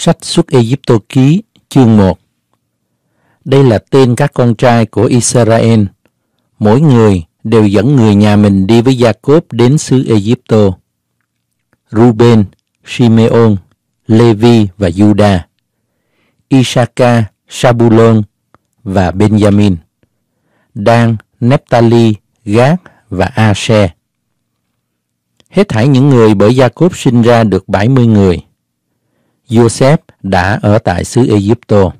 Sách xuất Egypto ký chương 1 Đây là tên các con trai của Israel. Mỗi người đều dẫn người nhà mình đi với Jacob đến xứ Egypto. Ruben, Simeon, Levi và Juda. Issachar, Sabulon và Benjamin. Dan, Nephtali, Gad và Asher. Hết thảy những người bởi Jacob sinh ra được 70 người. Joseph đã ở tại xứ Egypto.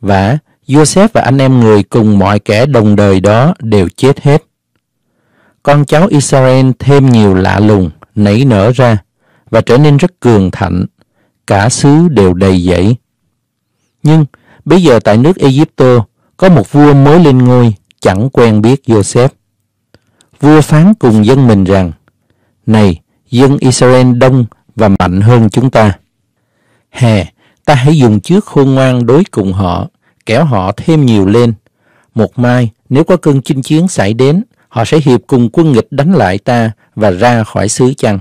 Và Joseph và anh em người cùng mọi kẻ đồng đời đó đều chết hết. Con cháu Israel thêm nhiều lạ lùng, nảy nở ra và trở nên rất cường thạnh. Cả xứ đều đầy dẫy. Nhưng bây giờ tại nước Egypto có một vua mới lên ngôi chẳng quen biết Joseph. Vua phán cùng dân mình rằng, Này, dân Israel đông và mạnh hơn chúng ta. Hè, ta hãy dùng trước khôn ngoan đối cùng họ, kéo họ thêm nhiều lên. Một mai, nếu có cơn chinh chiến xảy đến, họ sẽ hiệp cùng quân nghịch đánh lại ta và ra khỏi xứ chăng.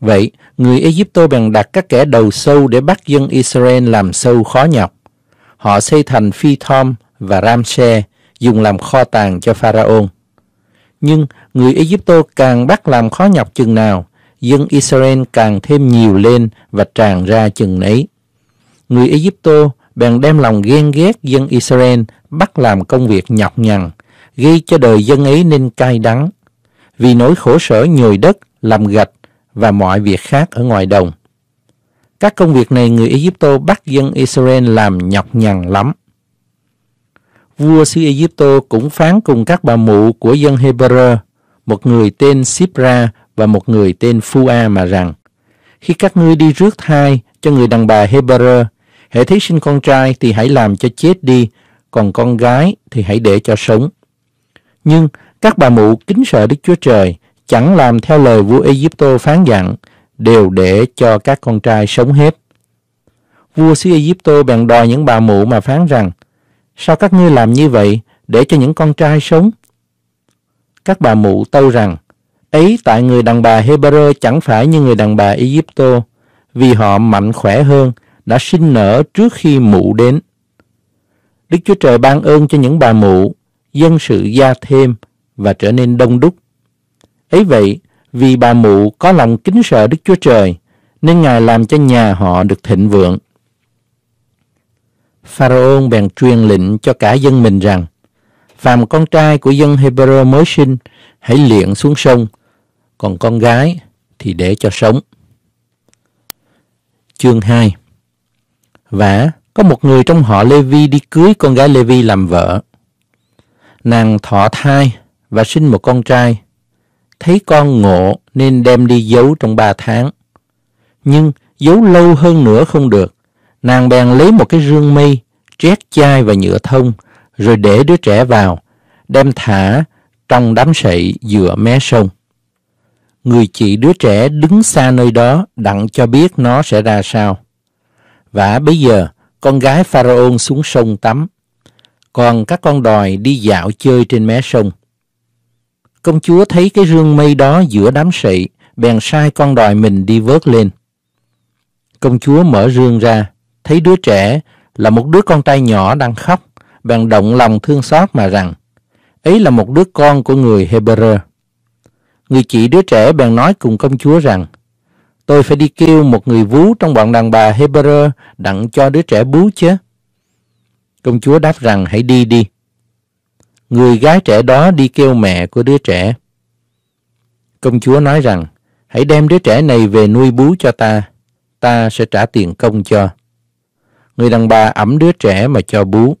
Vậy, người Ai Cập bèn đặt các kẻ đầu sâu để bắt dân Israel làm sâu khó nhọc. Họ xây thành Phi Thom và Ramse, dùng làm kho tàng cho Pharaon. Nhưng người Ai Egypto càng bắt làm khó nhọc chừng nào, dân Israel càng thêm nhiều lên và tràn ra chừng ấy. Người Ai Cập bèn đem lòng ghen ghét dân Israel bắt làm công việc nhọc nhằn, gây cho đời dân ấy nên cay đắng, vì nỗi khổ sở nhồi đất, làm gạch và mọi việc khác ở ngoài đồng. Các công việc này người Ai Cập bắt dân Israel làm nhọc nhằn lắm. Vua xứ Ai Cập cũng phán cùng các bà mụ của dân Hebrew, một người tên Sipra và một người tên Phu A mà rằng Khi các ngươi đi rước thai cho người đàn bà Heber, hễ thấy sinh con trai thì hãy làm cho chết đi, còn con gái thì hãy để cho sống. Nhưng các bà mụ kính sợ Đức Chúa Trời, chẳng làm theo lời vua Egypto phán dặn, đều để cho các con trai sống hết. Vua xứ Egypto bèn đòi những bà mụ mà phán rằng, sao các ngươi làm như vậy để cho những con trai sống? Các bà mụ tâu rằng, ấy tại người đàn bà Hebrew chẳng phải như người đàn bà Egypto, vì họ mạnh khỏe hơn, đã sinh nở trước khi mụ đến. Đức Chúa Trời ban ơn cho những bà mụ, dân sự gia thêm và trở nên đông đúc. Ấy vậy, vì bà mụ có lòng kính sợ Đức Chúa Trời, nên Ngài làm cho nhà họ được thịnh vượng. Pharaoh bèn truyền lệnh cho cả dân mình rằng, phàm con trai của dân Hebrew mới sinh, hãy liệng xuống sông còn con gái thì để cho sống. Chương 2 Và có một người trong họ Levi đi cưới con gái Levi làm vợ. Nàng thọ thai và sinh một con trai. Thấy con ngộ nên đem đi giấu trong ba tháng. Nhưng giấu lâu hơn nữa không được. Nàng bèn lấy một cái rương mây, trét chai và nhựa thông, rồi để đứa trẻ vào, đem thả trong đám sậy giữa mé sông người chị đứa trẻ đứng xa nơi đó đặng cho biết nó sẽ ra sao. Và bây giờ, con gái Pharaon xuống sông tắm, còn các con đòi đi dạo chơi trên mé sông. Công chúa thấy cái rương mây đó giữa đám sậy, bèn sai con đòi mình đi vớt lên. Công chúa mở rương ra, thấy đứa trẻ là một đứa con trai nhỏ đang khóc, bèn động lòng thương xót mà rằng, ấy là một đứa con của người Hebrew người chị đứa trẻ bèn nói cùng công chúa rằng, tôi phải đi kêu một người vú trong bọn đàn bà Hebrew đặng cho đứa trẻ bú chứ. Công chúa đáp rằng hãy đi đi. Người gái trẻ đó đi kêu mẹ của đứa trẻ. Công chúa nói rằng, hãy đem đứa trẻ này về nuôi bú cho ta, ta sẽ trả tiền công cho. Người đàn bà ẩm đứa trẻ mà cho bú.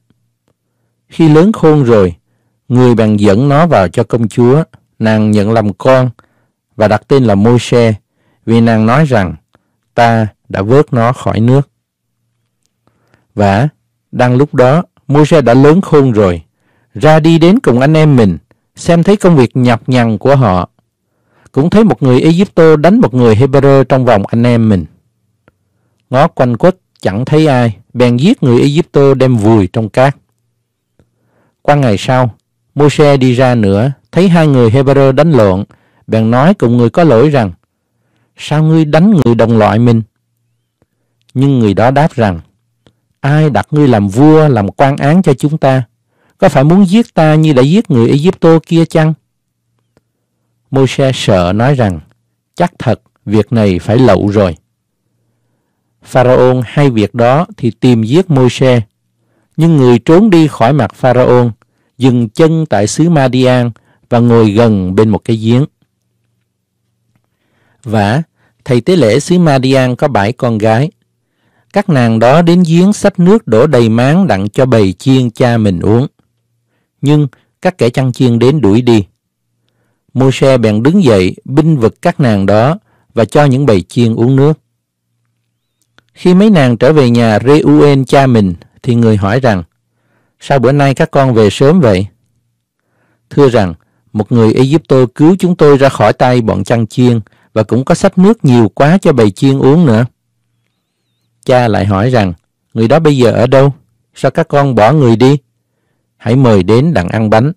Khi lớn khôn rồi, người bèn dẫn nó vào cho công chúa nàng nhận làm con và đặt tên là Môi-se vì nàng nói rằng ta đã vớt nó khỏi nước. Và đang lúc đó, Môi-se đã lớn khôn rồi, ra đi đến cùng anh em mình, xem thấy công việc nhọc nhằn của họ. Cũng thấy một người Egypto đánh một người Hebrew trong vòng anh em mình. Ngó quanh quất chẳng thấy ai, bèn giết người Egypto đem vùi trong cát. Qua ngày sau, Môi-se đi ra nữa thấy hai người Hebrew đánh lộn, bèn nói cùng người có lỗi rằng, sao ngươi đánh người đồng loại mình? Nhưng người đó đáp rằng, ai đặt ngươi làm vua, làm quan án cho chúng ta? Có phải muốn giết ta như đã giết người Egypto kia chăng? Môi-se sợ nói rằng, chắc thật việc này phải lậu rồi. Pharaon hay việc đó thì tìm giết Môi-se, nhưng người trốn đi khỏi mặt Pharaon, dừng chân tại xứ Madian và ngồi gần bên một cái giếng. Và thầy tế lễ xứ Madian có bảy con gái. Các nàng đó đến giếng xách nước đổ đầy máng đặng cho bầy chiên cha mình uống. Nhưng các kẻ chăn chiên đến đuổi đi. Môi-se bèn đứng dậy, binh vực các nàng đó và cho những bầy chiên uống nước. Khi mấy nàng trở về nhà Reuel cha mình, thì người hỏi rằng, sao bữa nay các con về sớm vậy? Thưa rằng, một người Egypto cứu chúng tôi ra khỏi tay bọn chăn chiên và cũng có sách nước nhiều quá cho bầy chiên uống nữa. Cha lại hỏi rằng, người đó bây giờ ở đâu? Sao các con bỏ người đi? Hãy mời đến đặng ăn bánh.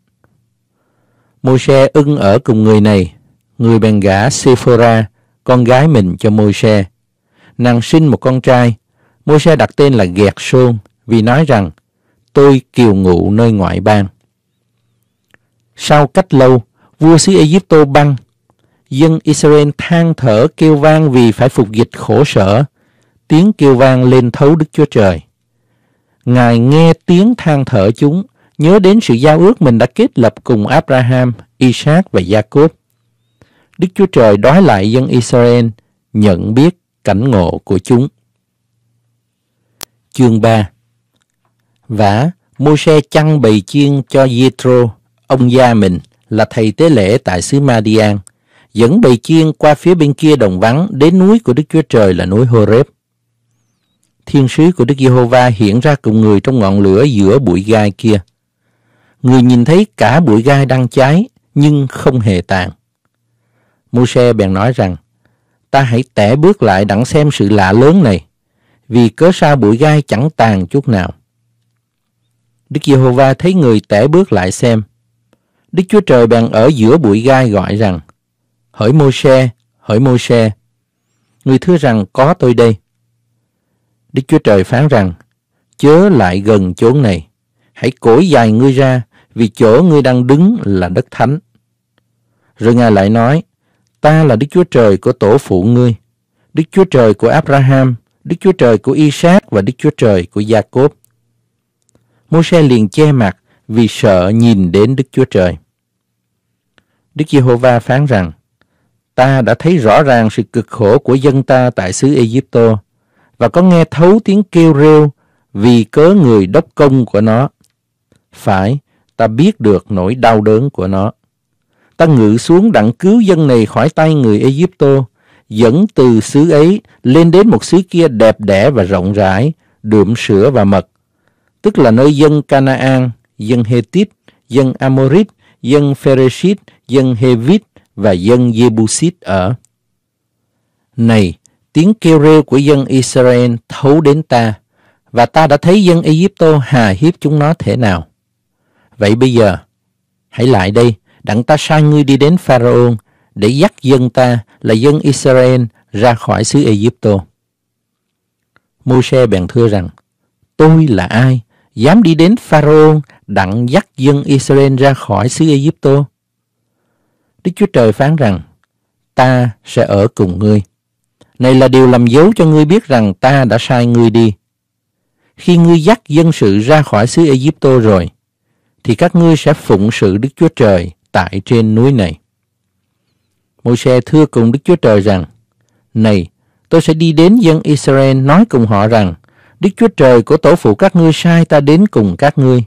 Môi-se ưng ở cùng người này, người bèn gả Sephora, con gái mình cho Môi-se. Nàng sinh một con trai, Môi-se đặt tên là Gẹt Sôn vì nói rằng, tôi kiều ngụ nơi ngoại bang. Sau cách lâu, vua xứ Ai Egypto băng. Dân Israel than thở kêu vang vì phải phục dịch khổ sở. Tiếng kêu vang lên thấu Đức Chúa Trời. Ngài nghe tiếng than thở chúng, nhớ đến sự giao ước mình đã kết lập cùng Abraham, Isaac và Jacob. Đức Chúa Trời đói lại dân Israel, nhận biết cảnh ngộ của chúng. Chương 3 Vả, Môi-se chăn bầy chiên cho Jethro Ông gia mình là thầy tế lễ tại xứ Madian, dẫn bầy chiên qua phía bên kia đồng vắng đến núi của Đức Chúa Trời là núi Horeb. Thiên sứ của Đức Giê-hô-va hiện ra cùng người trong ngọn lửa giữa bụi gai kia. Người nhìn thấy cả bụi gai đang cháy nhưng không hề tàn. Mô-xe bèn nói rằng, ta hãy tẻ bước lại đặng xem sự lạ lớn này, vì cớ sao bụi gai chẳng tàn chút nào. Đức Giê-hô-va thấy người tẻ bước lại xem, Đức Chúa Trời bèn ở giữa bụi gai gọi rằng, Hỡi Môi-se, hỡi Môi-se. Người thưa rằng, có tôi đây. Đức Chúa Trời phán rằng, chớ lại gần chốn này, hãy cổi dài ngươi ra, vì chỗ ngươi đang đứng là đất thánh. Rồi Ngài lại nói, ta là Đức Chúa Trời của tổ phụ ngươi, Đức Chúa Trời của Abraham, Đức Chúa Trời của Isaac và Đức Chúa Trời của Jacob. Moses liền che mặt vì sợ nhìn đến Đức Chúa Trời. Đức Giê-hô-va phán rằng, Ta đã thấy rõ ràng sự cực khổ của dân ta tại xứ Egypto và có nghe thấu tiếng kêu rêu vì cớ người đốc công của nó. Phải, ta biết được nỗi đau đớn của nó. Ta ngự xuống đặng cứu dân này khỏi tay người Egypto, dẫn từ xứ ấy lên đến một xứ kia đẹp đẽ và rộng rãi, đượm sữa và mật, tức là nơi dân Canaan dân Hethit, dân Amorit, dân Phereshit, dân Hevit và dân Jebusit ở. Này, tiếng kêu rêu của dân Israel thấu đến ta, và ta đã thấy dân Ai Egypto hà hiếp chúng nó thế nào. Vậy bây giờ, hãy lại đây, đặng ta sai ngươi đi đến Pharaoh để dắt dân ta là dân Israel ra khỏi xứ Ai Cập Môi-se bèn thưa rằng, tôi là ai, dám đi đến Pharaoh đặng dắt dân Israel ra khỏi xứ Ai Egypto. Đức Chúa Trời phán rằng, ta sẽ ở cùng ngươi. Này là điều làm dấu cho ngươi biết rằng ta đã sai ngươi đi. Khi ngươi dắt dân sự ra khỏi xứ Ai Egypto rồi, thì các ngươi sẽ phụng sự Đức Chúa Trời tại trên núi này. Môi Se thưa cùng Đức Chúa Trời rằng, Này, tôi sẽ đi đến dân Israel nói cùng họ rằng, Đức Chúa Trời của tổ phụ các ngươi sai ta đến cùng các ngươi.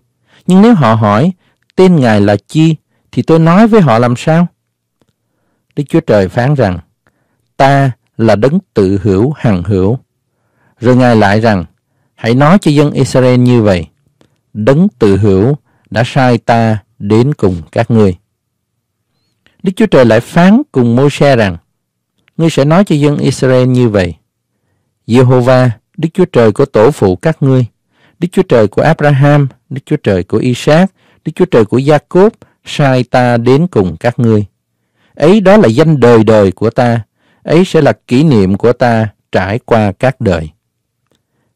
Nhưng nếu họ hỏi tên Ngài là chi thì tôi nói với họ làm sao? Đức Chúa Trời phán rằng ta là đấng tự hữu hằng hữu. Rồi Ngài lại rằng hãy nói cho dân Israel như vậy đấng tự hữu đã sai ta đến cùng các ngươi. Đức Chúa Trời lại phán cùng Môi-se rằng ngươi sẽ nói cho dân Israel như vậy Giê-hô-va Đức Chúa Trời của tổ phụ các ngươi Đức Chúa Trời của Abraham, Đức Chúa Trời của Isaac, Đức Chúa Trời của Jacob sai ta đến cùng các ngươi. Ấy đó là danh đời đời của ta, ấy sẽ là kỷ niệm của ta trải qua các đời.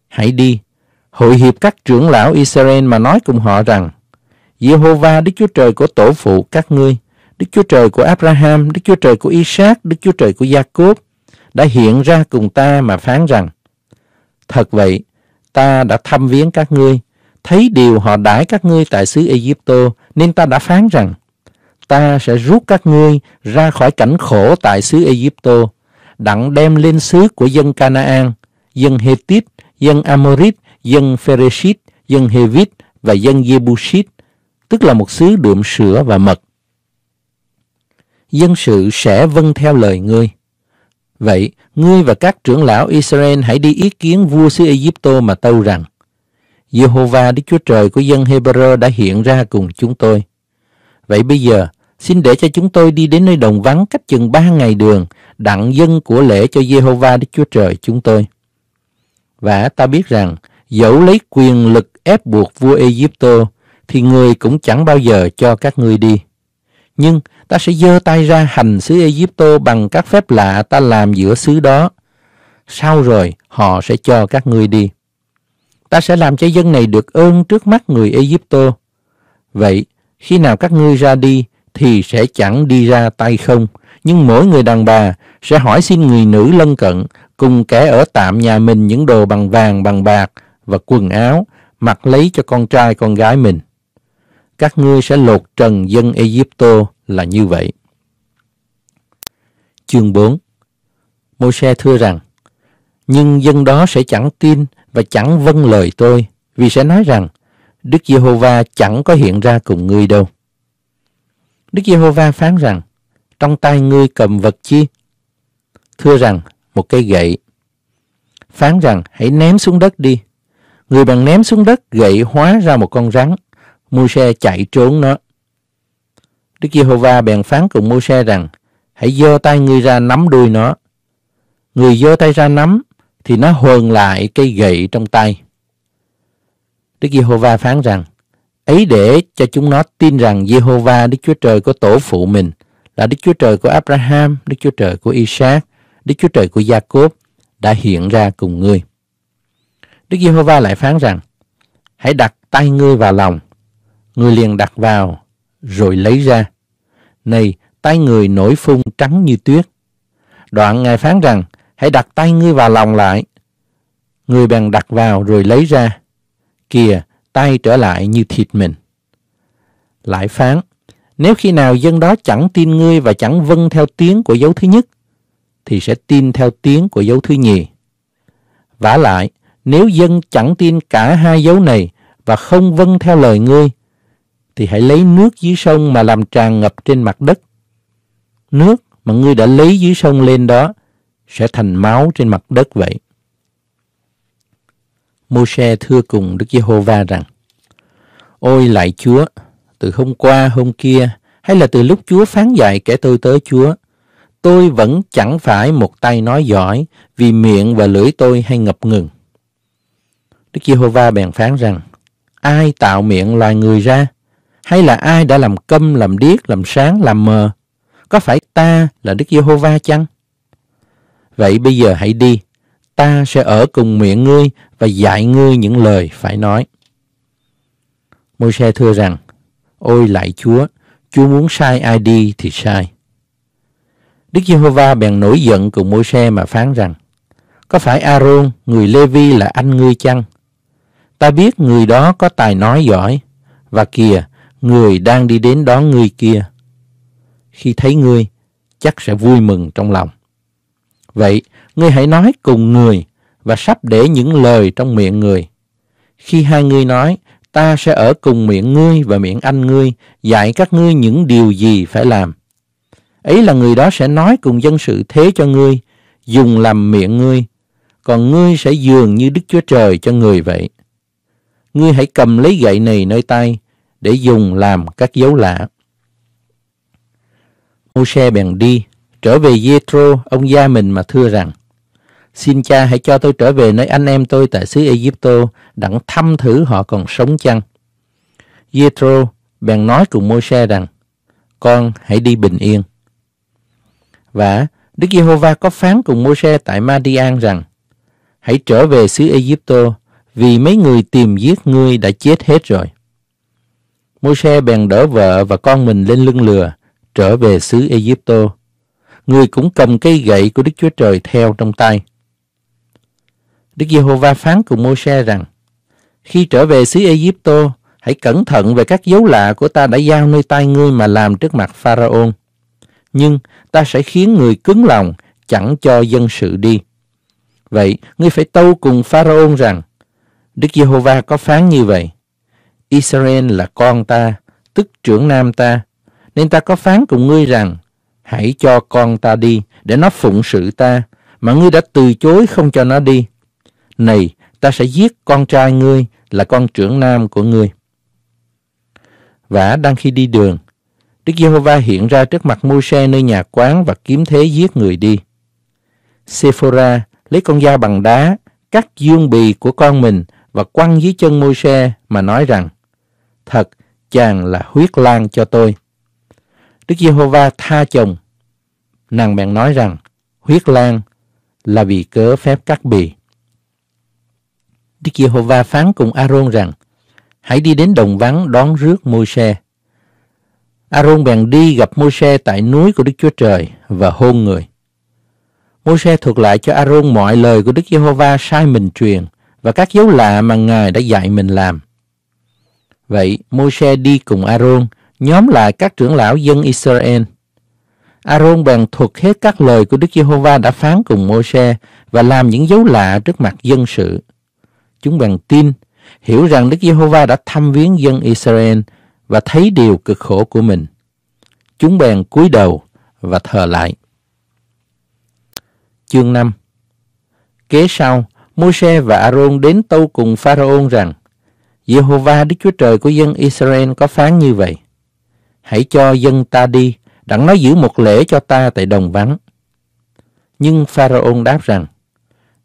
Hãy đi, hội hiệp các trưởng lão Israel mà nói cùng họ rằng, Jehovah Đức Chúa Trời của tổ phụ các ngươi, Đức Chúa Trời của Abraham, Đức Chúa Trời của Isaac, Đức Chúa Trời của Jacob đã hiện ra cùng ta mà phán rằng, Thật vậy, ta đã thăm viếng các ngươi, thấy điều họ đãi các ngươi tại xứ Ai Cập, nên ta đã phán rằng, ta sẽ rút các ngươi ra khỏi cảnh khổ tại xứ Ai Cập, đặng đem lên xứ của dân Canaan, dân Hethit, dân Amorit, dân Phereshit, dân Hevit và dân Jebusit, tức là một xứ đượm sữa và mật. Dân sự sẽ vâng theo lời ngươi. Vậy, ngươi và các trưởng lão Israel hãy đi ý kiến vua xứ Ai Egypto mà tâu rằng, Jehovah Đức Chúa Trời của dân Hebrew đã hiện ra cùng chúng tôi. Vậy bây giờ, xin để cho chúng tôi đi đến nơi đồng vắng cách chừng ba ngày đường, đặng dân của lễ cho Jehovah Đức Chúa Trời chúng tôi. Và ta biết rằng, dẫu lấy quyền lực ép buộc vua Ai Egypto, thì người cũng chẳng bao giờ cho các ngươi đi nhưng ta sẽ giơ tay ra hành xứ Egypto bằng các phép lạ ta làm giữa xứ đó. Sau rồi họ sẽ cho các ngươi đi. Ta sẽ làm cho dân này được ơn trước mắt người Egypto. Vậy, khi nào các ngươi ra đi thì sẽ chẳng đi ra tay không, nhưng mỗi người đàn bà sẽ hỏi xin người nữ lân cận cùng kẻ ở tạm nhà mình những đồ bằng vàng bằng bạc và quần áo mặc lấy cho con trai con gái mình các ngươi sẽ lột trần dân Egypto là như vậy. Chương 4 Môi-se thưa rằng, nhưng dân đó sẽ chẳng tin và chẳng vâng lời tôi, vì sẽ nói rằng, Đức Giê-hô-va chẳng có hiện ra cùng ngươi đâu. Đức Giê-hô-va phán rằng, trong tay ngươi cầm vật chi? Thưa rằng, một cây gậy. Phán rằng, hãy ném xuống đất đi. Người bằng ném xuống đất, gậy hóa ra một con rắn. Môi-se chạy trốn nó. Đức Giê-hô-va bèn phán cùng Môi-se rằng, hãy giơ tay ngươi ra nắm đuôi nó. Người giơ tay ra nắm, thì nó hờn lại cây gậy trong tay. Đức Giê-hô-va phán rằng, ấy để cho chúng nó tin rằng Giê-hô-va Đức Chúa Trời có tổ phụ mình là Đức Chúa Trời của Abraham, Đức Chúa Trời của Isaac, Đức Chúa Trời của Jacob đã hiện ra cùng ngươi. Đức Giê-hô-va lại phán rằng, hãy đặt tay ngươi vào lòng Người liền đặt vào, rồi lấy ra. Này, tay người nổi phun trắng như tuyết. Đoạn ngài phán rằng, hãy đặt tay ngươi vào lòng lại. Người bèn đặt vào rồi lấy ra. Kìa, tay trở lại như thịt mình. Lại phán, nếu khi nào dân đó chẳng tin ngươi và chẳng vâng theo tiếng của dấu thứ nhất, thì sẽ tin theo tiếng của dấu thứ nhì. vả lại, nếu dân chẳng tin cả hai dấu này và không vâng theo lời ngươi, thì hãy lấy nước dưới sông mà làm tràn ngập trên mặt đất. Nước mà ngươi đã lấy dưới sông lên đó sẽ thành máu trên mặt đất vậy. Môi-se thưa cùng Đức Giê-hô-va rằng, Ôi lại Chúa, từ hôm qua hôm kia, hay là từ lúc Chúa phán dạy kẻ tôi tới Chúa, tôi vẫn chẳng phải một tay nói giỏi vì miệng và lưỡi tôi hay ngập ngừng. Đức Giê-hô-va bèn phán rằng, ai tạo miệng loài người ra? hay là ai đã làm câm, làm điếc, làm sáng, làm mờ? Có phải ta là Đức Giê-hô-va chăng? Vậy bây giờ hãy đi, ta sẽ ở cùng miệng ngươi và dạy ngươi những lời phải nói. Môi-se thưa rằng, Ôi lại Chúa, Chúa muốn sai ai đi thì sai. Đức Giê-hô-va bèn nổi giận cùng Môi-se mà phán rằng, Có phải A-rôn, người Lê-vi là anh ngươi chăng? Ta biết người đó có tài nói giỏi, và kìa, người đang đi đến đón người kia. Khi thấy ngươi, chắc sẽ vui mừng trong lòng. Vậy, ngươi hãy nói cùng người và sắp để những lời trong miệng người. Khi hai ngươi nói, ta sẽ ở cùng miệng ngươi và miệng anh ngươi, dạy các ngươi những điều gì phải làm. Ấy là người đó sẽ nói cùng dân sự thế cho ngươi, dùng làm miệng ngươi, còn ngươi sẽ dường như Đức Chúa Trời cho người vậy. Ngươi hãy cầm lấy gậy này nơi tay, để dùng làm các dấu lạ. Moshe bèn đi, trở về Jethro, ông gia mình mà thưa rằng, Xin cha hãy cho tôi trở về nơi anh em tôi tại xứ Egypto, đặng thăm thử họ còn sống chăng. Jethro bèn nói cùng Môi-se rằng, Con hãy đi bình yên. Và Đức Giê-hô-va có phán cùng Môi-se tại Madian rằng, Hãy trở về xứ Egypto, vì mấy người tìm giết ngươi đã chết hết rồi. Môi-se bèn đỡ vợ và con mình lên lưng lừa, trở về xứ Egypto. Người cũng cầm cây gậy của Đức Chúa Trời theo trong tay. Đức Giê-hô-va phán cùng Môi-se rằng, Khi trở về xứ Egypto, hãy cẩn thận về các dấu lạ của ta đã giao nơi tay ngươi mà làm trước mặt Pharaon. Nhưng ta sẽ khiến người cứng lòng, chẳng cho dân sự đi. Vậy, ngươi phải tâu cùng Pharaon rằng, Đức Giê-hô-va có phán như vậy. Israel là con ta, tức trưởng nam ta, nên ta có phán cùng ngươi rằng, hãy cho con ta đi để nó phụng sự ta, mà ngươi đã từ chối không cho nó đi. Này, ta sẽ giết con trai ngươi là con trưởng nam của ngươi. Và đang khi đi đường, Đức Giê-hô-va hiện ra trước mặt Môi-se nơi nhà quán và kiếm thế giết người đi. Sephora lấy con dao bằng đá, cắt dương bì của con mình và quăng dưới chân Môi-se mà nói rằng Thật, chàng là huyết lan cho tôi. Đức Giê-hô-va tha chồng. Nàng bèn nói rằng, huyết lan là vì cớ phép cắt bì. Đức Giê-hô-va phán cùng A-rôn rằng, hãy đi đến đồng vắng đón rước Môi-se. A-rôn bèn đi gặp Môi-se tại núi của Đức Chúa Trời và hôn người. Môi-se thuật lại cho A-rôn mọi lời của Đức Giê-hô-va sai mình truyền và các dấu lạ mà Ngài đã dạy mình làm. Vậy Moshe đi cùng Aaron, nhóm lại các trưởng lão dân Israel. Aaron bèn thuật hết các lời của Đức Giê-hô-va đã phán cùng Moshe và làm những dấu lạ trước mặt dân sự. Chúng bèn tin, hiểu rằng Đức Giê-hô-va đã thăm viếng dân Israel và thấy điều cực khổ của mình. Chúng bèn cúi đầu và thờ lại. Chương 5 Kế sau, môi và A-rôn đến tâu cùng Pharaon rằng Jehovah Đức Chúa Trời của dân Israel có phán như vậy. Hãy cho dân ta đi, đặng nó giữ một lễ cho ta tại đồng vắng. Nhưng Pharaoh đáp rằng,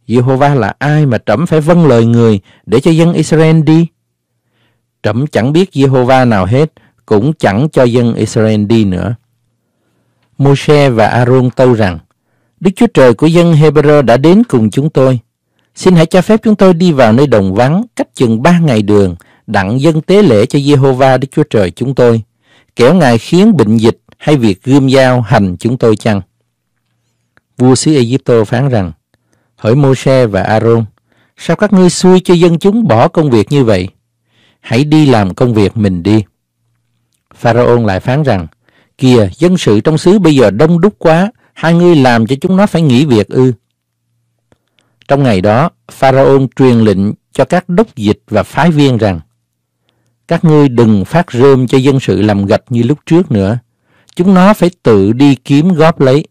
Jehovah là ai mà trẫm phải vâng lời người để cho dân Israel đi? Trẫm chẳng biết Jehovah nào hết, cũng chẳng cho dân Israel đi nữa. Môi-se và Aaron tâu rằng, Đức Chúa Trời của dân Hebrew đã đến cùng chúng tôi. Xin hãy cho phép chúng tôi đi vào nơi đồng vắng, cách chừng ba ngày đường, đặng dân tế lễ cho giê Đức Chúa Trời chúng tôi. Kẻo Ngài khiến bệnh dịch hay việc gươm dao hành chúng tôi chăng? Vua xứ Egypto phán rằng, Hỏi mô và A-rôn, sao các ngươi xui cho dân chúng bỏ công việc như vậy? Hãy đi làm công việc mình đi. Pharaon lại phán rằng, Kìa, dân sự trong xứ bây giờ đông đúc quá, hai ngươi làm cho chúng nó phải nghỉ việc ư. Trong ngày đó, Pharaon truyền lệnh cho các đốc dịch và phái viên rằng các ngươi đừng phát rơm cho dân sự làm gạch như lúc trước nữa. Chúng nó phải tự đi kiếm góp lấy.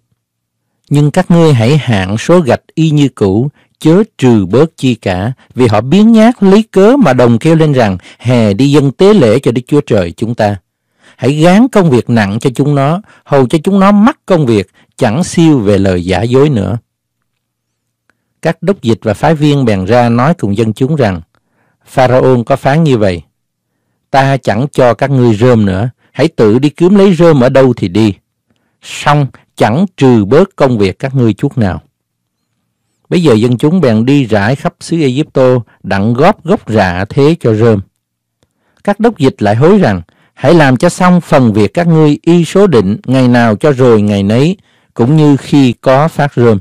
Nhưng các ngươi hãy hạn số gạch y như cũ, chớ trừ bớt chi cả, vì họ biến nhát lấy cớ mà đồng kêu lên rằng hè đi dân tế lễ cho Đức Chúa Trời chúng ta. Hãy gán công việc nặng cho chúng nó, hầu cho chúng nó mắc công việc, chẳng siêu về lời giả dối nữa các đốc dịch và phái viên bèn ra nói cùng dân chúng rằng pharaoh có phán như vậy ta chẳng cho các ngươi rơm nữa hãy tự đi kiếm lấy rơm ở đâu thì đi xong chẳng trừ bớt công việc các ngươi chút nào bây giờ dân chúng bèn đi rải khắp xứ Egypto đặng góp gốc rạ thế cho rơm các đốc dịch lại hối rằng hãy làm cho xong phần việc các ngươi y số định ngày nào cho rồi ngày nấy cũng như khi có phát rơm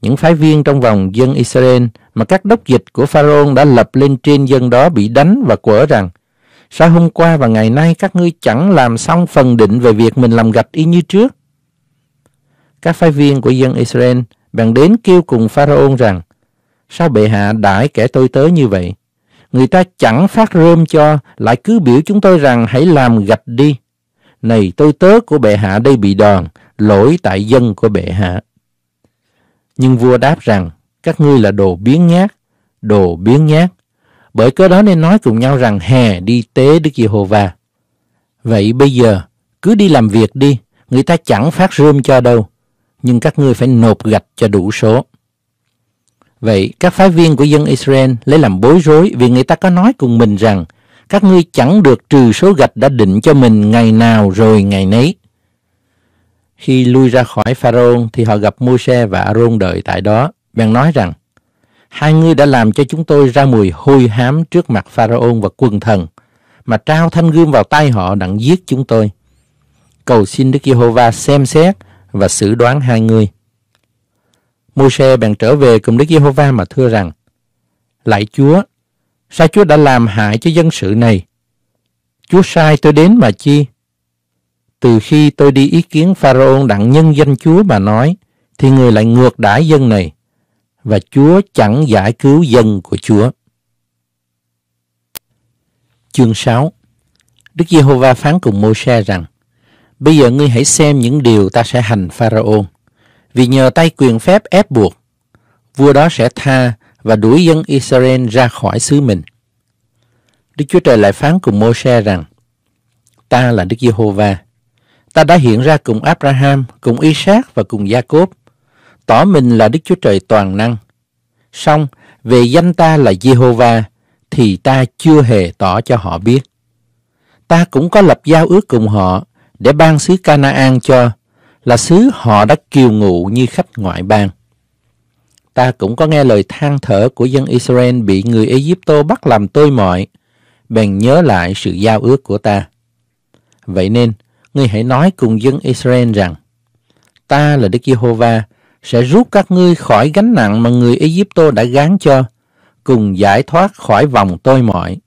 những phái viên trong vòng dân Israel mà các đốc dịch của Pharaoh đã lập lên trên dân đó bị đánh và quở rằng Sao hôm qua và ngày nay các ngươi chẳng làm xong phần định về việc mình làm gạch y như trước? Các phái viên của dân Israel bèn đến kêu cùng Pharaoh rằng Sao bệ hạ đãi kẻ tôi tớ như vậy? Người ta chẳng phát rơm cho, lại cứ biểu chúng tôi rằng hãy làm gạch đi. Này tôi tớ của bệ hạ đây bị đòn, lỗi tại dân của bệ hạ. Nhưng vua đáp rằng, các ngươi là đồ biến nhát, đồ biến nhát. Bởi cớ đó nên nói cùng nhau rằng hè đi tế Đức Giê-hô-va. Vậy bây giờ, cứ đi làm việc đi, người ta chẳng phát rơm cho đâu, nhưng các ngươi phải nộp gạch cho đủ số. Vậy các phái viên của dân Israel lấy làm bối rối vì người ta có nói cùng mình rằng các ngươi chẳng được trừ số gạch đã định cho mình ngày nào rồi ngày nấy. Khi lui ra khỏi Pharaoh, thì họ gặp Môi-se và Aaron đợi tại đó. Bèn nói rằng, hai ngươi đã làm cho chúng tôi ra mùi hôi hám trước mặt Pharaoh và quần thần, mà trao thanh gươm vào tay họ đặng giết chúng tôi. Cầu xin Đức Giê-hô-va xem xét và xử đoán hai ngươi. Môi-se bèn trở về cùng Đức Giê-hô-va mà thưa rằng, Lạy Chúa, sao Chúa đã làm hại cho dân sự này? Chúa sai tôi đến mà chi? từ khi tôi đi ý kiến Pharaoh đặng nhân danh Chúa mà nói, thì người lại ngược đãi dân này, và Chúa chẳng giải cứu dân của Chúa. Chương 6 Đức Giê-hô-va phán cùng Mô-xe rằng, Bây giờ ngươi hãy xem những điều ta sẽ hành Pharaoh, vì nhờ tay quyền phép ép buộc, vua đó sẽ tha và đuổi dân Israel ra khỏi xứ mình. Đức Chúa Trời lại phán cùng Mô-xe rằng, Ta là Đức Giê-hô-va, ta đã hiện ra cùng Abraham, cùng Isaac và cùng Jacob, tỏ mình là Đức Chúa Trời toàn năng. Song, về danh ta là Jehovah thì ta chưa hề tỏ cho họ biết. Ta cũng có lập giao ước cùng họ để ban xứ Canaan cho, là xứ họ đã kiều ngụ như khách ngoại bang. Ta cũng có nghe lời than thở của dân Israel bị người Ai Egypto bắt làm tôi mọi, bèn nhớ lại sự giao ước của ta. Vậy nên, ngươi hãy nói cùng dân Israel rằng, ta là Đức Giê-hô-va, sẽ rút các ngươi khỏi gánh nặng mà người ai Egypto đã gán cho, cùng giải thoát khỏi vòng tôi mọi.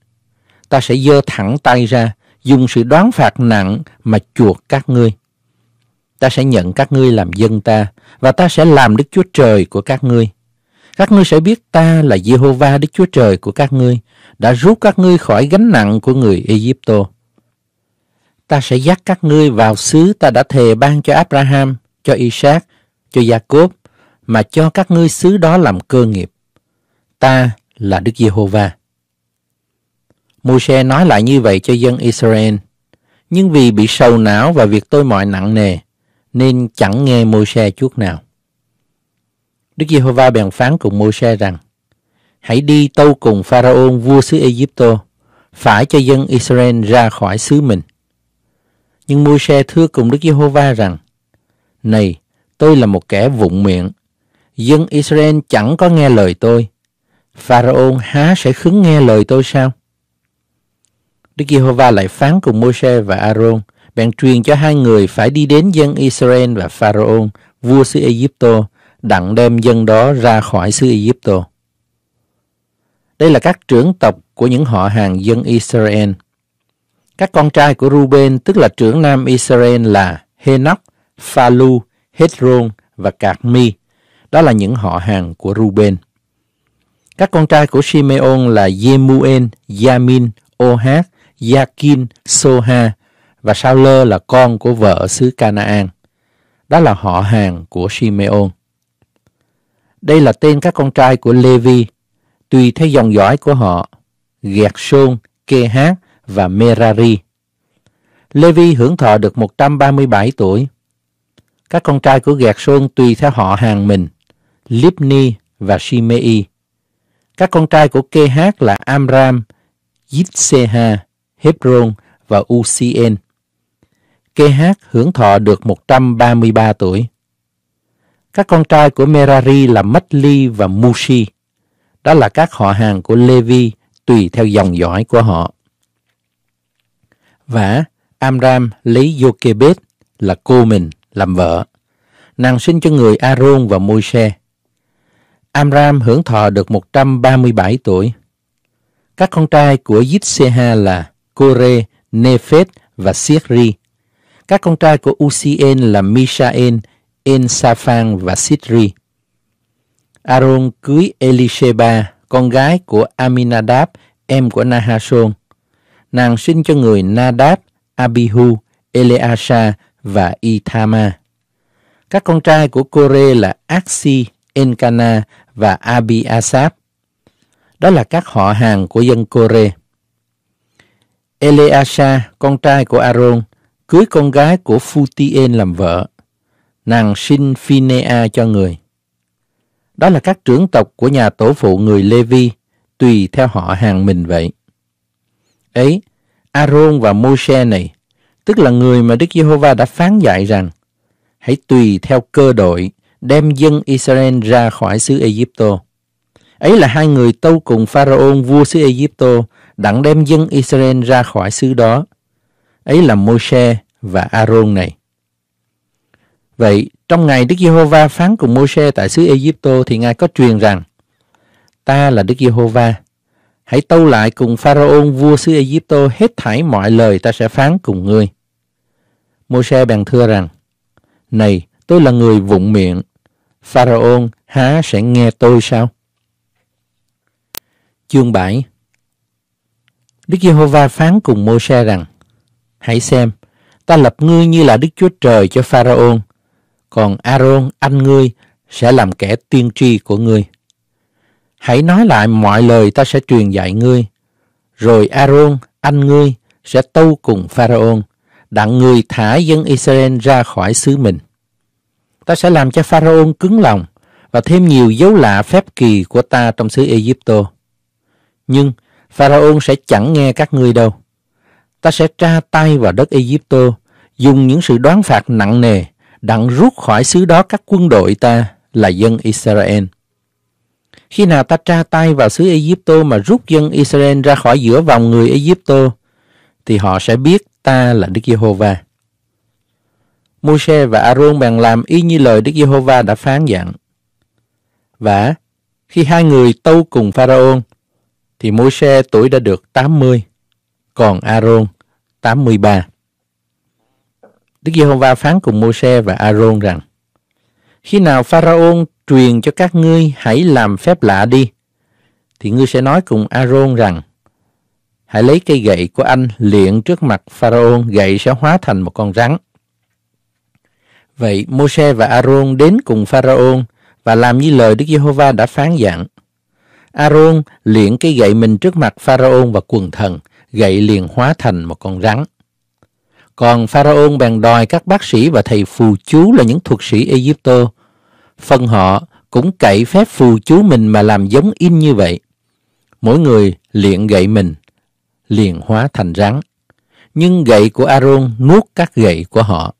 Ta sẽ giơ thẳng tay ra, dùng sự đoán phạt nặng mà chuộc các ngươi. Ta sẽ nhận các ngươi làm dân ta, và ta sẽ làm Đức Chúa Trời của các ngươi. Các ngươi sẽ biết ta là Giê-hô-va Đức Chúa Trời của các ngươi, đã rút các ngươi khỏi gánh nặng của người ai Egypto ta sẽ dắt các ngươi vào xứ ta đã thề ban cho Abraham, cho Isaac, cho Jacob, mà cho các ngươi xứ đó làm cơ nghiệp. Ta là Đức Giê-hô-va. Môi-se nói lại như vậy cho dân Israel, nhưng vì bị sầu não và việc tôi mọi nặng nề, nên chẳng nghe Môi-se chút nào. Đức Giê-hô-va bèn phán cùng Môi-se rằng, Hãy đi tâu cùng Pharaon vua xứ Egypto, phải cho dân Israel ra khỏi xứ mình. Nhưng Môi-se thưa cùng Đức Giê-hô-va rằng, Này, tôi là một kẻ vụng miệng. Dân Israel chẳng có nghe lời tôi. Pharaoh há sẽ khứng nghe lời tôi sao? Đức Giê-hô-va lại phán cùng Môi-se và A-rôn, bèn truyền cho hai người phải đi đến dân Israel và Pharaoh, vua xứ ai Egypto, đặng đem dân đó ra khỏi xứ ai Egypto. Đây là các trưởng tộc của những họ hàng dân Israel – các con trai của Ruben, tức là trưởng nam Israel là Henoch, Phalu, Hezron và Cạc Mi. Đó là những họ hàng của Ruben. Các con trai của Simeon là Yemuel, Yamin, Ohat, Yakin, Soha và Sao là con của vợ xứ Canaan. Đó là họ hàng của Simeon. Đây là tên các con trai của Levi, tùy theo dòng dõi của họ, Gẹt Sôn, Kê Hát và Merari. Levi hưởng thọ được 137 tuổi. Các con trai của Gạt Sơn tùy theo họ hàng mình, Libni và Shimei. Các con trai của Kê Hát là Amram, Yitzheha, Hebron và Ucien. Kê Hát hưởng thọ được 133 tuổi. Các con trai của Merari là Matli và Mushi. Đó là các họ hàng của Levi tùy theo dòng dõi của họ và Amram lấy Jochebed là cô mình làm vợ. Nàng sinh cho người Aaron và Môi-se. Amram hưởng thọ được 137 tuổi. Các con trai của Yitzheha là Kore, Nefet và Sichri. Các con trai của Usien là Mishael, Ensaphan và Sitri. Aaron cưới Elisheba, con gái của Aminadab, em của Nahashon nàng sinh cho người Nadab, Abihu, Eleasa và Ithama. Các con trai của Kore là Aksi, Enkana và Abi Đó là các họ hàng của dân Kore. Eleasa, con trai của Aaron, cưới con gái của Phutien làm vợ. Nàng sinh Phinea cho người. Đó là các trưởng tộc của nhà tổ phụ người Levi, tùy theo họ hàng mình vậy ấy, Aaron và Moshe này, tức là người mà Đức Giê-hô-va đã phán dạy rằng, hãy tùy theo cơ đội đem dân Israel ra khỏi xứ ai Egypto. Ấy là hai người tâu cùng Pharaon vua xứ ai Egypto đặng đem dân Israel ra khỏi xứ đó. Ấy là Moshe và Aaron này. Vậy, trong ngày Đức Giê-hô-va phán cùng Môi-se tại xứ Ai Cập thì Ngài có truyền rằng: Ta là Đức Giê-hô-va, Hãy tâu lại cùng Pharaoh vua xứ ai Egypto hết thảy mọi lời ta sẽ phán cùng ngươi. Môi-se bèn thưa rằng, Này, tôi là người vụng miệng, Pharaoh há sẽ nghe tôi sao? Chương 7 Đức Giê-hô-va phán cùng Môi-se rằng, Hãy xem, ta lập ngươi như là Đức Chúa Trời cho Pharaoh, còn Aaron anh ngươi sẽ làm kẻ tiên tri của ngươi. Hãy nói lại mọi lời ta sẽ truyền dạy ngươi. Rồi Aaron, anh ngươi, sẽ tâu cùng Pharaon, đặng người thả dân Israel ra khỏi xứ mình. Ta sẽ làm cho Pharaon cứng lòng và thêm nhiều dấu lạ phép kỳ của ta trong xứ Egypto. Nhưng Pharaon sẽ chẳng nghe các ngươi đâu. Ta sẽ tra tay vào đất Egypto, dùng những sự đoán phạt nặng nề, đặng rút khỏi xứ đó các quân đội ta là dân Israel khi nào ta tra tay vào xứ Ai Egypto mà rút dân Israel ra khỏi giữa vòng người Ai Egypto, thì họ sẽ biết ta là Đức Giê-hô-va. Môi-se và A-rôn bèn làm y như lời Đức Giê-hô-va đã phán dặn. Và khi hai người tâu cùng Pharaon, thì Môi-se tuổi đã được 80, còn A-rôn 83. Đức Giê-hô-va phán cùng Môi-se và A-rôn rằng: Khi nào Pharaon truyền cho các ngươi hãy làm phép lạ đi. Thì ngươi sẽ nói cùng Aaron rằng, hãy lấy cây gậy của anh liện trước mặt Pharaoh, gậy sẽ hóa thành một con rắn. Vậy Môse và Aaron đến cùng Pharaoh và làm như lời Đức Giê-hô-va đã phán dặn. Aaron liện cây gậy mình trước mặt Pharaoh và quần thần, gậy liền hóa thành một con rắn. Còn Pharaoh bèn đòi các bác sĩ và thầy phù chú là những thuật sĩ Egypto phần họ cũng cậy phép phù chú mình mà làm giống in như vậy. Mỗi người luyện gậy mình, liền hóa thành rắn. Nhưng gậy của Aaron nuốt các gậy của họ.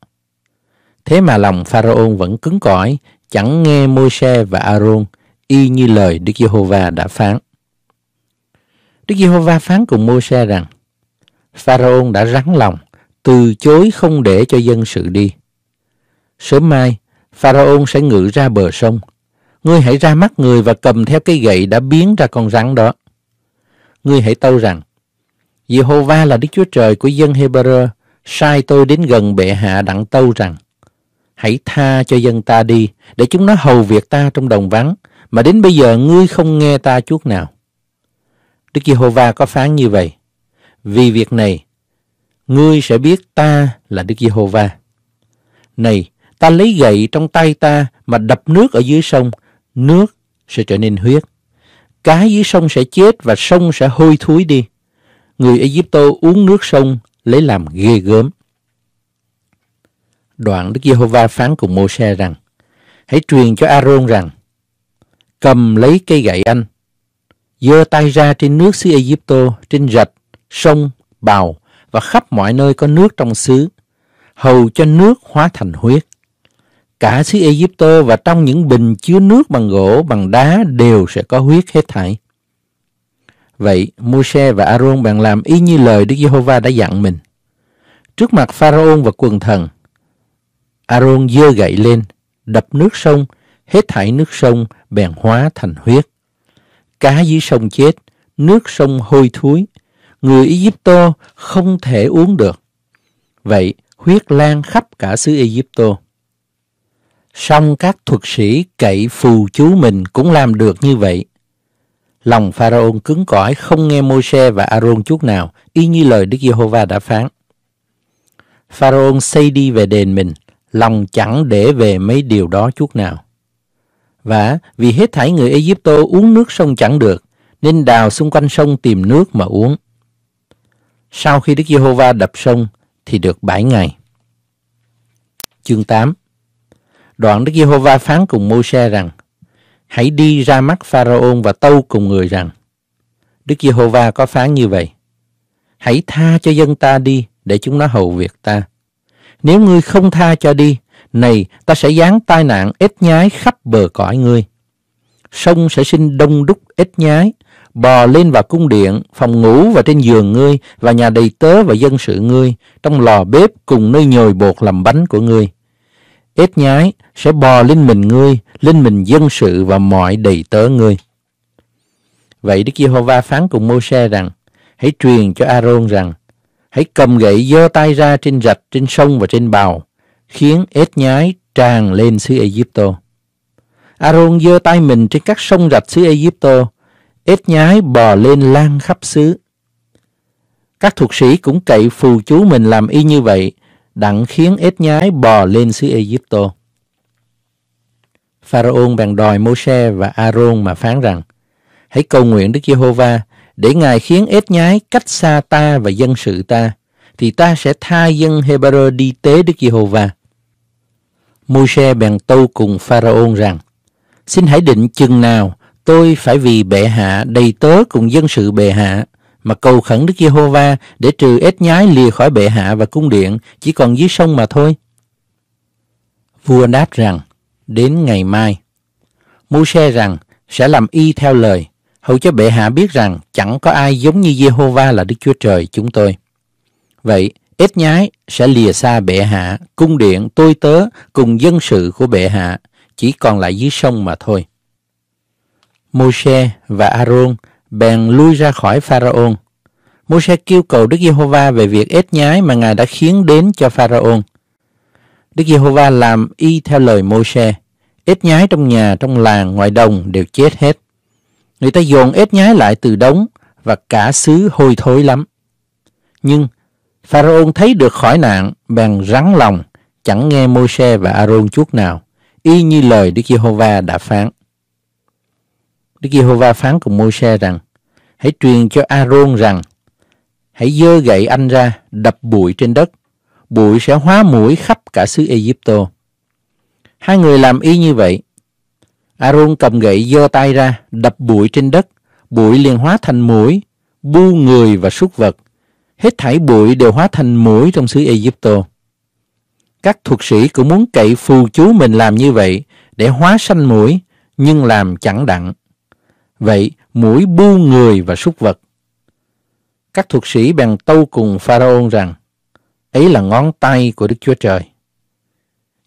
Thế mà lòng Pharaoh vẫn cứng cỏi, chẳng nghe Môi-se và Aaron y như lời Đức Giê-hô-va đã phán. Đức Giê-hô-va phán cùng Môi-se rằng: Pharaoh đã rắn lòng, từ chối không để cho dân sự đi. Sớm mai, Pharaon sẽ ngự ra bờ sông. Ngươi hãy ra mắt người và cầm theo cái gậy đã biến ra con rắn đó. Ngươi hãy tâu rằng, Jehovah là Đức Chúa Trời của dân Hebrew, sai tôi đến gần bệ hạ đặng tâu rằng, hãy tha cho dân ta đi, để chúng nó hầu việc ta trong đồng vắng, mà đến bây giờ ngươi không nghe ta chút nào. Đức Giê-hô-va có phán như vậy. Vì việc này, ngươi sẽ biết ta là Đức Giê-hô-va. Này, Ta lấy gậy trong tay ta mà đập nước ở dưới sông, nước sẽ trở nên huyết. Cá dưới sông sẽ chết và sông sẽ hôi thối đi. Người Egypto uống nước sông lấy làm ghê gớm. Đoạn Đức Giê-hô-va phán cùng Mô-xe rằng, hãy truyền cho A-rôn rằng, cầm lấy cây gậy anh, giơ tay ra trên nước xứ Egypto, trên rạch, sông, bào và khắp mọi nơi có nước trong xứ, hầu cho nước hóa thành huyết cả xứ Egypto và trong những bình chứa nước bằng gỗ, bằng đá đều sẽ có huyết hết thảy. Vậy, Môi-se và Aaron bèn làm y như lời Đức Giê-hô-va đã dặn mình. Trước mặt Pharaon và quần thần, Aaron dơ gậy lên, đập nước sông, hết thảy nước sông bèn hóa thành huyết. Cá dưới sông chết, nước sông hôi thối, người Egypto không thể uống được. Vậy, huyết lan khắp cả xứ Egypto song các thuật sĩ cậy phù chú mình cũng làm được như vậy. Lòng Pharaoh cứng cỏi không nghe Môi-se và Aaron chút nào, y như lời Đức Giê-hô-va đã phán. Pharaoh xây đi về đền mình, lòng chẳng để về mấy điều đó chút nào. Và vì hết thảy người ai Egypto uống nước sông chẳng được, nên đào xung quanh sông tìm nước mà uống. Sau khi Đức Giê-hô-va đập sông thì được bảy ngày. Chương 8 Đoạn Đức Giê-hô-va phán cùng Mô-se rằng, Hãy đi ra mắt Pharaon và tâu cùng người rằng, Đức Giê-hô-va có phán như vậy, Hãy tha cho dân ta đi để chúng nó hầu việc ta. Nếu ngươi không tha cho đi, này ta sẽ giáng tai nạn ếch nhái khắp bờ cõi ngươi. Sông sẽ sinh đông đúc ếch nhái, bò lên vào cung điện, phòng ngủ và trên giường ngươi, và nhà đầy tớ và dân sự ngươi, trong lò bếp cùng nơi nhồi bột làm bánh của ngươi ếch nhái sẽ bò lên mình ngươi, lên mình dân sự và mọi đầy tớ ngươi. Vậy Đức Giê-hô-va phán cùng Mô-se rằng, hãy truyền cho A-rôn rằng, hãy cầm gậy giơ tay ra trên rạch, trên sông và trên bào, khiến ếch nhái tràn lên xứ Egypto. A-rôn giơ tay mình trên các sông rạch xứ Egypto, ếch nhái bò lên lan khắp xứ. Các thuộc sĩ cũng cậy phù chú mình làm y như vậy đặng khiến ếch nhái bò lên xứ Egypto. Pharaoh bèn đòi Môi-se và Aaron mà phán rằng, hãy cầu nguyện Đức Giê-hô-va để Ngài khiến ếch nhái cách xa ta và dân sự ta, thì ta sẽ tha dân Hebrew đi tế Đức Giê-hô-va. Môi-se bèn tâu cùng Pharaoh rằng, xin hãy định chừng nào tôi phải vì bệ hạ đầy tớ cùng dân sự bệ hạ mà cầu khẩn Đức Giê-hô-va để trừ ếch nhái lìa khỏi bệ hạ và cung điện, chỉ còn dưới sông mà thôi. Vua đáp rằng, đến ngày mai. Mô-xe rằng, sẽ làm y theo lời, hầu cho bệ hạ biết rằng chẳng có ai giống như Giê-hô-va là Đức Chúa Trời chúng tôi. Vậy, ếch nhái sẽ lìa xa bệ hạ, cung điện, tôi tớ cùng dân sự của bệ hạ, chỉ còn lại dưới sông mà thôi. Môi-se và rôn bèn lui ra khỏi Pharaon. Môi-se kêu cầu Đức Giê-hô-va về việc ếch nhái mà Ngài đã khiến đến cho Pharaon. Đức Giê-hô-va làm y theo lời Môi-se. Ếch nhái trong nhà, trong làng, ngoài đồng đều chết hết. Người ta dồn ếch nhái lại từ đống và cả xứ hôi thối lắm. Nhưng Pharaon thấy được khỏi nạn, bèn rắn lòng, chẳng nghe Môi-se và aaron chút nào, y như lời Đức Giê-hô-va đã phán. Đức Giê-hô-va phán cùng Môi-se rằng, hãy truyền cho A-rôn rằng, hãy dơ gậy anh ra, đập bụi trên đất, bụi sẽ hóa mũi khắp cả xứ Egypto. Hai người làm y như vậy. A-rôn cầm gậy dơ tay ra, đập bụi trên đất, bụi liền hóa thành mũi, bu người và súc vật. Hết thảy bụi đều hóa thành mũi trong xứ Egypto. Các thuật sĩ cũng muốn cậy phù chú mình làm như vậy để hóa sanh mũi, nhưng làm chẳng đặng. Vậy mũi bu người và súc vật. Các thuộc sĩ bèn tâu cùng Pharaon rằng ấy là ngón tay của Đức Chúa Trời.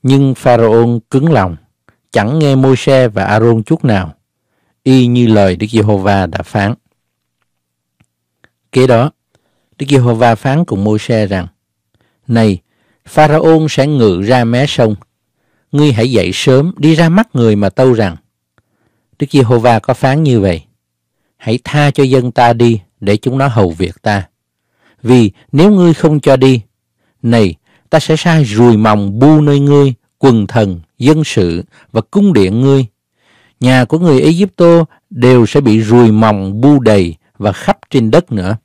Nhưng Pharaon cứng lòng, chẳng nghe Môi-se và aaron chút nào, y như lời Đức Giê-hô-va đã phán. Kế đó, Đức Giê-hô-va phán cùng Môi-se rằng: "Này, Pharaon sẽ ngự ra mé sông, ngươi hãy dậy sớm đi ra mắt người mà tâu rằng: Đức Giê-hô-va có phán như vậy: Hãy tha cho dân ta đi để chúng nó hầu việc ta. Vì nếu ngươi không cho đi, này, ta sẽ sai rùi mòng bu nơi ngươi, quần thần, dân sự và cung điện ngươi. Nhà của người Ai Cập đều sẽ bị rùi mòng bu đầy và khắp trên đất nữa.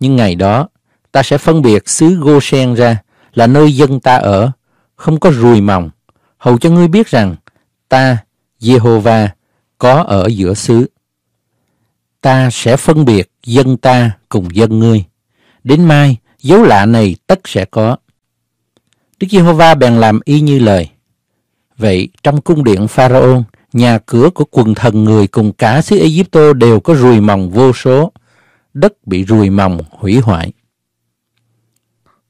Nhưng ngày đó, ta sẽ phân biệt xứ Goshen ra là nơi dân ta ở, không có rùi mòng, hầu cho ngươi biết rằng ta, Jehovah, có ở giữa xứ. Ta sẽ phân biệt dân ta cùng dân ngươi. Đến mai, dấu lạ này tất sẽ có. Đức Giê-hô-va bèn làm y như lời. Vậy trong cung điện Pharaon, nhà cửa của quần thần người cùng cả xứ Egypto đều có ruồi mòng vô số. Đất bị ruồi mòng hủy hoại.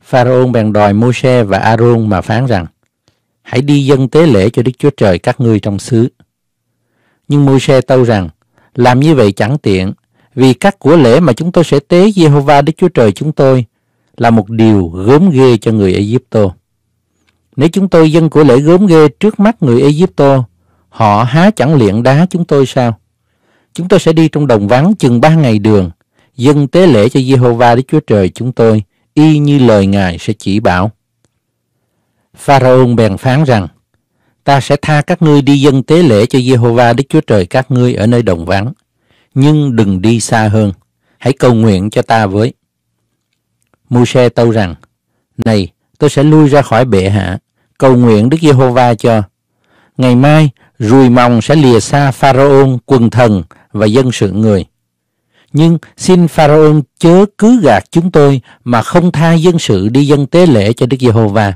Pharaon bèn đòi môi và aaron mà phán rằng, hãy đi dân tế lễ cho Đức Chúa Trời các ngươi trong xứ. Nhưng Môi-se tâu rằng, làm như vậy chẳng tiện, vì các của lễ mà chúng tôi sẽ tế Jehovah Đức Chúa Trời chúng tôi là một điều gớm ghê cho người Egypto. Nếu chúng tôi dân của lễ gớm ghê trước mắt người Egypto, họ há chẳng luyện đá chúng tôi sao? Chúng tôi sẽ đi trong đồng vắng chừng ba ngày đường, dân tế lễ cho Jehovah Đức Chúa Trời chúng tôi, y như lời Ngài sẽ chỉ bảo. Pharaoh bèn phán rằng, ta sẽ tha các ngươi đi dân tế lễ cho Jehovah Đức Chúa Trời các ngươi ở nơi đồng vắng, nhưng đừng đi xa hơn, hãy cầu nguyện cho ta với. Môi-se tâu rằng, Này, tôi sẽ lui ra khỏi bệ hạ, cầu nguyện Đức Jehovah cho. Ngày mai, rùi mòng sẽ lìa xa Pharaon, quần thần và dân sự người. Nhưng xin Pharaon chớ cứ gạt chúng tôi mà không tha dân sự đi dân tế lễ cho Đức Jehovah.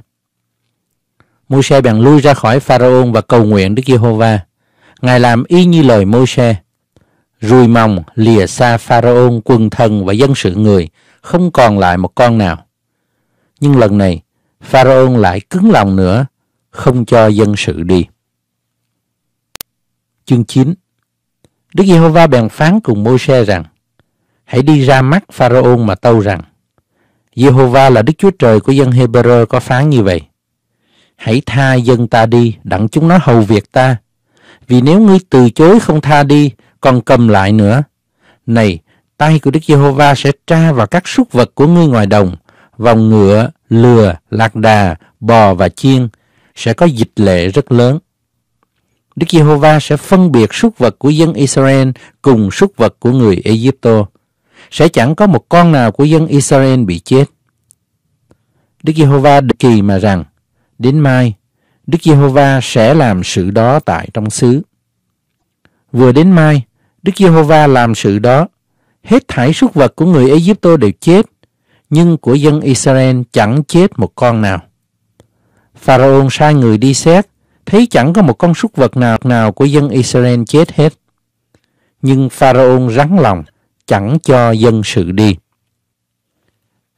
Môi-se bèn lui ra khỏi Pharaon và cầu nguyện Đức Giê-hô-va. Ngài làm y như lời Môi-se. Rùi mòng lìa xa Pharaon quần thần và dân sự người, không còn lại một con nào. Nhưng lần này, Pharaon lại cứng lòng nữa, không cho dân sự đi. Chương 9 Đức Giê-hô-va bèn phán cùng Môi-se rằng: Hãy đi ra mắt Pharaon mà tâu rằng: Giê-hô-va là Đức Chúa Trời của dân Hebrew có phán như vậy: Hãy tha dân ta đi, đặng chúng nó hầu việc ta. Vì nếu ngươi từ chối không tha đi, còn cầm lại nữa. Này, tay của Đức Giê-hô-va sẽ tra vào các súc vật của ngươi ngoài đồng, vòng ngựa, lừa, lạc đà, bò và chiên, sẽ có dịch lệ rất lớn. Đức Giê-hô-va sẽ phân biệt súc vật của dân Israel cùng súc vật của người Egypto. Sẽ chẳng có một con nào của dân Israel bị chết. Đức Giê-hô-va kỳ mà rằng, Đến mai, Đức Giê-hô-va sẽ làm sự đó tại trong xứ. Vừa đến mai, Đức Giê-hô-va làm sự đó. Hết thảy súc vật của người Ai Cập đều chết, nhưng của dân Israel chẳng chết một con nào. Pharaoh sai người đi xét, thấy chẳng có một con súc vật nào nào của dân Israel chết hết. Nhưng Pharaoh rắn lòng, chẳng cho dân sự đi.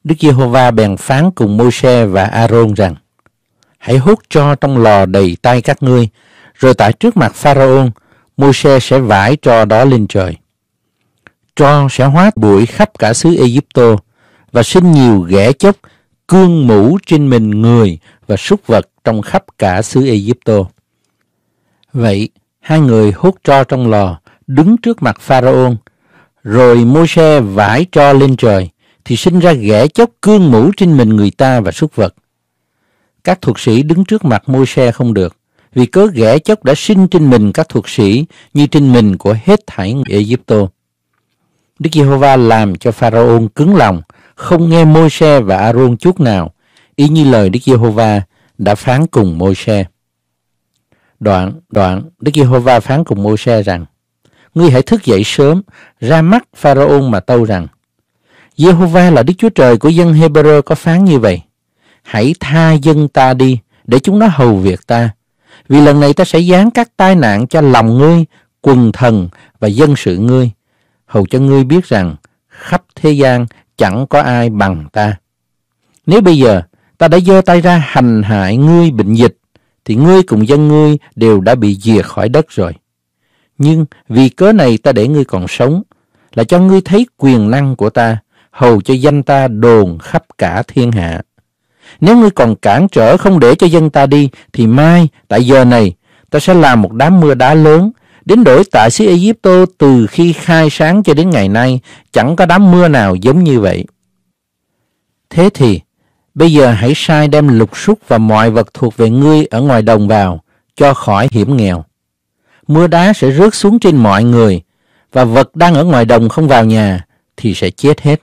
Đức Giê-hô-va bèn phán cùng Môi-se và A-rôn rằng: hãy hút cho trong lò đầy tay các ngươi, rồi tại trước mặt Pharaon, Môi-se sẽ vải cho đó lên trời. Cho sẽ hóa bụi khắp cả xứ Egypto và sinh nhiều ghẻ chốc, cương mũ trên mình người và súc vật trong khắp cả xứ Egypto. Vậy, hai người hút cho trong lò, đứng trước mặt Pharaon, rồi Môi-se vải cho lên trời, thì sinh ra ghẻ chốc cương mũ trên mình người ta và súc vật. Các thuộc sĩ đứng trước mặt môi xe không được, vì cớ ghẻ chốc đã sinh trên mình các thuộc sĩ như trên mình của hết thảy người Egypto. Đức Giê-hô-va làm cho Pharaon cứng lòng, không nghe môi xe và Aaron chút nào, y như lời Đức Giê-hô-va đã phán cùng môi xe. Đoạn, đoạn, Đức Giê-hô-va phán cùng môi xe rằng, Ngươi hãy thức dậy sớm, ra mắt Pharaon mà tâu rằng, Giê-hô-va là Đức Chúa Trời của dân Hebrew có phán như vậy hãy tha dân ta đi để chúng nó hầu việc ta. Vì lần này ta sẽ giáng các tai nạn cho lòng ngươi, quần thần và dân sự ngươi, hầu cho ngươi biết rằng khắp thế gian chẳng có ai bằng ta. Nếu bây giờ ta đã giơ tay ra hành hại ngươi bệnh dịch, thì ngươi cùng dân ngươi đều đã bị dìa khỏi đất rồi. Nhưng vì cớ này ta để ngươi còn sống, là cho ngươi thấy quyền năng của ta, hầu cho danh ta đồn khắp cả thiên hạ. Nếu ngươi còn cản trở không để cho dân ta đi, thì mai, tại giờ này, ta sẽ làm một đám mưa đá lớn. Đến đổi tại xứ Ai Egypto từ khi khai sáng cho đến ngày nay, chẳng có đám mưa nào giống như vậy. Thế thì, bây giờ hãy sai đem lục súc và mọi vật thuộc về ngươi ở ngoài đồng vào, cho khỏi hiểm nghèo. Mưa đá sẽ rớt xuống trên mọi người, và vật đang ở ngoài đồng không vào nhà thì sẽ chết hết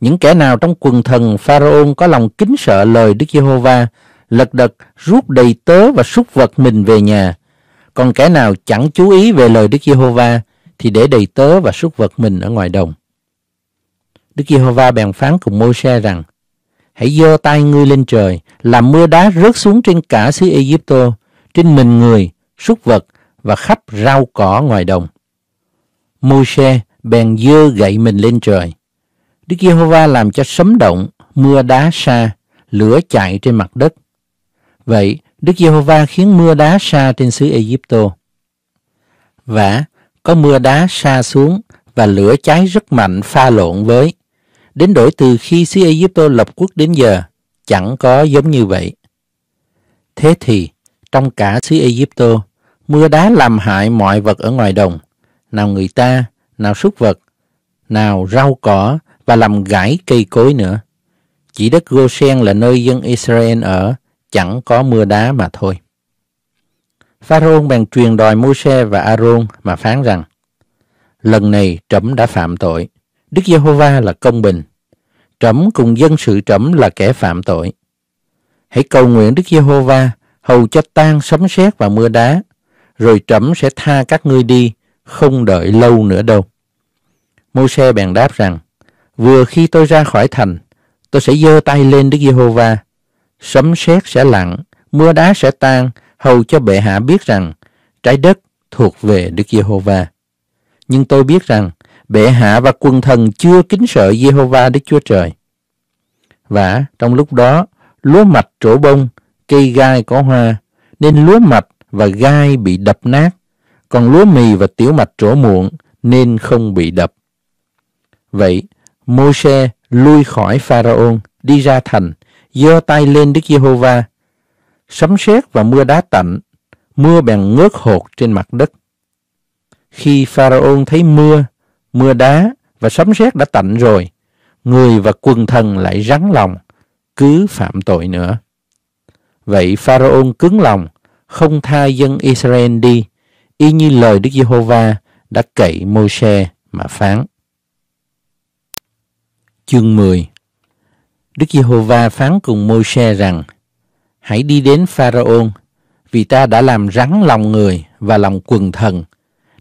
những kẻ nào trong quần thần Pharaon có lòng kính sợ lời Đức Giê-hô-va, lật đật rút đầy tớ và súc vật mình về nhà. Còn kẻ nào chẳng chú ý về lời Đức Giê-hô-va thì để đầy tớ và súc vật mình ở ngoài đồng. Đức Giê-hô-va bèn phán cùng Môi-se rằng: Hãy giơ tay ngươi lên trời, làm mưa đá rớt xuống trên cả xứ Egypto, trên mình người, súc vật và khắp rau cỏ ngoài đồng. Môi-se bèn giơ gậy mình lên trời Đức Giê-hô-va làm cho sấm động, mưa đá xa, lửa chạy trên mặt đất. Vậy, Đức Giê-hô-va khiến mưa đá xa trên xứ Egypto. Và có mưa đá xa xuống và lửa cháy rất mạnh pha lộn với. Đến đổi từ khi xứ Egypto lập quốc đến giờ, chẳng có giống như vậy. Thế thì, trong cả xứ Egypto, mưa đá làm hại mọi vật ở ngoài đồng, nào người ta, nào súc vật, nào rau cỏ, và làm gãy cây cối nữa. Chỉ đất Goshen là nơi dân Israel ở, chẳng có mưa đá mà thôi. Pharaoh bèn truyền đòi Môi-se và Aaron mà phán rằng: Lần này trẫm đã phạm tội, Đức Giê-hô-va là công bình. Trẫm cùng dân sự trẫm là kẻ phạm tội. Hãy cầu nguyện Đức Giê-hô-va hầu cho tan sấm sét và mưa đá, rồi trẫm sẽ tha các ngươi đi, không đợi lâu nữa đâu. Môi-se bèn đáp rằng: Vừa khi tôi ra khỏi thành, tôi sẽ giơ tay lên Đức Giê-hô-va. Sấm sét sẽ lặng, mưa đá sẽ tan, hầu cho bệ hạ biết rằng trái đất thuộc về Đức Giê-hô-va. Nhưng tôi biết rằng bệ hạ và quân thần chưa kính sợ Giê-hô-va Đức Chúa Trời. Và trong lúc đó, lúa mạch trổ bông, cây gai có hoa, nên lúa mạch và gai bị đập nát, còn lúa mì và tiểu mạch trổ muộn nên không bị đập. Vậy, Môi-se lui khỏi Pharaon, đi ra thành, giơ tay lên Đức Giê-hô-va. Sấm sét và mưa đá tạnh, mưa bèn ngớt hột trên mặt đất. Khi Pharaon thấy mưa, mưa đá và sấm sét đã tạnh rồi, người và quần thần lại rắn lòng, cứ phạm tội nữa. Vậy Pharaon cứng lòng, không tha dân Israel đi, y như lời Đức Giê-hô-va đã cậy Môi-se mà phán. Chương 10 Đức Giê-hô-va phán cùng Môi-se rằng Hãy đi đến Pha-ra-ôn, vì ta đã làm rắn lòng người và lòng quần thần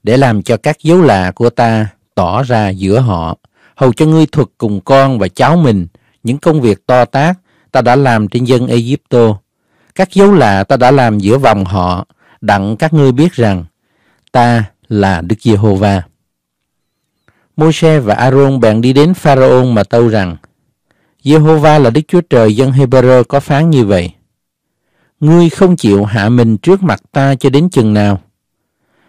để làm cho các dấu lạ của ta tỏ ra giữa họ hầu cho ngươi thuật cùng con và cháu mình những công việc to tác ta đã làm trên dân Egypto các dấu lạ ta đã làm giữa vòng họ đặng các ngươi biết rằng ta là Đức Giê-hô-va môi và Aaron bèn đi đến Pharaon mà tâu rằng Jehovah là Đức Chúa Trời dân Hebrew có phán như vậy. Ngươi không chịu hạ mình trước mặt ta cho đến chừng nào.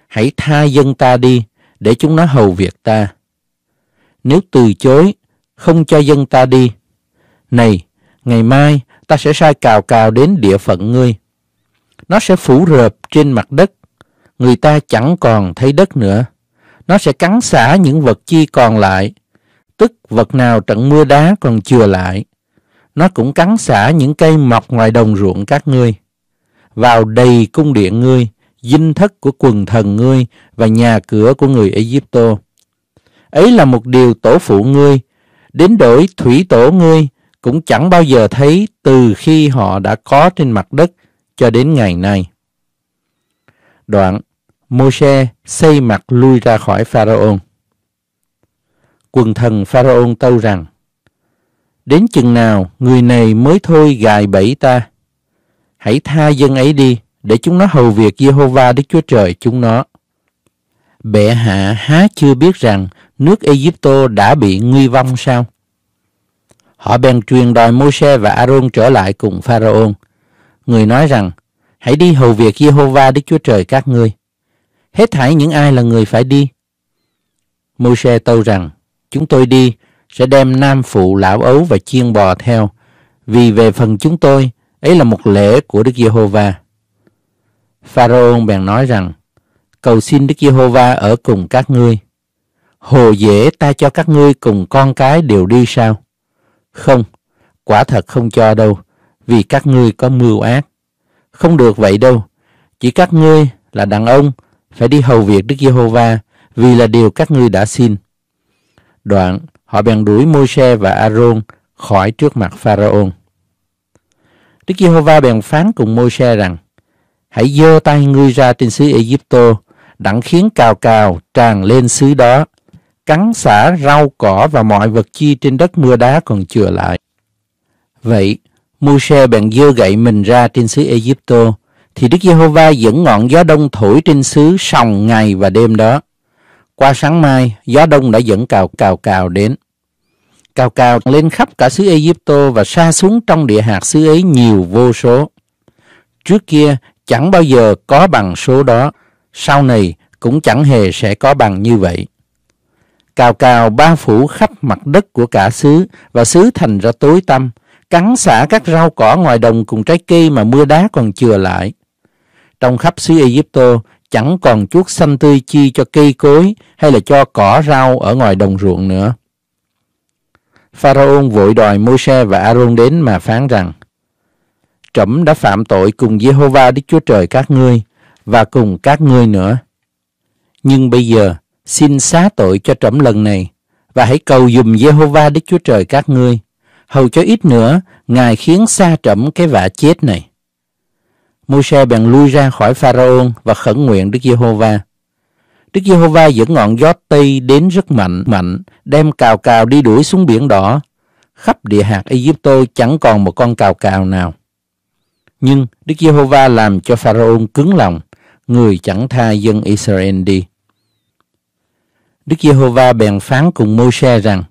Hãy tha dân ta đi để chúng nó hầu việc ta. Nếu từ chối, không cho dân ta đi. Này, ngày mai ta sẽ sai cào cào đến địa phận ngươi. Nó sẽ phủ rợp trên mặt đất. Người ta chẳng còn thấy đất nữa nó sẽ cắn xả những vật chi còn lại, tức vật nào trận mưa đá còn chừa lại. Nó cũng cắn xả những cây mọc ngoài đồng ruộng các ngươi. Vào đầy cung điện ngươi, dinh thất của quần thần ngươi và nhà cửa của người Ai Egypto. Ấy là một điều tổ phụ ngươi, đến đổi thủy tổ ngươi cũng chẳng bao giờ thấy từ khi họ đã có trên mặt đất cho đến ngày nay. Đoạn moshe xây mặt lui ra khỏi Pharaon. Quần thần Pharaon tâu rằng, Đến chừng nào người này mới thôi gài bẫy ta? Hãy tha dân ấy đi, để chúng nó hầu việc Jehovah Đức Chúa Trời chúng nó. Bệ hạ há chưa biết rằng nước Egypto đã bị nguy vong sao? Họ bèn truyền đòi Môi-se và Aaron trở lại cùng Pharaon. Người nói rằng, hãy đi hầu việc Jehovah Đức Chúa Trời các ngươi hết thảy những ai là người phải đi. Moshe tâu rằng, chúng tôi đi sẽ đem nam phụ lão ấu và chiên bò theo, vì về phần chúng tôi, ấy là một lễ của Đức Giê-hô-va. Pharaoh bèn nói rằng, cầu xin Đức Giê-hô-va ở cùng các ngươi. Hồ dễ ta cho các ngươi cùng con cái đều đi sao? Không, quả thật không cho đâu, vì các ngươi có mưu ác. Không được vậy đâu, chỉ các ngươi là đàn ông phải đi hầu việc Đức Giê-hô-va vì là điều các ngươi đã xin. Đoạn, họ bèn đuổi Môi-se và A-rôn khỏi trước mặt Pharaon. Đức Giê-hô-va bèn phán cùng Môi-se rằng: Hãy giơ tay ngươi ra trên xứ Egypto, đặng khiến cào cào tràn lên xứ đó, cắn xả rau cỏ và mọi vật chi trên đất mưa đá còn chừa lại. Vậy, Môi-se bèn giơ gậy mình ra trên xứ Egypto thì Đức Giê-hô-va dẫn ngọn gió đông thổi trên xứ sòng ngày và đêm đó. Qua sáng mai, gió đông đã dẫn cào cào cào đến. Cào cào lên khắp cả xứ Egypto và xa xuống trong địa hạt xứ ấy nhiều vô số. Trước kia chẳng bao giờ có bằng số đó, sau này cũng chẳng hề sẽ có bằng như vậy. Cào cào bao phủ khắp mặt đất của cả xứ và xứ thành ra tối tăm, cắn xả các rau cỏ ngoài đồng cùng trái cây mà mưa đá còn chừa lại trong khắp xứ Egypto chẳng còn chút xanh tươi chi cho cây cối hay là cho cỏ rau ở ngoài đồng ruộng nữa. Pharaoh vội đòi Môi-se và Aaron đến mà phán rằng: Trẫm đã phạm tội cùng Jehovah Đức Chúa Trời các ngươi và cùng các ngươi nữa. Nhưng bây giờ xin xá tội cho trẫm lần này và hãy cầu dùm Jehovah Đức Chúa Trời các ngươi, hầu cho ít nữa Ngài khiến xa trẫm cái vạ chết này. Môi-se bèn lui ra khỏi Pharaon và khẩn nguyện Đức Giê-hô-va. Đức Giê-hô-va dẫn ngọn gió Tây đến rất mạnh mạnh, đem cào cào đi đuổi xuống biển đỏ. Khắp địa hạt Egypto chẳng còn một con cào cào nào. Nhưng Đức Giê-hô-va làm cho Pharaon cứng lòng, người chẳng tha dân Israel đi. Đức Giê-hô-va bèn phán cùng Môi-se rằng: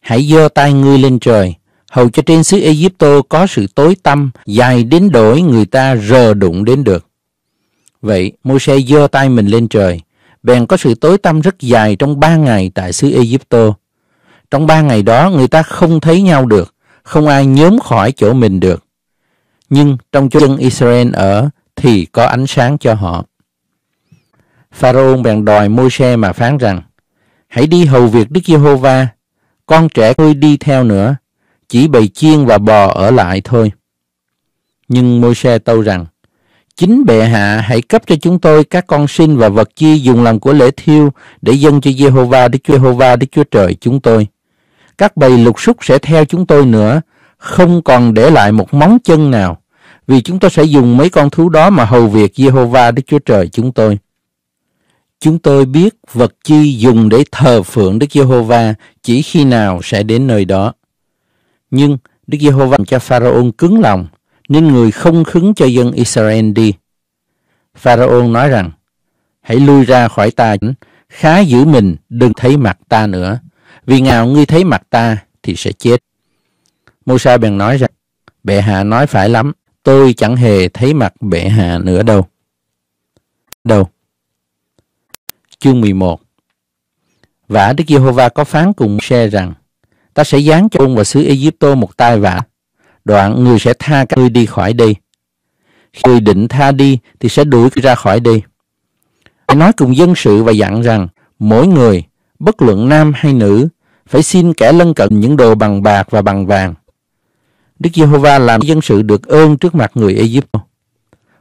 Hãy giơ tay ngươi lên trời, hầu cho trên xứ Egypto có sự tối tăm dài đến đổi người ta rờ đụng đến được. Vậy Môi-se giơ tay mình lên trời, bèn có sự tối tăm rất dài trong ba ngày tại xứ Egypto. Trong ba ngày đó người ta không thấy nhau được, không ai nhóm khỏi chỗ mình được. Nhưng trong chỗ dân Israel ở thì có ánh sáng cho họ. Pharaoh bèn đòi Môi-se mà phán rằng: Hãy đi hầu việc Đức Giê-hô-va, con trẻ tôi đi theo nữa chỉ bầy chiên và bò ở lại thôi. Nhưng Môi-se tâu rằng, Chính bệ hạ hãy cấp cho chúng tôi các con sinh và vật chi dùng làm của lễ thiêu để dâng cho Jehovah Đức Chúa Jehovah Đức Chúa Trời chúng tôi. Các bầy lục súc sẽ theo chúng tôi nữa, không còn để lại một móng chân nào, vì chúng tôi sẽ dùng mấy con thú đó mà hầu việc Jehovah Đức Chúa Trời chúng tôi. Chúng tôi biết vật chi dùng để thờ phượng Đức Giê-hô-va chỉ khi nào sẽ đến nơi đó. Nhưng Đức Giê-hô-va cho Pharaoh cứng lòng, nên người không khứng cho dân Israel đi. Pharaoh nói rằng, hãy lui ra khỏi ta, khá giữ mình, đừng thấy mặt ta nữa, vì ngào ngươi thấy mặt ta thì sẽ chết. Mô-sa bèn nói rằng, bệ hạ nói phải lắm, tôi chẳng hề thấy mặt bệ hạ nữa đâu. Đâu? Chương 11 Và Đức Giê-hô-va có phán cùng xe rằng, ta sẽ giáng cho ông và xứ Ai Egypto một tai vạ. Đoạn người sẽ tha các ngươi đi khỏi đây. Khi người định tha đi thì sẽ đuổi ra khỏi đây. Hãy nói cùng dân sự và dặn rằng mỗi người, bất luận nam hay nữ, phải xin kẻ lân cận những đồ bằng bạc và bằng vàng. Đức Giê-hô-va làm dân sự được ơn trước mặt người Ai Egypto.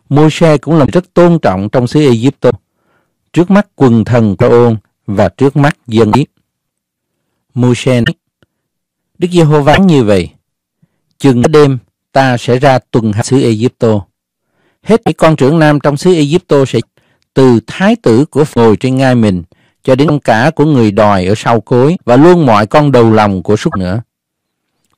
Môi-se cũng là rất tôn trọng trong xứ Ai Egypto, trước mắt quần thần ca và trước mắt dân Ý. Môi-se nói, Đức Giê-hô ván như vậy. Chừng đêm, ta sẽ ra tuần hành xứ Ai Egypto. Hết những con trưởng nam trong xứ Ai Egypto sẽ từ thái tử của ngồi trên ngai mình cho đến con cả của người đòi ở sau cối và luôn mọi con đầu lòng của súc nữa.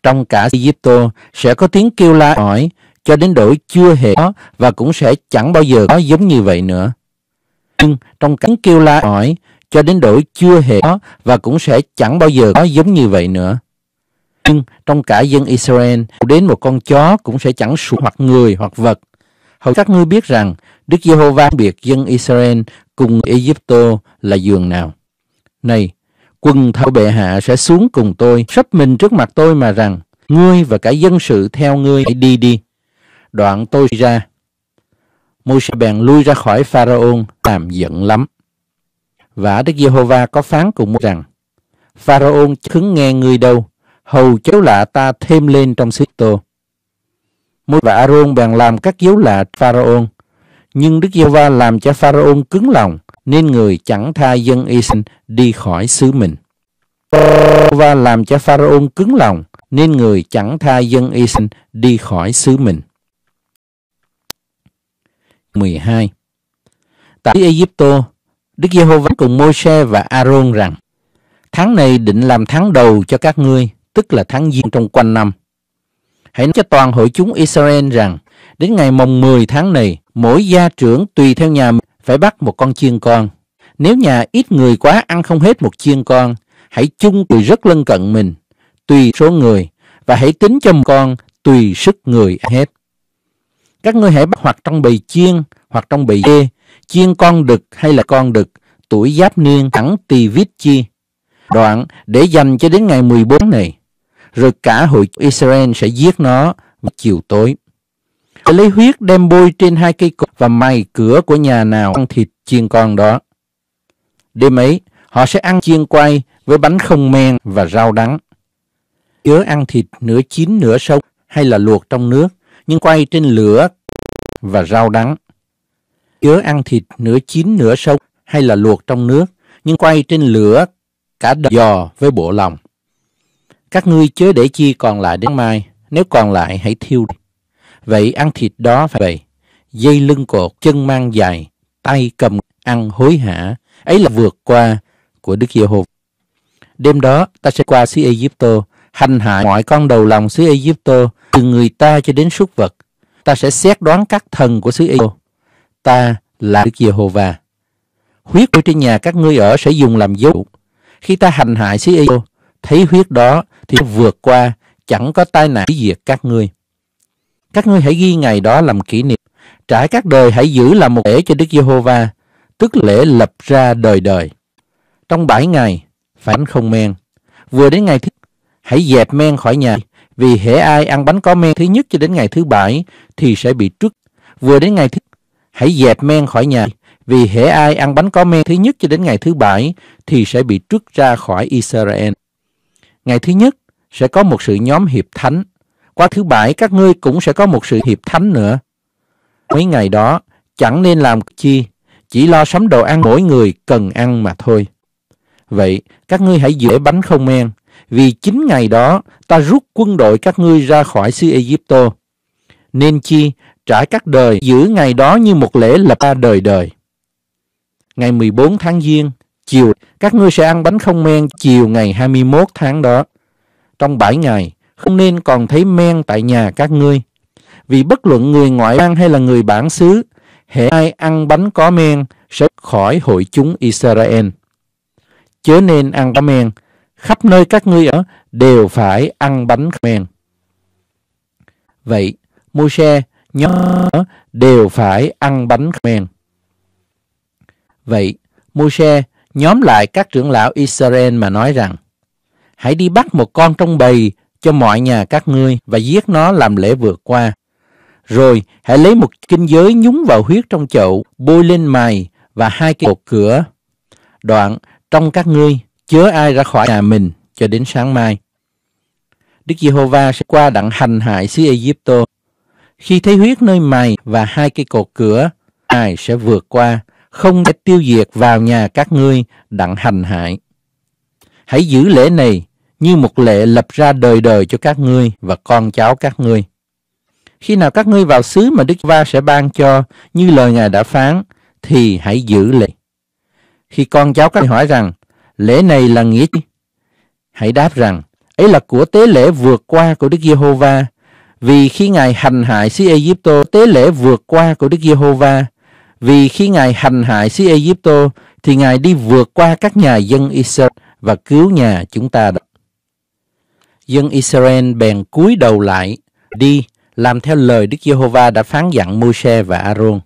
Trong cả Ai Egypto sẽ có tiếng kêu la hỏi cho đến đổi chưa hề có và cũng sẽ chẳng bao giờ có giống như vậy nữa. Nhưng trong tiếng kêu la hỏi cho đến đổi chưa hề có và cũng sẽ chẳng bao giờ có giống như vậy nữa. Nhưng trong cả dân Israel, đến một con chó cũng sẽ chẳng sụt hoặc người hoặc vật. Hầu các ngươi biết rằng Đức Giê-hô-va biệt dân Israel cùng Egypto là giường nào. Này, quần thảo bệ hạ sẽ xuống cùng tôi, sắp mình trước mặt tôi mà rằng, ngươi và cả dân sự theo ngươi hãy đi đi. Đoạn tôi ra. Môi-se bèn lui ra khỏi Pharaon, làm giận lắm. Và Đức Giê-hô-va có phán cùng môi rằng, Pharaon khứng nghe ngươi đâu, hầu chấu lạ ta thêm lên trong xứ tô. Môi và Aaron bèn làm các dấu lạ Pharaon, nhưng Đức Giê-va làm cho Pharaon cứng lòng, nên người chẳng tha dân Israel đi khỏi xứ mình. Và làm cho Pharaon cứng lòng, nên người chẳng tha dân Israel đi khỏi xứ mình. 12. Tại Egypto, Đức Giê-hô-va cùng Môi-se và A-rôn rằng: Tháng này định làm tháng đầu cho các ngươi, tức là tháng Giêng trong quanh năm. Hãy nói cho toàn hội chúng Israel rằng, đến ngày mồng 10 tháng này, mỗi gia trưởng tùy theo nhà phải bắt một con chiên con. Nếu nhà ít người quá ăn không hết một chiên con, hãy chung tùy rất lân cận mình, tùy số người, và hãy tính cho một con tùy sức người hết. Các ngươi hãy bắt hoặc trong bầy chiên, hoặc trong bầy dê, chiên con đực hay là con đực, tuổi giáp niên thẳng tỳ vít chi. Đoạn để dành cho đến ngày 14 này, rồi cả hội Israel sẽ giết nó vào chiều tối. Sẽ lấy huyết đem bôi trên hai cây cột và mày cửa của nhà nào ăn thịt chiên con đó. Đêm ấy, họ sẽ ăn chiên quay với bánh không men và rau đắng. Chớ ăn thịt nửa chín nửa sống hay là luộc trong nước, nhưng quay trên lửa và rau đắng. Chớ ăn thịt nửa chín nửa sống hay là luộc trong nước, nhưng quay trên lửa cả đ... giò với bộ lòng. Các ngươi chớ để chi còn lại đến mai, nếu còn lại hãy thiêu. đi Vậy ăn thịt đó phải vậy, dây lưng cột, chân mang dài, tay cầm ăn hối hả, ấy là vượt qua của Đức Giê Hô. Đêm đó ta sẽ qua xứ ai Egypto, hành hại mọi con đầu lòng xứ ai Egypto, từ người ta cho đến súc vật. Ta sẽ xét đoán các thần của xứ Egypto. Ta là Đức Giê-hô-va. Huyết ở trên nhà các ngươi ở sẽ dùng làm dấu. Khi ta hành hại xứ Egypto, thấy huyết đó thì vượt qua chẳng có tai nạn diệt các ngươi. Các ngươi hãy ghi ngày đó làm kỷ niệm, trải các đời hãy giữ làm một lễ cho Đức Giê-hô-va, tức lễ lập ra đời đời. Trong bảy ngày, phải ăn không men. Vừa đến ngày thứ hãy dẹp men khỏi nhà, vì hễ ai ăn bánh có men thứ nhất cho đến ngày thứ bảy thì sẽ bị trức. Vừa đến ngày thứ hãy dẹp men khỏi nhà, vì hễ ai ăn bánh có men thứ nhất cho đến ngày thứ bảy thì sẽ bị trút ra khỏi Israel. Ngày thứ nhất sẽ có một sự nhóm hiệp thánh. Qua thứ bảy các ngươi cũng sẽ có một sự hiệp thánh nữa. Mấy ngày đó chẳng nên làm chi, chỉ lo sắm đồ ăn mỗi người cần ăn mà thôi. Vậy các ngươi hãy dễ bánh không men, vì chính ngày đó ta rút quân đội các ngươi ra khỏi xứ Egypto. Nên chi trải các đời giữ ngày đó như một lễ lập ra đời đời. Ngày 14 tháng Giêng, các ngươi sẽ ăn bánh không men chiều ngày 21 tháng đó. Trong 7 ngày, không nên còn thấy men tại nhà các ngươi. Vì bất luận người ngoại bang hay là người bản xứ, hệ ai ăn bánh có men sẽ khỏi hội chúng Israel. Chớ nên ăn có men, khắp nơi các ngươi ở đều phải ăn bánh men. Vậy, Môi-se, nhóm đều phải ăn bánh men. Vậy, Môi-se, nhóm lại các trưởng lão Israel mà nói rằng, Hãy đi bắt một con trong bầy cho mọi nhà các ngươi và giết nó làm lễ vượt qua. Rồi hãy lấy một kinh giới nhúng vào huyết trong chậu, bôi lên mày và hai cái cột cửa. Đoạn, trong các ngươi, chớ ai ra khỏi nhà mình cho đến sáng mai. Đức Giê-hô-va sẽ qua đặng hành hại xứ Egypto. Khi thấy huyết nơi mày và hai cây cột cửa, ai sẽ vượt qua không để tiêu diệt vào nhà các ngươi đặng hành hại. Hãy giữ lễ này như một lệ lập ra đời đời cho các ngươi và con cháu các ngươi. Khi nào các ngươi vào xứ mà Đức Va sẽ ban cho như lời Ngài đã phán, thì hãy giữ lễ Khi con cháu các ngươi hỏi rằng, lễ này là nghĩa chi? Hãy đáp rằng, ấy là của tế lễ vượt qua của Đức Giê-hô-va, vì khi Ngài hành hại xứ Ai tô tế lễ vượt qua của Đức Giê-hô-va vì khi Ngài hành hại xứ Ai Egypto thì Ngài đi vượt qua các nhà dân Israel và cứu nhà chúng ta. Đó. Dân Israel bèn cúi đầu lại, đi, làm theo lời Đức Giê-hô-va đã phán dặn Môi-se và A-rôn.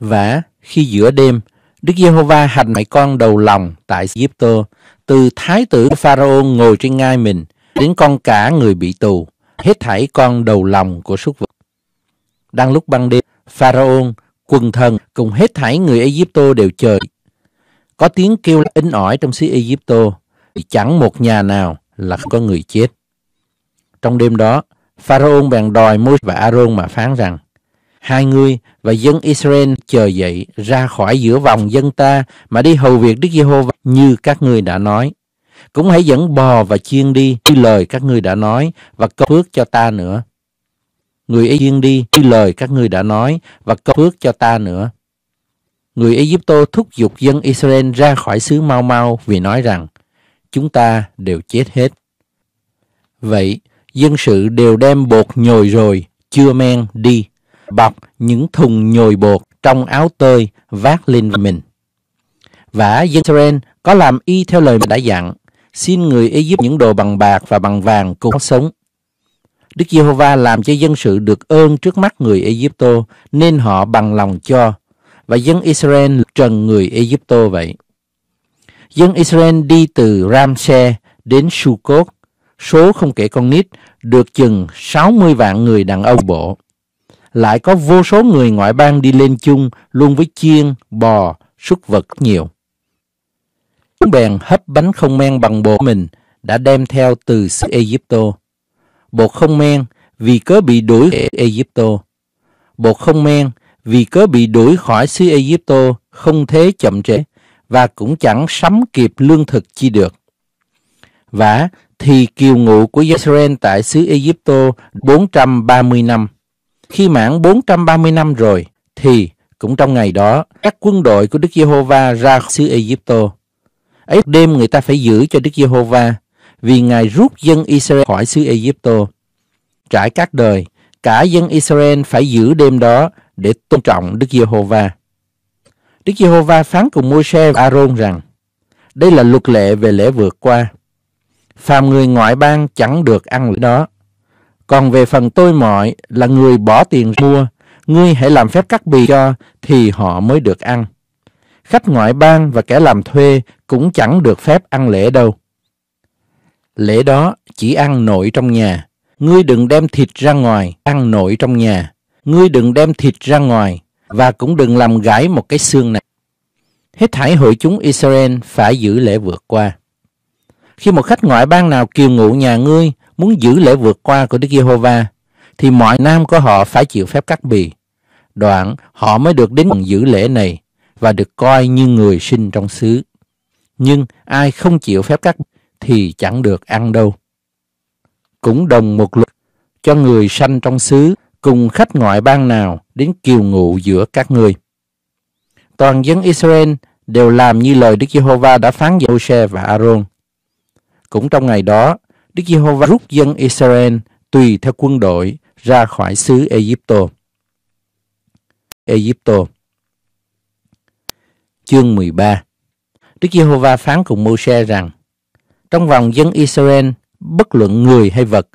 Và khi giữa đêm, Đức Giê-hô-va hành mấy con đầu lòng tại Egypto, từ thái tử Pharaoh ngồi trên ngai mình đến con cả người bị tù, hết thảy con đầu lòng của súc vật. Đang lúc ban đêm, Pharaoh quần thần cùng hết thảy người Ai Egypto đều chờ. Có tiếng kêu inh ỏi trong xứ Ai Cập Egypto, chẳng một nhà nào là không có người chết. Trong đêm đó, Pharaoh bèn đòi Môi và Aaron mà phán rằng, hai ngươi và dân Israel chờ dậy ra khỏi giữa vòng dân ta mà đi hầu việc Đức Giê-hô va như các ngươi đã nói. Cũng hãy dẫn bò và chiên đi như lời các ngươi đã nói và cầu phước cho ta nữa người ấy yên đi như lời các ngươi đã nói và cầu phước cho ta nữa. Người Ai Egypto thúc giục dân Israel ra khỏi xứ Mau Mau vì nói rằng chúng ta đều chết hết. Vậy, dân sự đều đem bột nhồi rồi, chưa men đi, bọc những thùng nhồi bột trong áo tơi vác lên mình. Và dân Israel có làm y theo lời mà đã dặn, xin người Ai Cập những đồ bằng bạc và bằng vàng cũng sống Đức Giê-hô-va làm cho dân sự được ơn trước mắt người Ai Cập Egypto nên họ bằng lòng cho và dân Israel trần người Ai Cập Egypto vậy. Dân Israel đi từ Ramse đến Sukkot, số không kể con nít, được chừng 60 vạn người đàn ông bộ. Lại có vô số người ngoại bang đi lên chung luôn với chiên, bò, súc vật nhiều. Chúng bèn hấp bánh không men bằng bộ mình đã đem theo từ xứ Egypto bột không men vì cớ bị đuổi khỏi Egypto. Bột không men vì cớ bị đuổi khỏi xứ Egypto không thế chậm trễ và cũng chẳng sắm kịp lương thực chi được. Vả thì kiều ngụ của Israel tại xứ Egypto 430 năm. Khi mãn 430 năm rồi thì cũng trong ngày đó các quân đội của Đức Giê-hô-va ra xứ Egypto. Ấy đêm người ta phải giữ cho Đức Giê-hô-va vì Ngài rút dân Israel khỏi xứ Ai Egypto. Trải các đời, cả dân Israel phải giữ đêm đó để tôn trọng Đức Giê-hô-va. Đức Giê-hô-va phán cùng Môi-se và A-rôn rằng, đây là luật lệ về lễ vượt qua. Phàm người ngoại bang chẳng được ăn lễ đó. Còn về phần tôi mọi là người bỏ tiền mua, ngươi hãy làm phép cắt bì cho thì họ mới được ăn. Khách ngoại bang và kẻ làm thuê cũng chẳng được phép ăn lễ đâu. Lễ đó chỉ ăn nội trong nhà. Ngươi đừng đem thịt ra ngoài, ăn nội trong nhà. Ngươi đừng đem thịt ra ngoài, và cũng đừng làm gãi một cái xương này. Hết thảy hội chúng Israel phải giữ lễ vượt qua. Khi một khách ngoại bang nào kiều ngụ nhà ngươi muốn giữ lễ vượt qua của Đức Giê-hô-va, thì mọi nam của họ phải chịu phép cắt bì. Đoạn họ mới được đến giữ lễ này và được coi như người sinh trong xứ. Nhưng ai không chịu phép cắt bì, thì chẳng được ăn đâu. Cũng đồng một luật cho người sanh trong xứ cùng khách ngoại bang nào đến kiều ngụ giữa các người. Toàn dân Israel đều làm như lời Đức Giê-hô-va đã phán dạy Môi-se và A-rôn. Cũng trong ngày đó, Đức Giê-hô-va rút dân Israel tùy theo quân đội ra khỏi xứ Egypto. Egypto Chương 13 Đức Giê-hô-va phán cùng mô se rằng trong vòng dân Israel, bất luận người hay vật.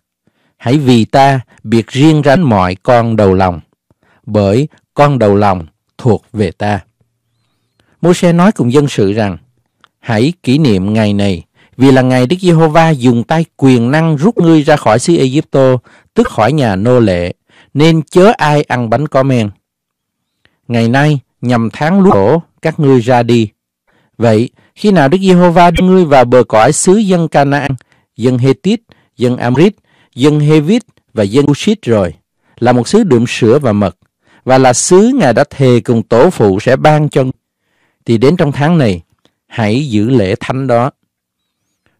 Hãy vì ta biệt riêng ránh mọi con đầu lòng, bởi con đầu lòng thuộc về ta. Môi-se nói cùng dân sự rằng, hãy kỷ niệm ngày này, vì là ngày Đức Giê-hô-va dùng tay quyền năng rút ngươi ra khỏi xứ ai Egypto, tức khỏi nhà nô lệ, nên chớ ai ăn bánh có men. Ngày nay, nhằm tháng lúa đổ, các ngươi ra đi. Vậy, khi nào Đức Giê-hô-va đưa ngươi vào bờ cõi xứ dân Canaan, dân Hê-tít, dân Amrit, dân He-vít và dân Cushit rồi, là một xứ đượm sữa và mật, và là xứ Ngài đã thề cùng tổ phụ sẽ ban cho Thì đến trong tháng này, hãy giữ lễ thánh đó.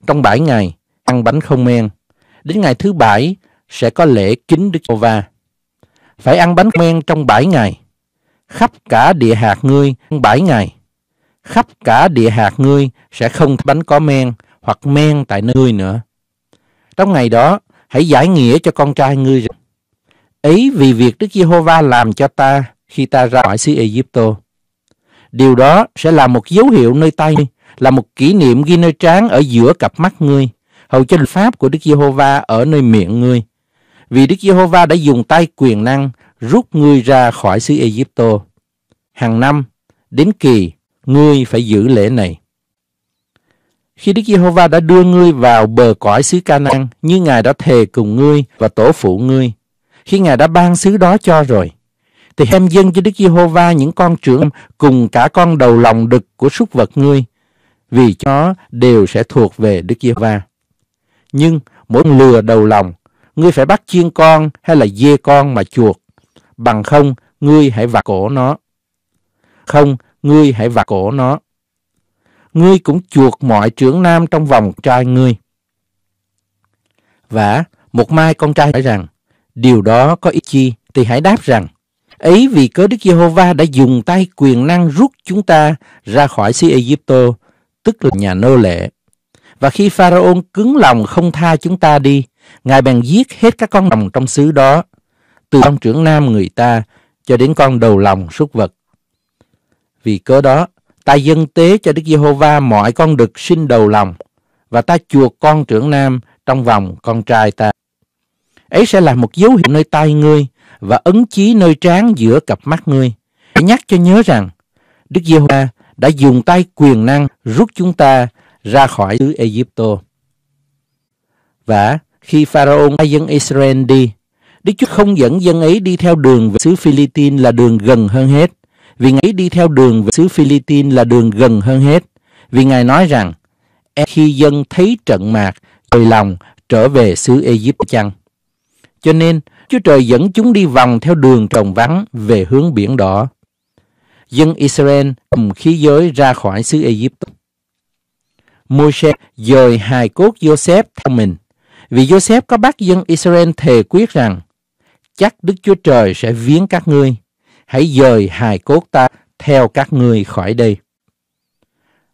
Trong bảy ngày, ăn bánh không men. Đến ngày thứ bảy sẽ có lễ kính Đức Giê-hô-va. Phải ăn bánh men trong bảy ngày. Khắp cả địa hạt ngươi trong bảy ngày khắp cả địa hạt ngươi sẽ không bánh có men hoặc men tại nơi nữa. Trong ngày đó, hãy giải nghĩa cho con trai ngươi rằng, ấy vì việc Đức Giê-hô-va làm cho ta khi ta ra khỏi xứ ai Egypto. Điều đó sẽ là một dấu hiệu nơi tay là một kỷ niệm ghi nơi trán ở giữa cặp mắt ngươi, hầu cho pháp của Đức Giê-hô-va ở nơi miệng ngươi. Vì Đức Giê-hô-va đã dùng tay quyền năng rút ngươi ra khỏi xứ ai Egypto. Hàng năm, đến kỳ ngươi phải giữ lễ này. Khi Đức Giê-hô-va đã đưa ngươi vào bờ cõi xứ Canaan như Ngài đã thề cùng ngươi và tổ phụ ngươi, khi Ngài đã ban xứ đó cho rồi, thì hem dâng cho Đức Giê-hô-va những con trưởng cùng cả con đầu lòng đực của súc vật ngươi, vì chó đều sẽ thuộc về Đức Giê-hô-va. Nhưng mỗi lừa đầu lòng, ngươi phải bắt chiên con hay là dê con mà chuột, bằng không ngươi hãy vặt cổ nó. Không, ngươi hãy vặt cổ nó. Ngươi cũng chuột mọi trưởng nam trong vòng trai ngươi. Và một mai con trai hỏi rằng, điều đó có ích chi thì hãy đáp rằng, ấy vì cớ Đức Giê-hô-va đã dùng tay quyền năng rút chúng ta ra khỏi xứ ai Egypto, tức là nhà nô lệ. Và khi Pharaon cứng lòng không tha chúng ta đi, Ngài bèn giết hết các con đồng trong xứ đó, từ ông trưởng nam người ta cho đến con đầu lòng súc vật. Vì cớ đó, ta dân tế cho Đức Giê-hô-va mọi con đực sinh đầu lòng và ta chuộc con trưởng nam trong vòng con trai ta. Ấy sẽ là một dấu hiệu nơi tay ngươi và ấn chí nơi trán giữa cặp mắt ngươi. Hãy nhắc cho nhớ rằng Đức Giê-hô-va đã dùng tay quyền năng rút chúng ta ra khỏi xứ Egypto. Và khi Pharaon đã dân Israel đi, Đức Chúa không dẫn dân ấy đi theo đường về xứ Philippines là đường gần hơn hết vì Ngài đi theo đường về xứ Philippines là đường gần hơn hết. Vì Ngài nói rằng, e khi dân thấy trận mạc, trời lòng trở về xứ Egypt chăng. Cho nên, Chúa Trời dẫn chúng đi vòng theo đường trồng vắng về hướng biển đỏ. Dân Israel cầm khí giới ra khỏi xứ Egypt. Môi-se dời hài cốt Joseph theo mình, vì Joseph có bắt dân Israel thề quyết rằng, chắc Đức Chúa Trời sẽ viếng các ngươi hãy dời hài cốt ta theo các ngươi khỏi đây.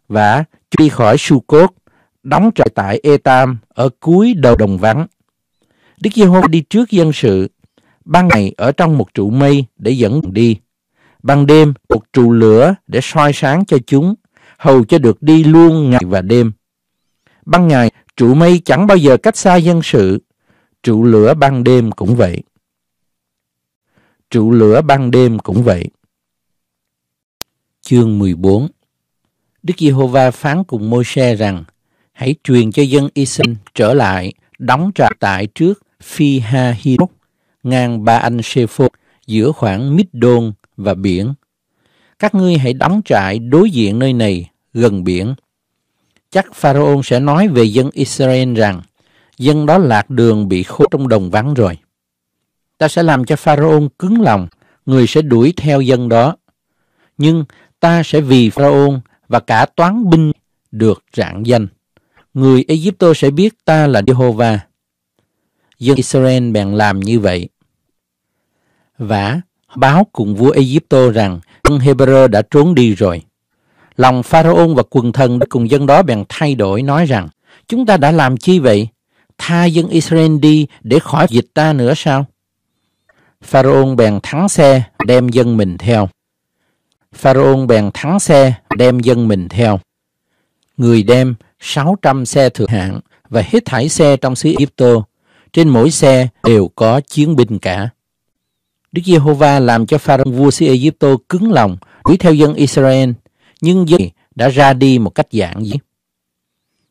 Và truy khỏi su cốt, đóng trại tại Etam ở cuối đầu đồng vắng. Đức Giê-hô đi trước dân sự, ban ngày ở trong một trụ mây để dẫn đi, ban đêm một trụ lửa để soi sáng cho chúng, hầu cho được đi luôn ngày và đêm. Ban ngày, trụ mây chẳng bao giờ cách xa dân sự, trụ lửa ban đêm cũng vậy trụ lửa ban đêm cũng vậy. Chương 14 Đức Giê-hô-va phán cùng Môi-se rằng, hãy truyền cho dân Israel trở lại, đóng trại tại trước Phi Ha Hi ngang ba anh sê phô giữa khoảng mít đôn và biển. Các ngươi hãy đóng trại đối diện nơi này, gần biển. Chắc Pharaoh sẽ nói về dân Israel rằng, dân đó lạc đường bị khô trong đồng vắng rồi ta sẽ làm cho pharaoh cứng lòng, người sẽ đuổi theo dân đó. Nhưng ta sẽ vì pharaoh và cả toán binh được rạng danh. Người Egypto sẽ biết ta là Jehovah. Dân Israel bèn làm như vậy. vả báo cùng vua Egypto rằng dân Hebrew đã trốn đi rồi. Lòng pharaoh và quần thần cùng dân đó bèn thay đổi nói rằng chúng ta đã làm chi vậy? Tha dân Israel đi để khỏi dịch ta nữa sao? Pharaoh bèn thắng xe đem dân mình theo. Pharaoh bèn thắng xe đem dân mình theo. Người đem 600 xe thượng hạng và hết thảy xe trong xứ Egypto. Trên mỗi xe đều có chiến binh cả. Đức Giê-hô-va làm cho Pharaoh vua xứ Egypto cứng lòng đuổi theo dân Israel, nhưng dân đã ra đi một cách dạng dĩ.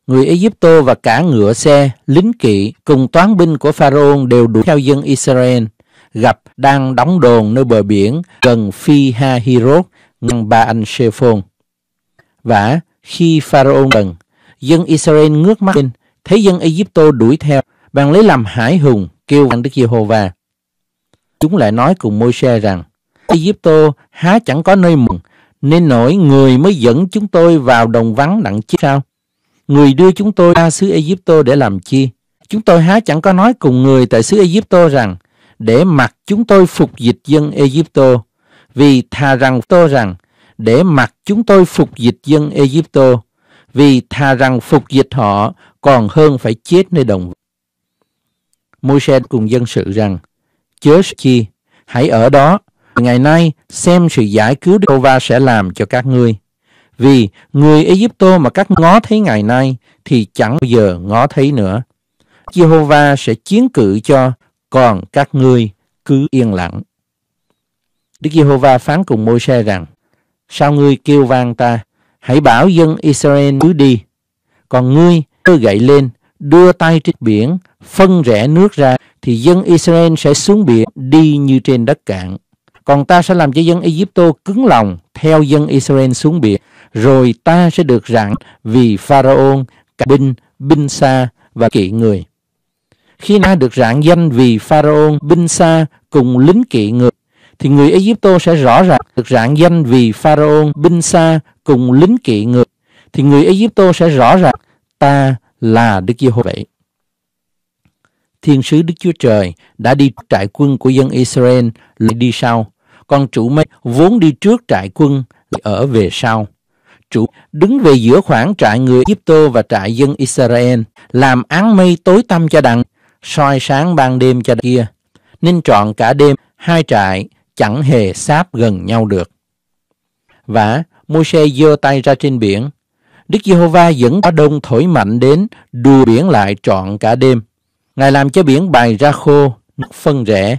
Người Egypto và cả ngựa xe, lính kỵ cùng toán binh của Pharaoh đều đuổi theo dân Israel – gặp đang đóng đồn nơi bờ biển gần Phi Ha Hirot, ngăn ba anh Shephon. Và khi Pharaoh gần, dân Israel ngước mắt lên, thấy dân Ai Egypto đuổi theo, bạn lấy làm hải hùng, kêu anh Đức Giê-hô-va. Chúng lại nói cùng Môi-se rằng, Ai Egypto há chẳng có nơi mừng, nên nổi người mới dẫn chúng tôi vào đồng vắng nặng chứ sao? Người đưa chúng tôi ra xứ Ai Egypto để làm chi? Chúng tôi há chẳng có nói cùng người tại xứ Ai Egypto rằng để mặc chúng tôi phục dịch dân Egypto, vì thà rằng tôi rằng để mặc chúng tôi phục dịch dân Egypto, vì thà rằng phục dịch họ còn hơn phải chết nơi đồng. Môi-se cùng dân sự rằng, chớ chi, hãy ở đó, ngày nay xem sự giải cứu Đô Va sẽ làm cho các ngươi. Vì người Egypto mà các ngó thấy ngày nay thì chẳng bao giờ ngó thấy nữa. Jehovah sẽ chiến cự cho còn các ngươi cứ yên lặng. Đức Giê-hô-va phán cùng Môi-se rằng, Sao ngươi kêu vang ta, hãy bảo dân Israel cứ đi. Còn ngươi cứ gậy lên, đưa tay trên biển, phân rẽ nước ra, thì dân Israel sẽ xuống biển đi như trên đất cạn. Còn ta sẽ làm cho dân Egypto cứng lòng theo dân Israel xuống biển, rồi ta sẽ được rạng vì Pharaon, cả binh, binh xa và kỵ người. Khi Na được rạng danh vì Pharaoh binh xa cùng lính kỵ ngựa, thì người Ai Egypto sẽ rõ ràng được rạng danh vì Pharaoh binh xa cùng lính kỵ ngựa, thì người Ai Egypto sẽ rõ ràng ta là Đức Giê-hô-vệ. Thiên sứ Đức Chúa Trời đã đi trại quân của dân Israel lại đi sau, còn chủ mây vốn đi trước trại quân lại ở về sau chủ đứng về giữa khoảng trại người Egypto và trại dân Israel, làm áng mây tối tăm cho đặng soi sáng ban đêm cho kia, nên trọn cả đêm hai trại chẳng hề sáp gần nhau được. Và Môi-se giơ tay ra trên biển. Đức Giê-hô-va dẫn gió đông thổi mạnh đến, đùa biển lại trọn cả đêm. Ngài làm cho biển bài ra khô, nước phân rẽ.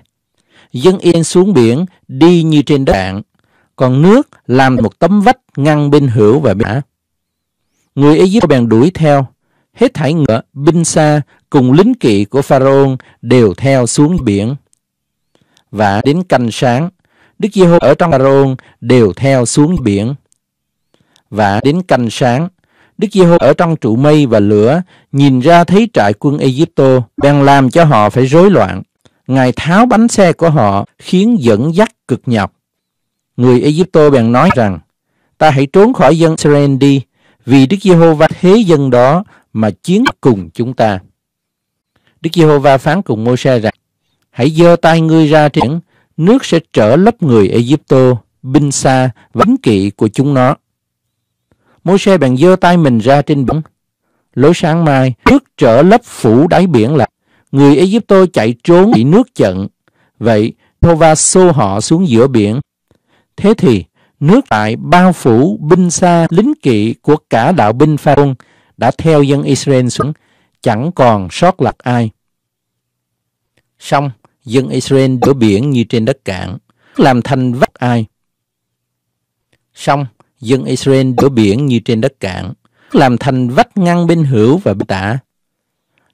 Dân yên xuống biển, đi như trên đất đạn. Còn nước làm một tấm vách ngăn bên hữu và bên ả. Người Ai Cập bèn đuổi theo. Hết thảy ngựa, binh xa, cùng lính kỵ của Pharaoh đều theo xuống biển. Và đến canh sáng, Đức Giê-hô ở trong Pharaoh đều theo xuống biển. Và đến canh sáng, Đức Giê-hô ở trong trụ mây và lửa nhìn ra thấy trại quân Egypto bèn làm cho họ phải rối loạn. Ngài tháo bánh xe của họ khiến dẫn dắt cực nhọc. Người Egypto bèn nói rằng, ta hãy trốn khỏi dân Israel đi, vì Đức Giê-hô-va thế dân đó mà chiến cùng chúng ta. Đức Giê-hô-va phán cùng mô se rằng, hãy giơ tay ngươi ra triển, nước sẽ trở lấp người Egypto, binh xa và bính kỵ của chúng nó. mô se bèn giơ tay mình ra trên biển. Lối sáng mai, nước trở lấp phủ đáy biển lại. Người Egypto chạy trốn bị nước chặn. Vậy, Thô-va xô họ xuống giữa biển. Thế thì, nước lại bao phủ binh xa lính kỵ của cả đạo binh pharaoh đã theo dân Israel xuống chẳng còn sót lặt ai. Xong, dân Israel đổ biển như trên đất cạn, làm thành vách ai. Xong, dân Israel đổ biển như trên đất cạn, làm thành vách ngăn bên hữu và bên tả.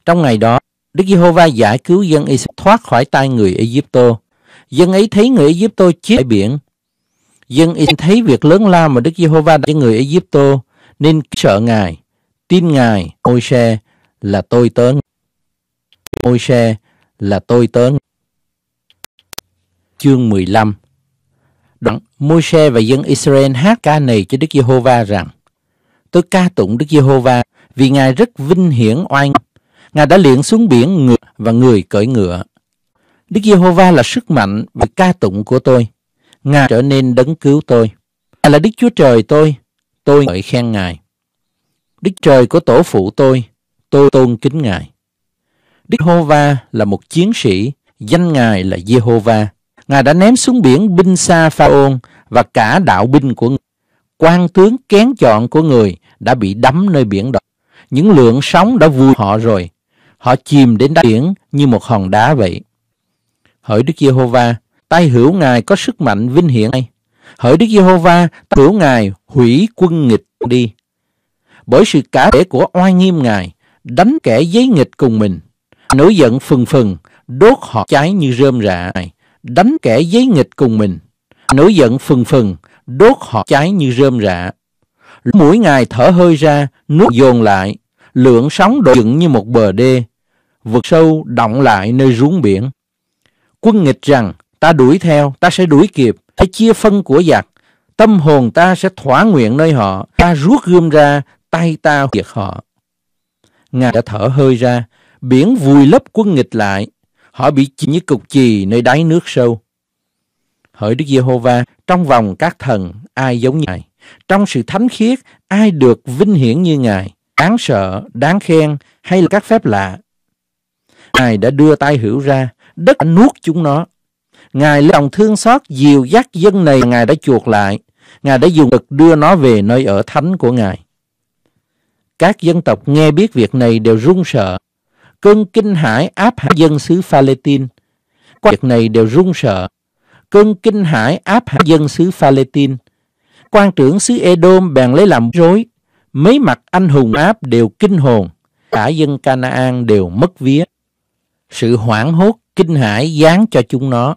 Trong ngày đó, Đức Giê-hô-va giải cứu dân Israel thoát khỏi tay người Ai Egypto. Dân ấy thấy người Ai Cập chết tại biển. Dân Israel thấy việc lớn lao mà Đức Giê-hô-va đã cho người Ai Egypto nên sợ Ngài, tin Ngài, ôi xe là tôi tớ môi xe là tôi tớ chương 15 đoạn môi xe và dân Israel hát ca này cho Đức Giê-hô-va rằng tôi ca tụng Đức Giê-hô-va vì Ngài rất vinh hiển oai Ngài đã luyện xuống biển ngựa và người cởi ngựa. Đức Giê-hô-va là sức mạnh và ca tụng của tôi. Ngài trở nên đấng cứu tôi. Ngài là Đức Chúa Trời tôi. Tôi ngợi khen Ngài. Đức Trời của tổ phụ tôi, tôi tôn kính Ngài. Đức Hô-va là một chiến sĩ, danh Ngài là Giê-hô-va. Ngài đã ném xuống biển binh xa Pha-ôn và cả đạo binh của người. Quan tướng kén chọn của người đã bị đắm nơi biển động. Những lượng sóng đã vui họ rồi. Họ chìm đến đáy biển như một hòn đá vậy. Hỡi Đức Giê-hô-va, tay hữu Ngài có sức mạnh vinh hiển hay? Hỡi Đức Giê-hô-va, tay hữu Ngài hủy quân nghịch đi. Bởi sự cả thể của oai nghiêm Ngài, đánh kẻ giấy nghịch cùng mình. Nổi giận phừng phừng, đốt họ cháy như rơm rạ. Đánh kẻ giấy nghịch cùng mình. Nổi giận phừng phừng, đốt họ cháy như rơm rạ. Mỗi ngày thở hơi ra, nuốt dồn lại. Lượng sóng đổ dựng như một bờ đê. Vực sâu động lại nơi ruống biển. Quân nghịch rằng, ta đuổi theo, ta sẽ đuổi kịp. Hãy chia phân của giặc. Tâm hồn ta sẽ thỏa nguyện nơi họ. Ta rút gươm ra, tay ta diệt họ. Ngài đã thở hơi ra, biển vùi lấp quân nghịch lại. Họ bị chỉ như cục chì nơi đáy nước sâu. Hỡi Đức Giê-hô-va, trong vòng các thần, ai giống như Ngài? Trong sự thánh khiết, ai được vinh hiển như Ngài? Đáng sợ, đáng khen hay là các phép lạ? Ngài đã đưa tay hữu ra, đất đã nuốt chúng nó. Ngài lấy lòng thương xót dìu dắt dân này Ngài đã chuộc lại. Ngài đã dùng lực đưa nó về nơi ở thánh của Ngài. Các dân tộc nghe biết việc này đều run sợ. Cơn kinh hãi áp hạ dân xứ Palestine. Qua việc này đều run sợ. Cơn kinh hãi áp hạ dân xứ Palestine. Quan trưởng xứ Edom bèn lấy làm rối. Mấy mặt anh hùng áp đều kinh hồn. Cả dân Canaan đều mất vía. Sự hoảng hốt kinh hãi giáng cho chúng nó.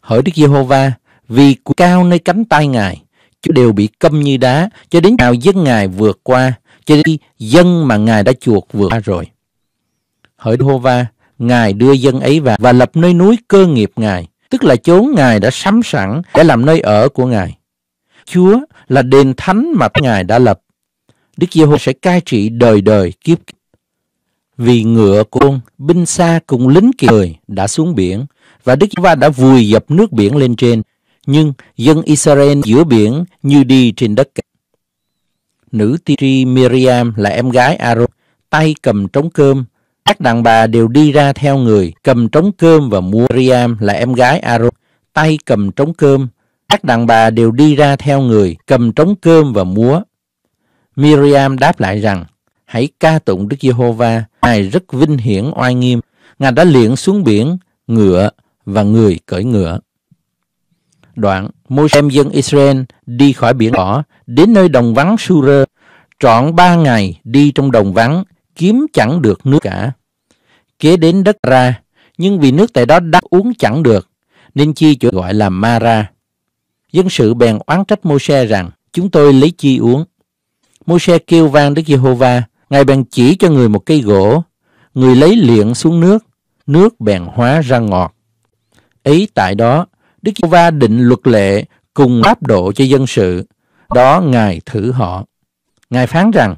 Hỡi Đức Giê-hô-va, vì cao nơi cánh tay Ngài, chúng đều bị câm như đá, cho đến nào dân Ngài vượt qua cho đi dân mà Ngài đã chuộc vừa qua rồi. Hỡi hô va, Ngài đưa dân ấy vào và lập nơi núi cơ nghiệp Ngài, tức là chốn Ngài đã sắm sẵn để làm nơi ở của Ngài. Chúa là đền thánh mà Ngài đã lập. Đức Giê-hô sẽ cai trị đời đời kiếp kiếp. Vì ngựa của binh xa cùng lính kịp người đã xuống biển và Đức Giê-hô đã vùi dập nước biển lên trên. Nhưng dân Israel giữa biển như đi trên đất cả nữ tiên Miriam là em gái Aaron, tay cầm trống cơm. Các đàn bà đều đi ra theo người, cầm trống cơm và mua Miriam là em gái Aaron, tay cầm trống cơm. Các đàn bà đều đi ra theo người, cầm trống cơm và múa. Miriam đáp lại rằng, hãy ca tụng Đức Giê-hô-va, Ngài rất vinh hiển oai nghiêm, Ngài đã liễn xuống biển, ngựa và người cởi ngựa. Đoạn, Môi-xem dân Israel đi khỏi biển đỏ, đến nơi đồng vắng Sura, trọn ba ngày đi trong đồng vắng, kiếm chẳng được nước cả. Kế đến đất ra, nhưng vì nước tại đó đắt uống chẳng được, nên chi chỗ gọi là Mara. Dân sự bèn oán trách Môi-se rằng, chúng tôi lấy chi uống. Môi-se kêu vang Đức Giê-hô-va, Ngài bèn chỉ cho người một cây gỗ, người lấy liệng xuống nước, nước bèn hóa ra ngọt. Ấy tại đó, Đức Giê-hô-va định luật lệ cùng áp độ cho dân sự. Đó Ngài thử họ. Ngài phán rằng,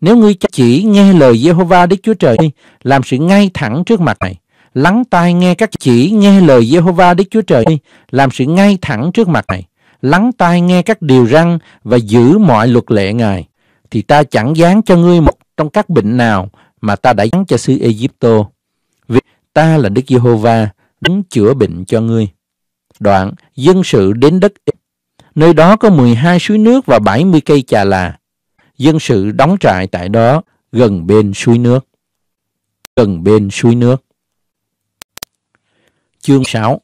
nếu ngươi chỉ nghe lời Giê-hô-va Đức Chúa Trời, làm sự ngay thẳng trước mặt này, lắng tai nghe các chỉ nghe lời Giê-hô-va Đức Chúa Trời, làm sự ngay thẳng trước mặt này, lắng tai nghe các điều răn và giữ mọi luật lệ Ngài, thì ta chẳng dán cho ngươi một trong các bệnh nào mà ta đã dán cho xứ Egypto. Vì ta là Đức Giê-hô-va, đứng chữa bệnh cho ngươi. Đoạn, dân sự đến đất Ê. Nơi đó có 12 suối nước và 70 cây trà là. Dân sự đóng trại tại đó, gần bên suối nước. Gần bên suối nước. Chương 6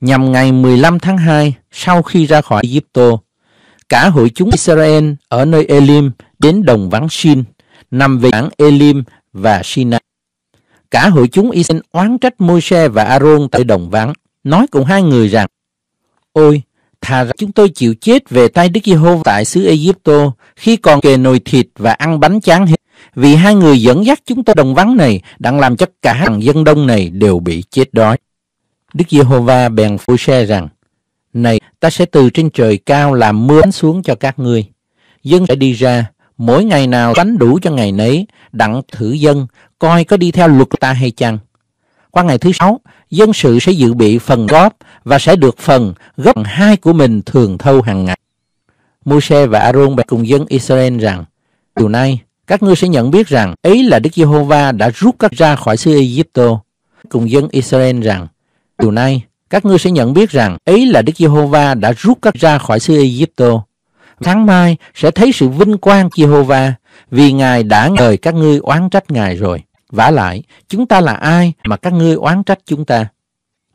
Nhằm ngày 15 tháng 2, sau khi ra khỏi Egypto, cả hội chúng Israel ở nơi Elim đến đồng vắng Shin nằm về bản Elim và Sinai. Cả hội chúng Israel oán trách Môi-se và Aaron tại đồng vắng nói cùng hai người rằng Ôi, thà rằng chúng tôi chịu chết về tay Đức Giê-hô va tại xứ Egypto khi còn kề nồi thịt và ăn bánh chán hết, vì hai người dẫn dắt chúng tôi đồng vắng này đang làm cho cả hàng dân đông này đều bị chết đói. Đức Giê-hô-va bèn phu xe rằng, Này, ta sẽ từ trên trời cao làm mưa xuống cho các ngươi. Dân sẽ đi ra, mỗi ngày nào bánh đủ cho ngày nấy, đặng thử dân, coi có đi theo luật ta hay chăng. Qua ngày thứ sáu, dân sự sẽ dự bị phần góp và sẽ được phần gấp hai của mình thường thâu hàng ngày. Môi-se và Aaron bạch cùng dân Israel rằng, Điều nay, các ngươi sẽ nhận biết rằng ấy là Đức Giê-hô-va đã rút các ra khỏi xứ ai Egypto. Cùng dân Israel rằng, Điều nay, các ngươi sẽ nhận biết rằng ấy là Đức Giê-hô-va đã rút các ra khỏi xứ ai Egypto. Tháng mai sẽ thấy sự vinh quang Giê-hô-va vì Ngài đã ngời các ngươi oán trách Ngài rồi. Vả lại, chúng ta là ai mà các ngươi oán trách chúng ta?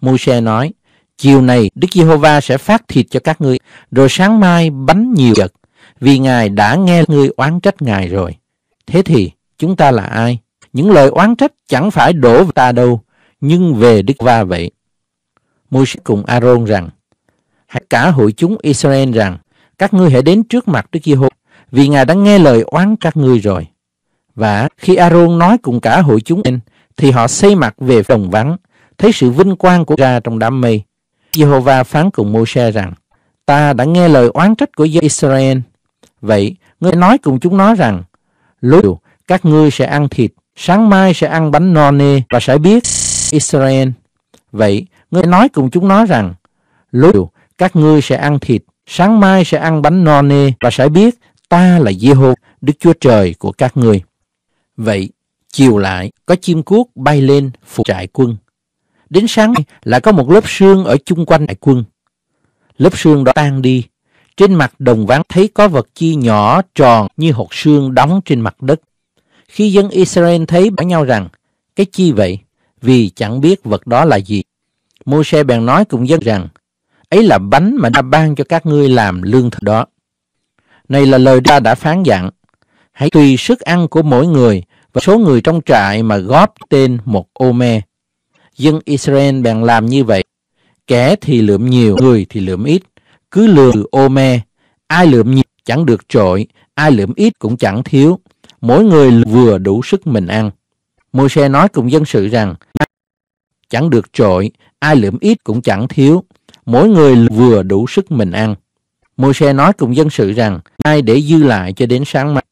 Môi-se nói, chiều này Đức Giê-hô-va sẽ phát thịt cho các ngươi, rồi sáng mai bánh nhiều vật, vì Ngài đã nghe ngươi oán trách Ngài rồi. Thế thì, chúng ta là ai? Những lời oán trách chẳng phải đổ vào ta đâu, nhưng về Đức Va vậy. Môi-se cùng A-rôn rằng, hãy cả hội chúng Israel rằng, các ngươi hãy đến trước mặt Đức Giê-hô, va vì Ngài đã nghe lời oán các ngươi rồi. Và khi Aaron nói cùng cả hội chúng anh, thì họ xây mặt về đồng vắng, thấy sự vinh quang của ra trong đám mây. Jehovah phán cùng Môi-se rằng, Ta đã nghe lời oán trách của dân Israel. Vậy, ngươi nói cùng chúng nó rằng, Lối các ngươi sẽ ăn thịt, sáng mai sẽ ăn bánh non nê và sẽ biết Israel. Vậy, ngươi nói cùng chúng nó rằng, Lối các ngươi sẽ ăn thịt, sáng mai sẽ ăn bánh non nê và sẽ biết ta là Giê-hô, Đức Chúa Trời của các ngươi. Vậy, chiều lại có chim cuốc bay lên phục trại quân. Đến sáng lại có một lớp sương ở chung quanh đại quân. Lớp sương đó tan đi. Trên mặt đồng ván thấy có vật chi nhỏ tròn như hột sương đóng trên mặt đất. Khi dân Israel thấy bảo nhau rằng, cái chi vậy? Vì chẳng biết vật đó là gì. Môi-se bèn nói cùng dân rằng, ấy là bánh mà đã ban cho các ngươi làm lương thực đó. Này là lời ta đã phán dặn, hãy tùy sức ăn của mỗi người và số người trong trại mà góp tên một ô me. Dân Israel bèn làm như vậy. Kẻ thì lượm nhiều, người thì lượm ít. Cứ lượm từ ô me, ai lượm nhiều chẳng được trội, ai lượm ít cũng chẳng thiếu. Mỗi người vừa đủ sức mình ăn. môi xe nói cùng dân sự rằng, chẳng được trội, ai lượm ít cũng chẳng thiếu. Mỗi người vừa đủ sức mình ăn. môi xe nói cùng dân sự rằng, ai để dư lại cho đến sáng mai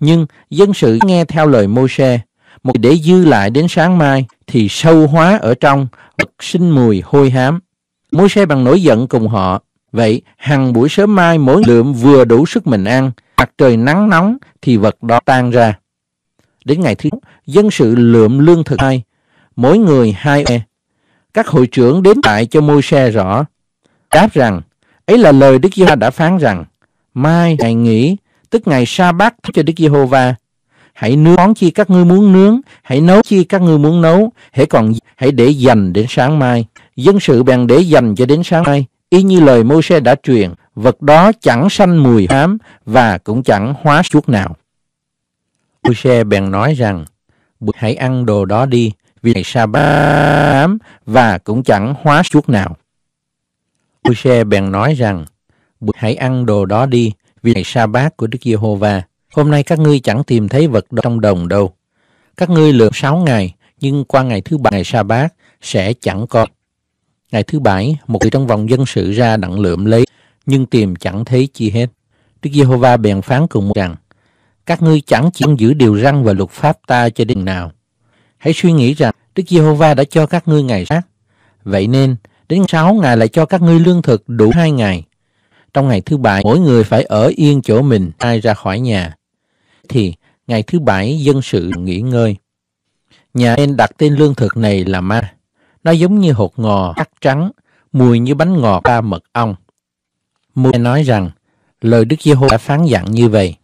nhưng dân sự nghe theo lời Môi-se, một để dư lại đến sáng mai thì sâu hóa ở trong, bật sinh mùi hôi hám. Môi-se bằng nổi giận cùng họ, vậy hằng buổi sớm mai mỗi lượm vừa đủ sức mình ăn, mặt trời nắng nóng thì vật đó tan ra. Đến ngày thứ dân sự lượm lương thực hai, mỗi người hai e. Các hội trưởng đến tại cho Môi-se rõ, đáp rằng ấy là lời Đức Giê-hô đã phán rằng mai ngày nghỉ tức ngày sa bát cho Đức Giê-hô-va. Hãy nướng món chi các ngươi muốn nướng, hãy nấu chi các ngươi muốn nấu, hãy còn hãy để dành đến sáng mai. Dân sự bèn để dành cho đến sáng mai, y như lời Môi-se đã truyền, vật đó chẳng sanh mùi hám và cũng chẳng hóa chuốt nào. Môi-se bèn nói rằng, hãy ăn đồ đó đi, vì ngày sa bát và cũng chẳng hóa chuốt nào. Môi-se bèn nói rằng, hãy ăn đồ đó đi, vì ngày sa bát của Đức Giê-hô-va. Hôm nay các ngươi chẳng tìm thấy vật trong đồng đâu. Các ngươi lượm sáu ngày, nhưng qua ngày thứ bảy ngày sa bát sẽ chẳng có. Ngày thứ bảy, một người trong vòng dân sự ra đặng lượm lấy, nhưng tìm chẳng thấy chi hết. Đức Giê-hô-va bèn phán cùng rằng, các ngươi chẳng chỉ giữ điều răn và luật pháp ta cho đến nào. Hãy suy nghĩ rằng Đức Giê-hô-va đã cho các ngươi ngày sát. Vậy nên, đến sáu ngày lại cho các ngươi lương thực đủ hai ngày. Trong ngày thứ bảy, mỗi người phải ở yên chỗ mình, ai ra khỏi nhà. Thì ngày thứ bảy dân sự nghỉ ngơi. Nhà em đặt tên lương thực này là ma. Nó giống như hột ngò, cắt trắng, mùi như bánh ngọt ba mật ong. Mùi nói rằng, lời Đức Giê-hô đã phán dặn như vậy.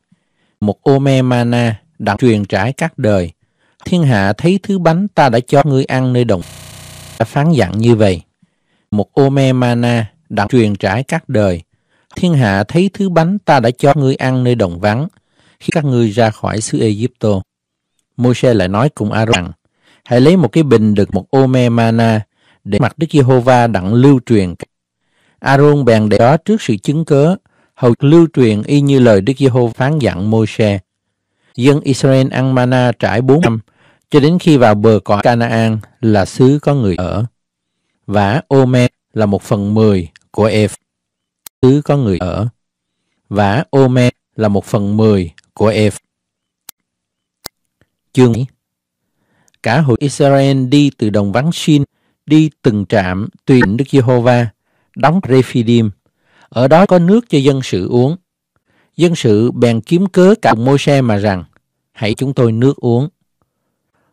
Một ô me mana đặt truyền trải các đời. Thiên hạ thấy thứ bánh ta đã cho ngươi ăn nơi đồng. Đã phán dặn như vậy. Một ô me mana đặt truyền trải các đời. Thiên hạ thấy thứ bánh ta đã cho ngươi ăn nơi đồng vắng, khi các ngươi ra khỏi xứ Egypto. Môi-se lại nói cùng Aaron rằng, hãy lấy một cái bình đựng một ô mana để mặt Đức Giê-hô-va đặng lưu truyền. Aaron bèn để đó trước sự chứng cớ, hầu lưu truyền y như lời Đức Giê-hô phán dặn Môi-se. Dân Israel ăn mana trải bốn năm, cho đến khi vào bờ cõi Canaan là xứ có người ở. Và Ôme là một phần mười của Eph xứ có người ở. Và Ôme là một phần mười của Eph. Chương Cả hội Israel đi từ đồng vắng Shin, đi từng trạm tùy Đức Giê-hô-va, đóng Rephidim. Ở đó có nước cho dân sự uống. Dân sự bèn kiếm cớ cả môi xe mà rằng, hãy chúng tôi nước uống.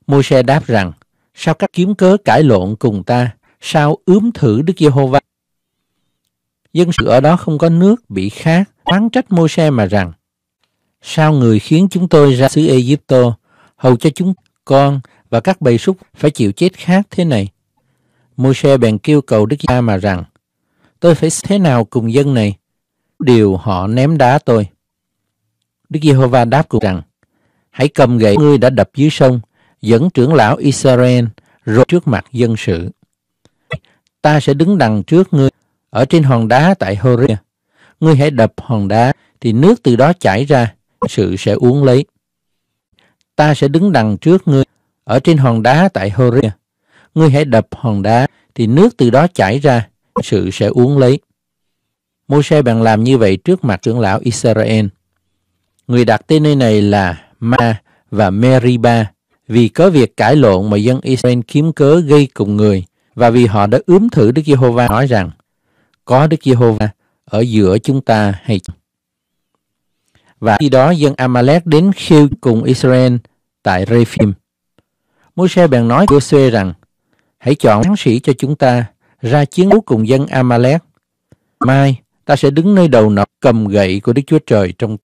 Môi xe đáp rằng, sao các kiếm cớ cãi lộn cùng ta, sao ướm thử Đức Giê-hô-va dân sự ở đó không có nước bị khát, oán trách môi xe mà rằng, sao người khiến chúng tôi ra xứ Egypto, hầu cho chúng con và các bầy súc phải chịu chết khác thế này. môi xe bèn kêu cầu Đức Cha mà rằng, tôi phải thế nào cùng dân này? Điều họ ném đá tôi. Đức Giê-hô-va đáp cùng rằng, hãy cầm gậy ngươi đã đập dưới sông, dẫn trưởng lão Israel rồi trước mặt dân sự. Ta sẽ đứng đằng trước ngươi ở trên hòn đá tại Horia, ngươi hãy đập hòn đá thì nước từ đó chảy ra, sự sẽ uống lấy. Ta sẽ đứng đằng trước ngươi ở trên hòn đá tại Horia. Ngươi hãy đập hòn đá thì nước từ đó chảy ra, sự sẽ uống lấy. Môi-se bạn làm như vậy trước mặt trưởng lão Israel. Người đặt tên nơi này là Ma và Meriba vì có việc cãi lộn mà dân Israel kiếm cớ gây cùng người và vì họ đã ướm thử Đức Giê-hô-va nói rằng có Đức Giê-hô-va ở giữa chúng ta hay không? Và khi đó dân Amalek đến khiêu cùng Israel tại Rephim. Môi-se bèn nói với giô rằng, hãy chọn thắng sĩ cho chúng ta ra chiến đấu cùng dân Amalek. Mai, ta sẽ đứng nơi đầu nọc cầm gậy của Đức Chúa Trời trong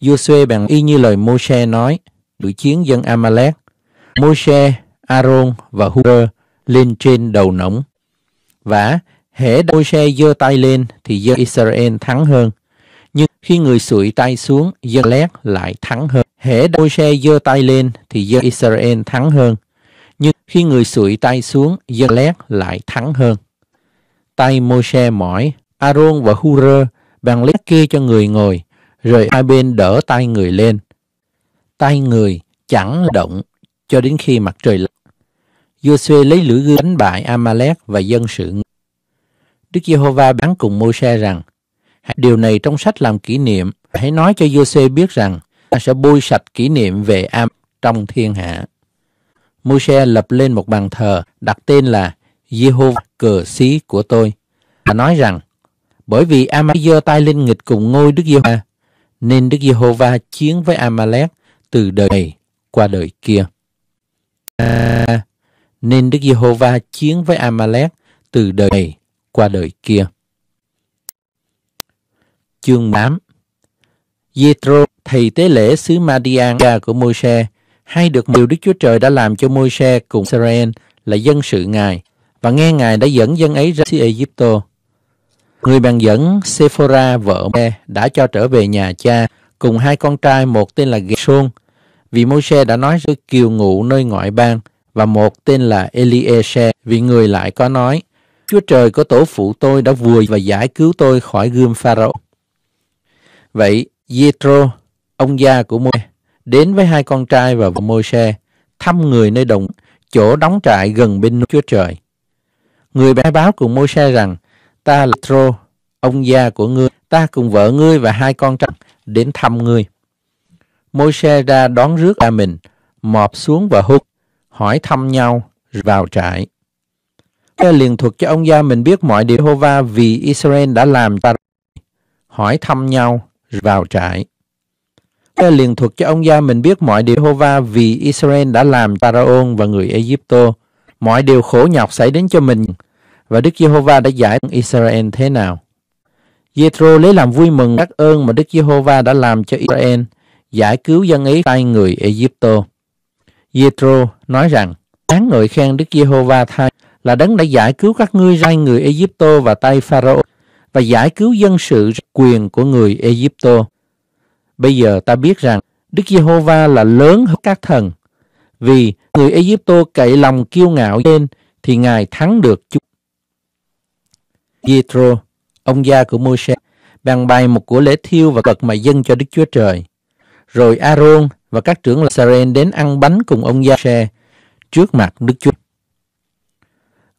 Giô-suê bèn y như lời Môi-se nói, đuổi chiến dân Amalek. Môi-se, Aaron và Hur lên trên đầu nỗng. Và Hễ Môi-se giơ tay lên thì dân Israel thắng hơn. Nhưng khi người sụi tay xuống, dân Lét lại thắng hơn. Hễ Môi-se giơ tay lên thì dân Israel thắng hơn. Nhưng khi người sụi tay xuống, dân Lét lại thắng hơn. Tay Môi-se mỏi, Aaron và Hur bàn lét kia cho người ngồi, rồi hai bên đỡ tay người lên. Tay người chẳng động cho đến khi mặt trời lặn. Joshua lấy lưỡi gươm đánh bại Amalek và dân sự Đức Giê-hô-va bán cùng mô se rằng, hãy điều này trong sách làm kỷ niệm, hãy nói cho Giô-se biết rằng ta sẽ bôi sạch kỷ niệm về Am trong thiên hạ. mô se lập lên một bàn thờ đặt tên là giê hô Jehovah cờ xí của tôi. Và nói rằng, bởi vì Amalek giơ tay lên nghịch cùng ngôi Đức Giê-hô-va, nên Đức Giê-hô-va chiến với Amalek từ đời này qua đời kia. À, nên Đức Giê-hô-va chiến với Amalek từ đời này qua đời kia. Chương 8 Jethro, thầy tế lễ xứ Madian của Môi-se, hay được điều Đức Chúa Trời đã làm cho Môi-se cùng Israel là dân sự Ngài, và nghe Ngài đã dẫn dân ấy ra xứ Ai Egypto. Người bạn dẫn Sephora vợ Mê đã cho trở về nhà cha cùng hai con trai một tên là Gershon vì Môi-se đã nói với kiều ngụ nơi ngoại bang và một tên là Eliese vì người lại có nói Chúa Trời của tổ phụ tôi đã vùi và giải cứu tôi khỏi gươm Pharaoh. Vậy, Jethro, ông gia của môi đến với hai con trai và môi xe thăm người nơi đồng chỗ đóng trại gần bên núi Chúa Trời. Người bài báo cùng môi xe rằng, ta là Jethro, ông gia của ngươi, ta cùng vợ ngươi và hai con trai đến thăm ngươi. Môi xe ra đón rước A mình, mọp xuống và hút, hỏi thăm nhau, vào trại. Ke liền thuật cho ông gia mình biết mọi điều Hova vì Israel đã làm ta hỏi thăm nhau vào trại. Ke liền thuật cho ông gia mình biết mọi điều Hova vì Israel đã làm Pharaon và người Egypto, mọi điều khổ nhọc xảy đến cho mình và Đức Giê-hô-va đã giải Israel thế nào. Jethro lấy làm vui mừng các ơn mà Đức Giê-hô-va đã làm cho Israel, giải cứu dân Ý tay người Egypto. Jethro nói rằng, đáng ngợi khen Đức Giê-hô-va thay là đấng đã giải cứu các ngươi ra người Ai Egypto và tay Pharaoh và giải cứu dân sự quyền của người Ai Egypto. Bây giờ ta biết rằng Đức Giê-hô-va là lớn hơn các thần, vì người Ai Egypto cậy lòng kiêu ngạo lên thì Ngài thắng được chúng. Jethro, ông gia của Môi-se, bàn bày một của lễ thiêu và vật mà dâng cho Đức Chúa Trời. Rồi Aaron và các trưởng là Saren đến ăn bánh cùng ông gia xe trước mặt Đức Chúa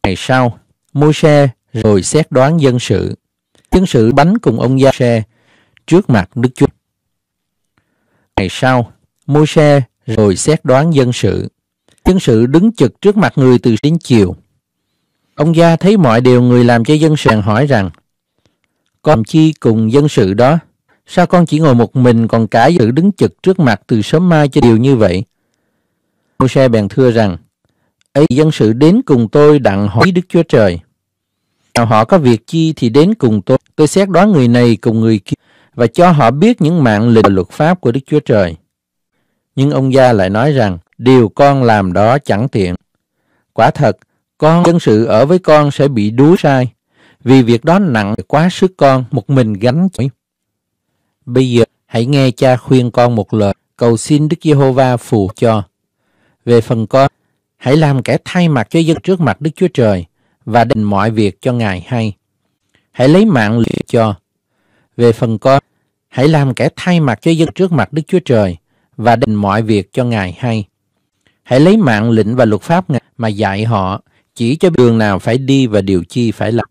ngày sau, môi xe rồi xét đoán dân sự. Dân sự bánh cùng ông gia xe trước mặt Đức Chúa. Ngày sau, môi xe rồi xét đoán dân sự. Dân sự đứng trực trước mặt người từ đến chiều. Ông gia thấy mọi điều người làm cho dân sự hỏi rằng Con chi cùng dân sự đó? Sao con chỉ ngồi một mình còn cả giữ đứng trực trước mặt từ sớm mai cho điều như vậy? Môi-se bèn thưa rằng ấy dân sự đến cùng tôi đặng hỏi Đức Chúa Trời. Nào họ có việc chi thì đến cùng tôi, tôi xét đoán người này cùng người kia và cho họ biết những mạng lệnh luật pháp của Đức Chúa Trời. Nhưng ông gia lại nói rằng, điều con làm đó chẳng tiện. Quả thật, con dân sự ở với con sẽ bị đuối sai, vì việc đó nặng quá sức con một mình gánh chịu. Bây giờ, hãy nghe cha khuyên con một lời, cầu xin Đức Giê-hô-va phù cho. Về phần con, Hãy làm kẻ thay mặt cho dân trước mặt Đức Chúa Trời và định mọi việc cho Ngài hay. Hãy lấy mạng liệu cho. Về phần con, hãy làm kẻ thay mặt cho dân trước mặt Đức Chúa Trời và định mọi việc cho Ngài hay. Hãy lấy mạng lệnh và luật pháp mà dạy họ, chỉ cho đường nào phải đi và điều chi phải làm.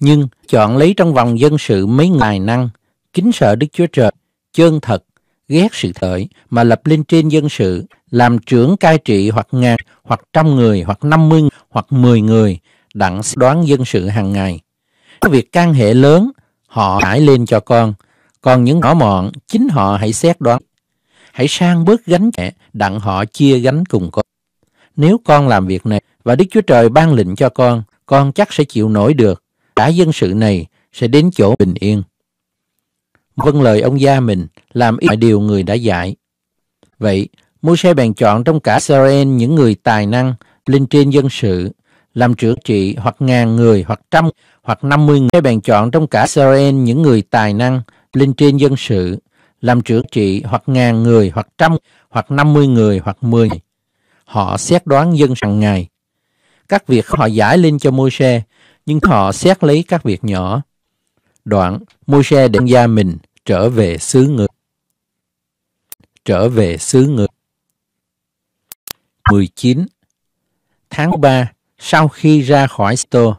Nhưng chọn lấy trong vòng dân sự mấy ngài năng, kính sợ Đức Chúa Trời, chân thật, ghét sự thởi mà lập lên trên dân sự, làm trưởng cai trị hoặc ngàn, hoặc trăm người, hoặc năm mươi, hoặc mười người, đặng đoán dân sự hàng ngày. Có việc can hệ lớn, họ hãy lên cho con, còn những nhỏ mọn, chính họ hãy xét đoán. Hãy sang bớt gánh nhẹ, đặng họ chia gánh cùng con. Nếu con làm việc này, và Đức Chúa Trời ban lệnh cho con, con chắc sẽ chịu nổi được. Cả dân sự này sẽ đến chỗ bình yên vâng lời ông gia mình, làm ít mọi điều người đã dạy. Vậy, Môi-se bèn chọn trong cả Israel những người tài năng, linh trên dân sự, làm trưởng trị hoặc ngàn người hoặc trăm hoặc năm mươi người. bèn chọn trong cả Israel những người tài năng, linh trên dân sự, làm trưởng trị hoặc ngàn người hoặc trăm hoặc năm mươi người hoặc mười. Họ xét đoán dân hàng ngày. Các việc họ giải lên cho Môi-se, nhưng họ xét lấy các việc nhỏ. Đoạn, Môi-se định gia mình, trở về xứ người trở về xứ người 19 tháng 3 sau khi ra khỏi Sto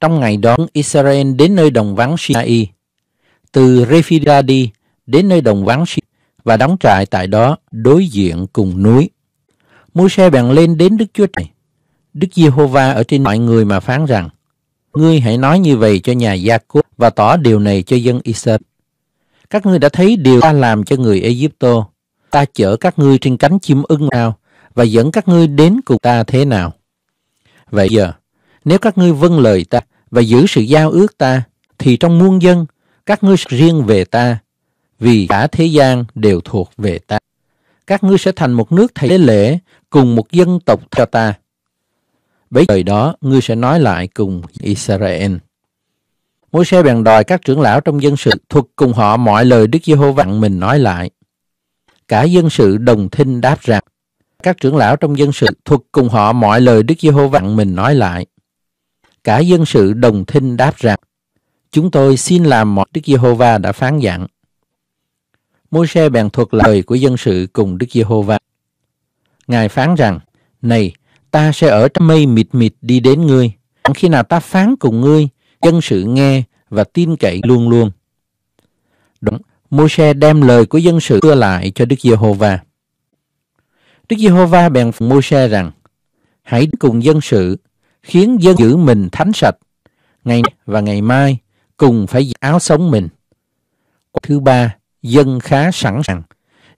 trong ngày đón Israel đến nơi đồng vắng Sinai từ Rephida đi đến nơi đồng vắng Sinai và đóng trại tại đó đối diện cùng núi Môi-se bèn lên đến Đức Chúa Trời Đức Giê-hô-va ở trên mọi người mà phán rằng Ngươi hãy nói như vậy cho nhà Gia-cốp và tỏ điều này cho dân Israel. Các ngươi đã thấy điều ta làm cho người Egypto. Ta chở các ngươi trên cánh chim ưng nào và dẫn các ngươi đến cùng ta thế nào. Vậy giờ, nếu các ngươi vâng lời ta và giữ sự giao ước ta, thì trong muôn dân, các ngươi riêng về ta, vì cả thế gian đều thuộc về ta. Các ngươi sẽ thành một nước thầy lễ cùng một dân tộc cho ta. Bấy giờ đó, ngươi sẽ nói lại cùng Israel môi xe bèn đòi các trưởng lão trong dân sự thuật cùng họ mọi lời Đức Giê-hô vặn mình nói lại. Cả dân sự đồng thinh đáp rằng, các trưởng lão trong dân sự thuật cùng họ mọi lời Đức Giê-hô vặn mình nói lại. Cả dân sự đồng thinh đáp rằng, chúng tôi xin làm mọi Đức Giê-hô-va đã phán dặn. môi xe bèn thuật lời của dân sự cùng Đức Giê-hô-va. Ngài phán rằng, này, ta sẽ ở trong mây mịt mịt đi đến ngươi. Khi nào ta phán cùng ngươi, dân sự nghe và tin cậy luôn luôn. Đúng, Môi-se đem lời của dân sự đưa lại cho Đức Giê-hô-va. Đức Giê-hô-va bèn Môi-se rằng, hãy cùng dân sự khiến dân giữ mình thánh sạch ngày và ngày mai cùng phải giặt áo sống mình. Thứ ba, dân khá sẵn sàng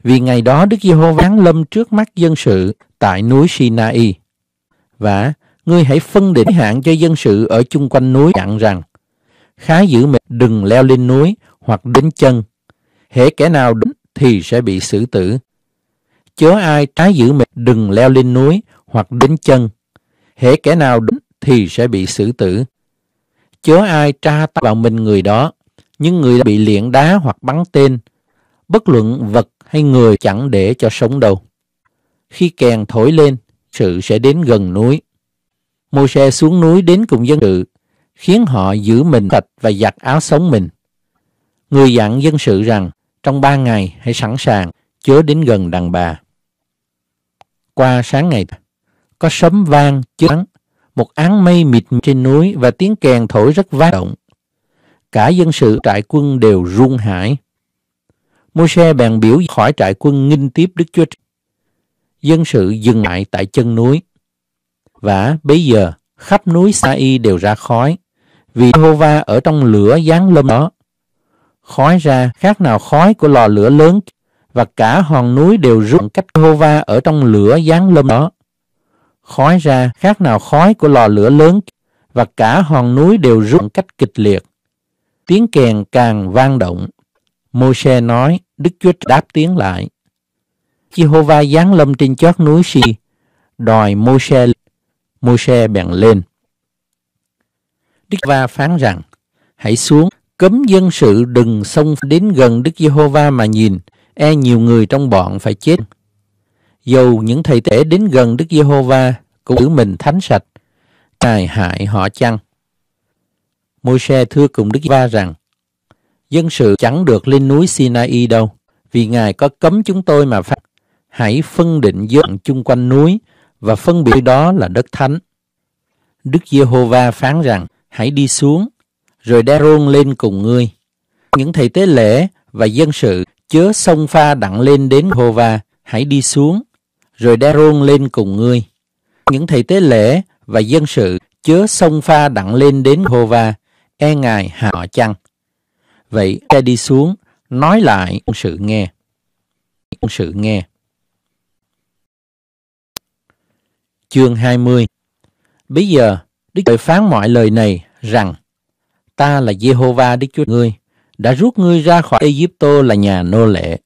vì ngày đó Đức Giê-hô-va giáng lâm trước mắt dân sự tại núi Sinai và ngươi hãy phân định hạn cho dân sự ở chung quanh núi dặn rằng khá giữ mệt đừng leo lên núi hoặc đến chân. Hễ kẻ nào đúng thì sẽ bị xử tử. Chớ ai trái giữ mệt đừng leo lên núi hoặc đến chân. Hễ kẻ nào đúng thì sẽ bị xử tử. Chớ ai tra tay vào mình người đó, nhưng người đã bị liện đá hoặc bắn tên. Bất luận vật hay người chẳng để cho sống đâu. Khi kèn thổi lên, sự sẽ đến gần núi. Môi-se xuống núi đến cùng dân sự, khiến họ giữ mình thịt và giặt áo sống mình. Người dặn dân sự rằng, trong ba ngày hãy sẵn sàng, chớ đến gần đàn bà. Qua sáng ngày, có sấm vang chớn, một áng mây mịt trên núi và tiếng kèn thổi rất vang động. Cả dân sự trại quân đều run hãi. Môi-se bèn biểu khỏi trại quân nghinh tiếp Đức Chúa Trời. Dân sự dừng lại tại chân núi. Và bây giờ khắp núi Sa-i đều ra khói, vì Jehovah ở trong lửa giáng lâm đó. Khói ra khác nào khói của lò lửa lớn và cả hòn núi đều rung cách Jehovah ở trong lửa giáng lâm đó. Khói ra khác nào khói của lò lửa lớn và cả hòn núi đều rung cách kịch liệt. Tiếng kèn càng vang động. Môi-se nói, Đức Chúa đáp tiếng lại. Jehovah giáng lâm trên chót núi Si, đòi Môi-se Môi-se bèn lên. Đức Va phán rằng, hãy xuống, cấm dân sự đừng xông đến gần Đức Giê-hô-va mà nhìn, e nhiều người trong bọn phải chết. Dầu những thầy tể đến gần Đức Giê-hô-va cũng giữ mình thánh sạch, tài hại họ chăng. Môi-se thưa cùng Đức Va rằng, dân sự chẳng được lên núi Sinai đâu, vì Ngài có cấm chúng tôi mà phát. Hãy phân định dân chung quanh núi, và phân biệt đó là đất thánh. Đức Giê-hô-va phán rằng, hãy đi xuống, rồi đe rôn lên cùng ngươi. Những thầy tế lễ và dân sự chớ sông pha đặng lên đến Hô-va, hãy đi xuống, rồi đe rôn lên cùng ngươi. Những thầy tế lễ và dân sự chớ sông pha đặng lên đến Hô-va, e ngài họ chăng. Vậy ta e đi xuống, nói lại sự nghe. Sự nghe. chương 20. Bây giờ, Đức Trời phán mọi lời này rằng, Ta là Jehovah Đức Chúa ngươi, đã rút ngươi ra khỏi Egypto là nhà nô lệ.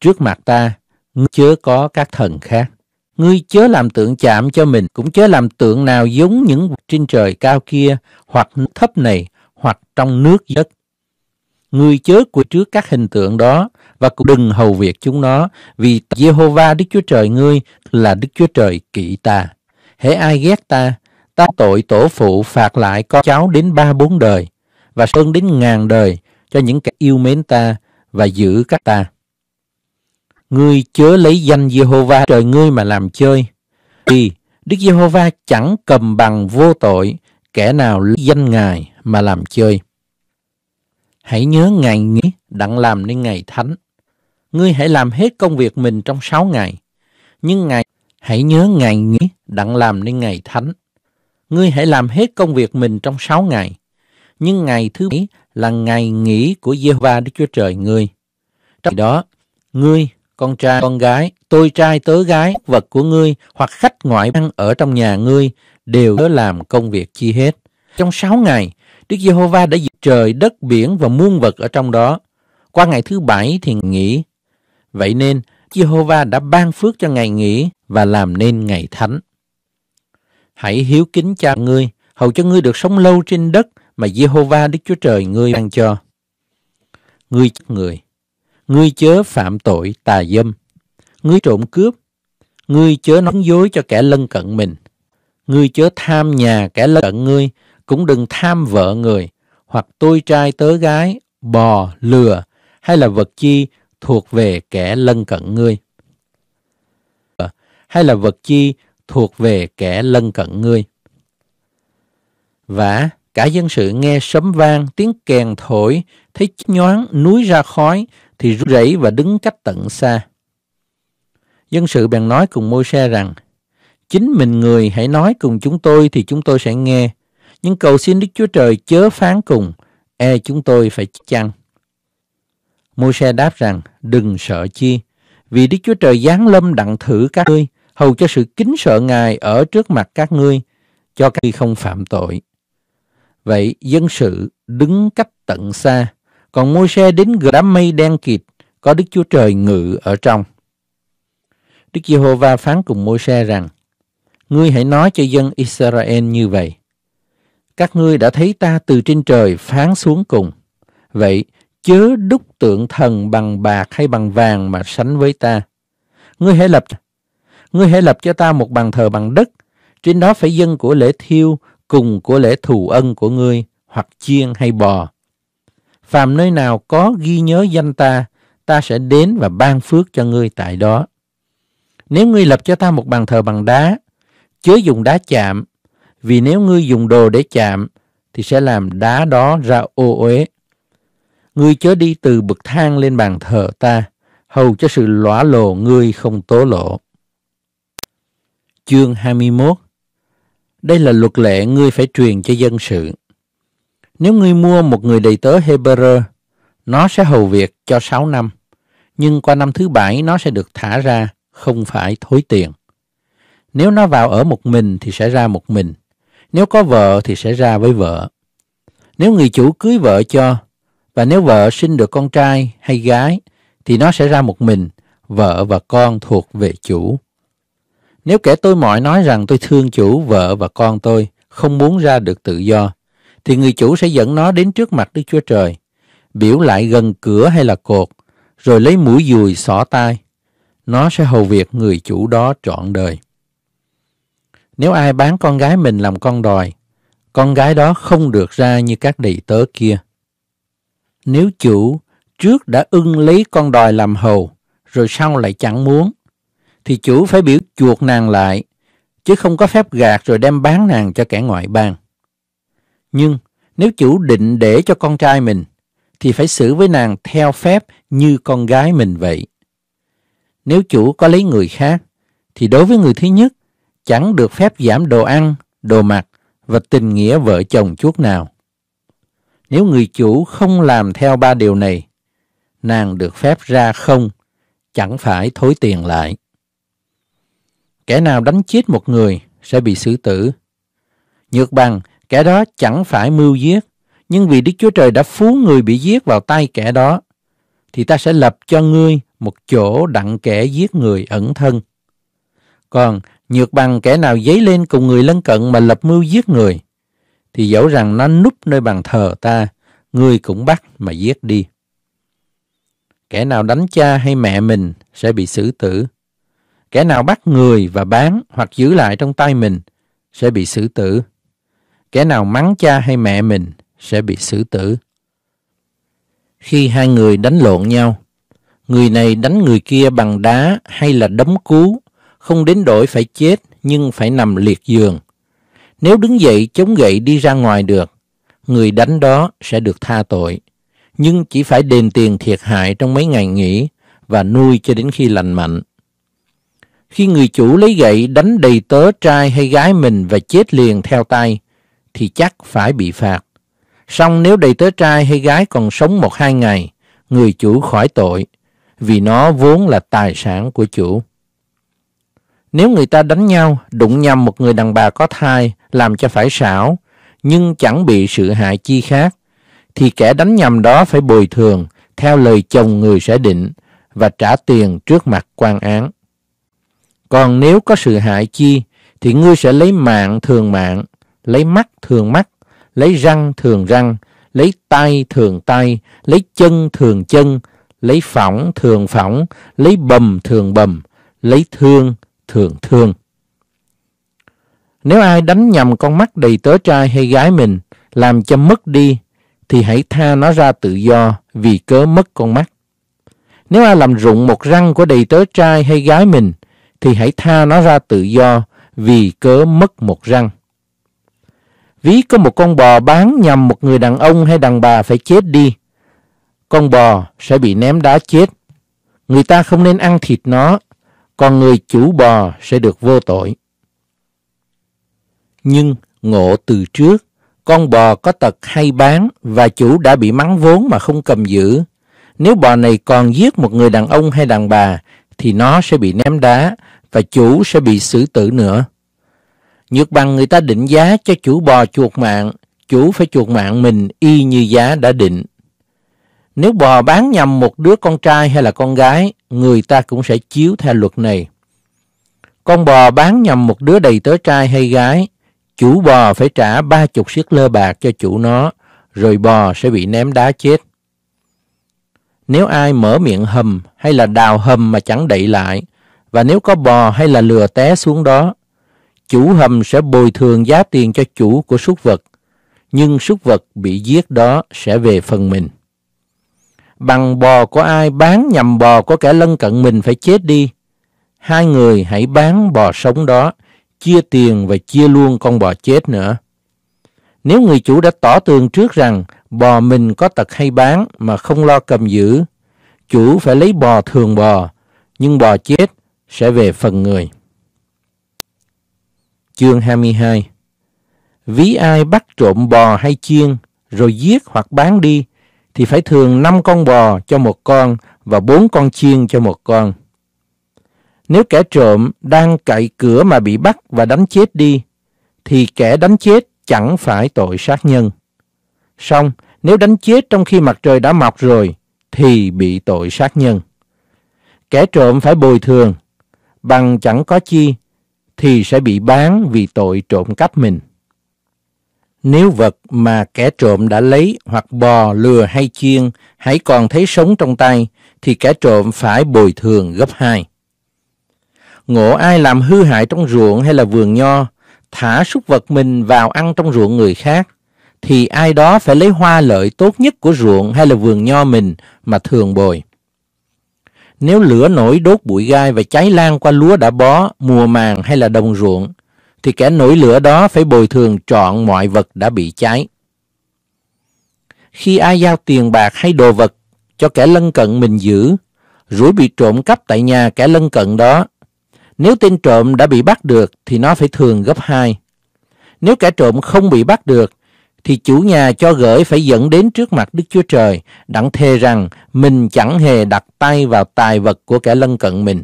Trước mặt ta, ngươi chớ có các thần khác. Ngươi chớ làm tượng chạm cho mình, cũng chớ làm tượng nào giống những trên trời cao kia, hoặc thấp này, hoặc trong nước đất. Ngươi chớ quỳ trước các hình tượng đó, và cũng đừng hầu việc chúng nó, vì Jehovah Đức Chúa Trời ngươi là Đức Chúa Trời kỵ ta. Hễ ai ghét ta, ta tội tổ phụ phạt lại con cháu đến ba bốn đời, và sơn đến ngàn đời cho những kẻ yêu mến ta và giữ các ta. Ngươi chớ lấy danh Jehovah trời ngươi mà làm chơi, vì Đức Giê-hô-va chẳng cầm bằng vô tội kẻ nào lấy danh Ngài mà làm chơi. Hãy nhớ ngày nghỉ đặng làm nên ngày thánh ngươi hãy làm hết công việc mình trong sáu ngày. Nhưng ngày, hãy nhớ ngày nghỉ đặng làm nên ngày thánh. Ngươi hãy làm hết công việc mình trong sáu ngày. Nhưng ngày thứ bảy là ngày nghỉ của Giê-hô-va Đức Chúa Trời ngươi. Trong đó, ngươi, con trai, con gái, tôi trai, tớ gái, vật của ngươi hoặc khách ngoại bang ở trong nhà ngươi đều có làm công việc chi hết. Trong sáu ngày, Đức Giê-hô-va đã diệt trời, đất, biển và muôn vật ở trong đó. Qua ngày thứ bảy thì nghỉ, Vậy nên, Jehovah đã ban phước cho ngày nghỉ và làm nên ngày thánh. Hãy hiếu kính cha ngươi, hầu cho ngươi được sống lâu trên đất mà Jehovah Đức Chúa Trời ngươi ban cho. Ngươi chắc người, ngươi chớ phạm tội tà dâm, ngươi trộm cướp, ngươi chớ nói dối cho kẻ lân cận mình, ngươi chớ tham nhà kẻ lân cận ngươi, cũng đừng tham vợ người, hoặc tôi trai tớ gái, bò, lừa, hay là vật chi thuộc về kẻ lân cận ngươi hay là vật chi thuộc về kẻ lân cận ngươi Và cả dân sự nghe sấm vang tiếng kèn thổi thấy nhoáng núi ra khói thì rẫy và đứng cách tận xa dân sự bèn nói cùng môi xe rằng chính mình người hãy nói cùng chúng tôi thì chúng tôi sẽ nghe nhưng cầu xin đức chúa trời chớ phán cùng e chúng tôi phải chăng Môi-se đáp rằng, đừng sợ chi, vì Đức Chúa Trời giáng lâm đặng thử các ngươi, hầu cho sự kính sợ Ngài ở trước mặt các ngươi, cho các ngươi không phạm tội. Vậy dân sự đứng cách tận xa, còn Môi-se đến gần đám mây đen kịt, có Đức Chúa Trời ngự ở trong. Đức Giê-hô-va phán cùng Môi-se rằng, Ngươi hãy nói cho dân Israel như vậy. Các ngươi đã thấy ta từ trên trời phán xuống cùng. Vậy, chớ đúc tượng thần bằng bạc hay bằng vàng mà sánh với ta. Ngươi hãy lập, ngươi hãy lập cho ta một bàn thờ bằng đất, trên đó phải dân của lễ thiêu cùng của lễ thù ân của ngươi, hoặc chiên hay bò. Phàm nơi nào có ghi nhớ danh ta, ta sẽ đến và ban phước cho ngươi tại đó. Nếu ngươi lập cho ta một bàn thờ bằng đá, chớ dùng đá chạm, vì nếu ngươi dùng đồ để chạm, thì sẽ làm đá đó ra ô uế. Ngươi chớ đi từ bậc thang lên bàn thờ ta, hầu cho sự lõa lồ ngươi không tố lộ. Chương 21 Đây là luật lệ ngươi phải truyền cho dân sự. Nếu ngươi mua một người đầy tớ Hebrew, nó sẽ hầu việc cho 6 năm, nhưng qua năm thứ bảy nó sẽ được thả ra, không phải thối tiền. Nếu nó vào ở một mình thì sẽ ra một mình, nếu có vợ thì sẽ ra với vợ. Nếu người chủ cưới vợ cho và nếu vợ sinh được con trai hay gái thì nó sẽ ra một mình, vợ và con thuộc về chủ. Nếu kẻ tôi mọi nói rằng tôi thương chủ, vợ và con tôi, không muốn ra được tự do, thì người chủ sẽ dẫn nó đến trước mặt Đức Chúa Trời, biểu lại gần cửa hay là cột, rồi lấy mũi dùi xỏ tai. Nó sẽ hầu việc người chủ đó trọn đời. Nếu ai bán con gái mình làm con đòi, con gái đó không được ra như các đầy tớ kia nếu chủ trước đã ưng lấy con đòi làm hầu rồi sau lại chẳng muốn thì chủ phải biểu chuộc nàng lại chứ không có phép gạt rồi đem bán nàng cho kẻ ngoại bang. Nhưng nếu chủ định để cho con trai mình thì phải xử với nàng theo phép như con gái mình vậy. Nếu chủ có lấy người khác thì đối với người thứ nhất chẳng được phép giảm đồ ăn, đồ mặc và tình nghĩa vợ chồng chút nào. Nếu người chủ không làm theo ba điều này, nàng được phép ra không, chẳng phải thối tiền lại. Kẻ nào đánh chết một người sẽ bị xử tử. Nhược bằng, kẻ đó chẳng phải mưu giết, nhưng vì Đức Chúa Trời đã phú người bị giết vào tay kẻ đó, thì ta sẽ lập cho ngươi một chỗ đặng kẻ giết người ẩn thân. Còn nhược bằng kẻ nào dấy lên cùng người lân cận mà lập mưu giết người, thì dẫu rằng nó núp nơi bàn thờ ta, ngươi cũng bắt mà giết đi. Kẻ nào đánh cha hay mẹ mình sẽ bị xử tử. Kẻ nào bắt người và bán hoặc giữ lại trong tay mình sẽ bị xử tử. Kẻ nào mắng cha hay mẹ mình sẽ bị xử tử. Khi hai người đánh lộn nhau, người này đánh người kia bằng đá hay là đấm cú, không đến đổi phải chết nhưng phải nằm liệt giường nếu đứng dậy chống gậy đi ra ngoài được, người đánh đó sẽ được tha tội, nhưng chỉ phải đền tiền thiệt hại trong mấy ngày nghỉ và nuôi cho đến khi lành mạnh. Khi người chủ lấy gậy đánh đầy tớ trai hay gái mình và chết liền theo tay, thì chắc phải bị phạt. Song nếu đầy tớ trai hay gái còn sống một hai ngày, người chủ khỏi tội, vì nó vốn là tài sản của chủ. Nếu người ta đánh nhau, đụng nhầm một người đàn bà có thai, làm cho phải xảo, nhưng chẳng bị sự hại chi khác, thì kẻ đánh nhầm đó phải bồi thường, theo lời chồng người sẽ định, và trả tiền trước mặt quan án. Còn nếu có sự hại chi, thì ngươi sẽ lấy mạng thường mạng, lấy mắt thường mắt, lấy răng thường răng, lấy tay thường tay, lấy chân thường chân, lấy phỏng thường phỏng, lấy bầm thường bầm, lấy thương thường thương. Nếu ai đánh nhầm con mắt đầy tớ trai hay gái mình, làm cho mất đi, thì hãy tha nó ra tự do vì cớ mất con mắt. Nếu ai làm rụng một răng của đầy tớ trai hay gái mình, thì hãy tha nó ra tự do vì cớ mất một răng. Ví có một con bò bán nhầm một người đàn ông hay đàn bà phải chết đi. Con bò sẽ bị ném đá chết. Người ta không nên ăn thịt nó còn người chủ bò sẽ được vô tội. Nhưng ngộ từ trước, con bò có tật hay bán và chủ đã bị mắng vốn mà không cầm giữ. Nếu bò này còn giết một người đàn ông hay đàn bà, thì nó sẽ bị ném đá và chủ sẽ bị xử tử nữa. Nhược bằng người ta định giá cho chủ bò chuột mạng, chủ phải chuột mạng mình y như giá đã định. Nếu bò bán nhầm một đứa con trai hay là con gái, người ta cũng sẽ chiếu theo luật này. Con bò bán nhầm một đứa đầy tớ trai hay gái, chủ bò phải trả ba chục siết lơ bạc cho chủ nó, rồi bò sẽ bị ném đá chết. Nếu ai mở miệng hầm hay là đào hầm mà chẳng đậy lại, và nếu có bò hay là lừa té xuống đó, chủ hầm sẽ bồi thường giá tiền cho chủ của súc vật, nhưng súc vật bị giết đó sẽ về phần mình bằng bò của ai bán nhầm bò của kẻ lân cận mình phải chết đi. Hai người hãy bán bò sống đó, chia tiền và chia luôn con bò chết nữa. Nếu người chủ đã tỏ tường trước rằng bò mình có tật hay bán mà không lo cầm giữ, chủ phải lấy bò thường bò, nhưng bò chết sẽ về phần người. Chương 22 Ví ai bắt trộm bò hay chiên, rồi giết hoặc bán đi, thì phải thường năm con bò cho một con và bốn con chiên cho một con. Nếu kẻ trộm đang cậy cửa mà bị bắt và đánh chết đi, thì kẻ đánh chết chẳng phải tội sát nhân. Song, nếu đánh chết trong khi mặt trời đã mọc rồi, thì bị tội sát nhân. Kẻ trộm phải bồi thường, bằng chẳng có chi, thì sẽ bị bán vì tội trộm cắp mình. Nếu vật mà kẻ trộm đã lấy hoặc bò, lừa hay chiên hãy còn thấy sống trong tay, thì kẻ trộm phải bồi thường gấp hai. Ngộ ai làm hư hại trong ruộng hay là vườn nho, thả súc vật mình vào ăn trong ruộng người khác, thì ai đó phải lấy hoa lợi tốt nhất của ruộng hay là vườn nho mình mà thường bồi. Nếu lửa nổi đốt bụi gai và cháy lan qua lúa đã bó, mùa màng hay là đồng ruộng, thì kẻ nổi lửa đó phải bồi thường trọn mọi vật đã bị cháy. Khi ai giao tiền bạc hay đồ vật cho kẻ lân cận mình giữ, rủi bị trộm cắp tại nhà kẻ lân cận đó, nếu tên trộm đã bị bắt được thì nó phải thường gấp hai. Nếu kẻ trộm không bị bắt được thì chủ nhà cho gửi phải dẫn đến trước mặt Đức Chúa Trời, đặng thề rằng mình chẳng hề đặt tay vào tài vật của kẻ lân cận mình.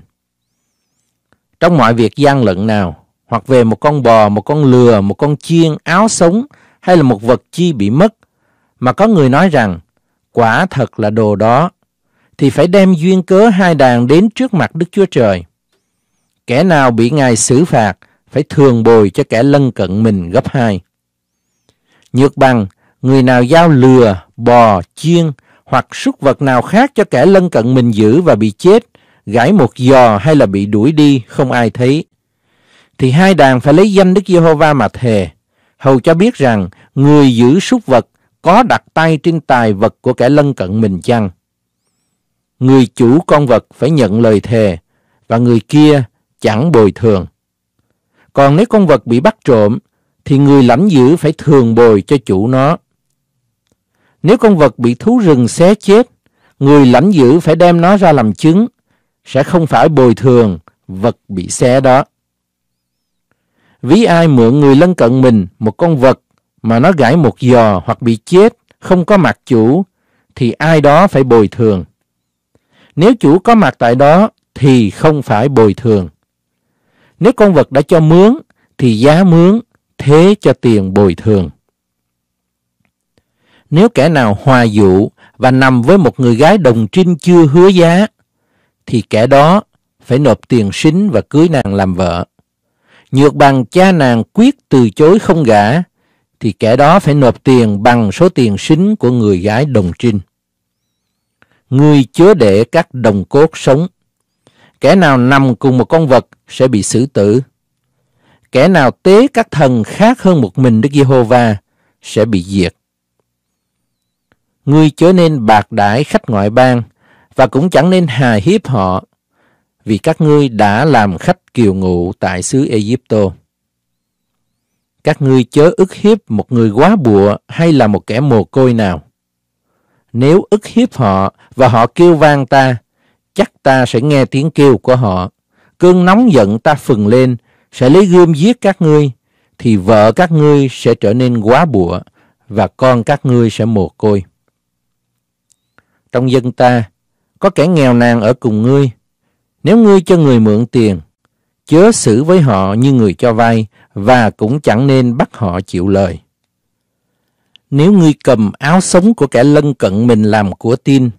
Trong mọi việc gian lận nào, hoặc về một con bò, một con lừa, một con chiên, áo sống hay là một vật chi bị mất mà có người nói rằng quả thật là đồ đó thì phải đem duyên cớ hai đàn đến trước mặt Đức Chúa Trời. Kẻ nào bị Ngài xử phạt phải thường bồi cho kẻ lân cận mình gấp hai. Nhược bằng, người nào giao lừa, bò, chiên hoặc súc vật nào khác cho kẻ lân cận mình giữ và bị chết, gãy một giò hay là bị đuổi đi không ai thấy thì hai đàn phải lấy danh Đức Giê-hô-va mà thề, hầu cho biết rằng người giữ súc vật có đặt tay trên tài vật của kẻ lân cận mình chăng. Người chủ con vật phải nhận lời thề và người kia chẳng bồi thường. Còn nếu con vật bị bắt trộm thì người lãnh giữ phải thường bồi cho chủ nó. Nếu con vật bị thú rừng xé chết, người lãnh giữ phải đem nó ra làm chứng, sẽ không phải bồi thường vật bị xé đó. Ví ai mượn người lân cận mình một con vật mà nó gãi một giò hoặc bị chết, không có mặt chủ, thì ai đó phải bồi thường. Nếu chủ có mặt tại đó thì không phải bồi thường. Nếu con vật đã cho mướn thì giá mướn, thế cho tiền bồi thường. Nếu kẻ nào hòa dụ và nằm với một người gái đồng trinh chưa hứa giá, thì kẻ đó phải nộp tiền sính và cưới nàng làm vợ. Nhược bằng cha nàng quyết từ chối không gả, thì kẻ đó phải nộp tiền bằng số tiền sính của người gái đồng trinh. người chớ để các đồng cốt sống. Kẻ nào nằm cùng một con vật sẽ bị xử tử. Kẻ nào tế các thần khác hơn một mình Đức Giê-hô-va sẽ bị diệt. người chớ nên bạc đãi khách ngoại bang và cũng chẳng nên hà hiếp họ vì các ngươi đã làm khách kiều ngụ tại xứ Egypto. Các ngươi chớ ức hiếp một người quá bụa hay là một kẻ mồ côi nào. Nếu ức hiếp họ và họ kêu vang ta, chắc ta sẽ nghe tiếng kêu của họ. Cơn nóng giận ta phừng lên, sẽ lấy gươm giết các ngươi, thì vợ các ngươi sẽ trở nên quá bụa và con các ngươi sẽ mồ côi. Trong dân ta, có kẻ nghèo nàn ở cùng ngươi, nếu ngươi cho người mượn tiền, chớ xử với họ như người cho vay và cũng chẳng nên bắt họ chịu lời. Nếu ngươi cầm áo sống của kẻ lân cận mình làm của tin,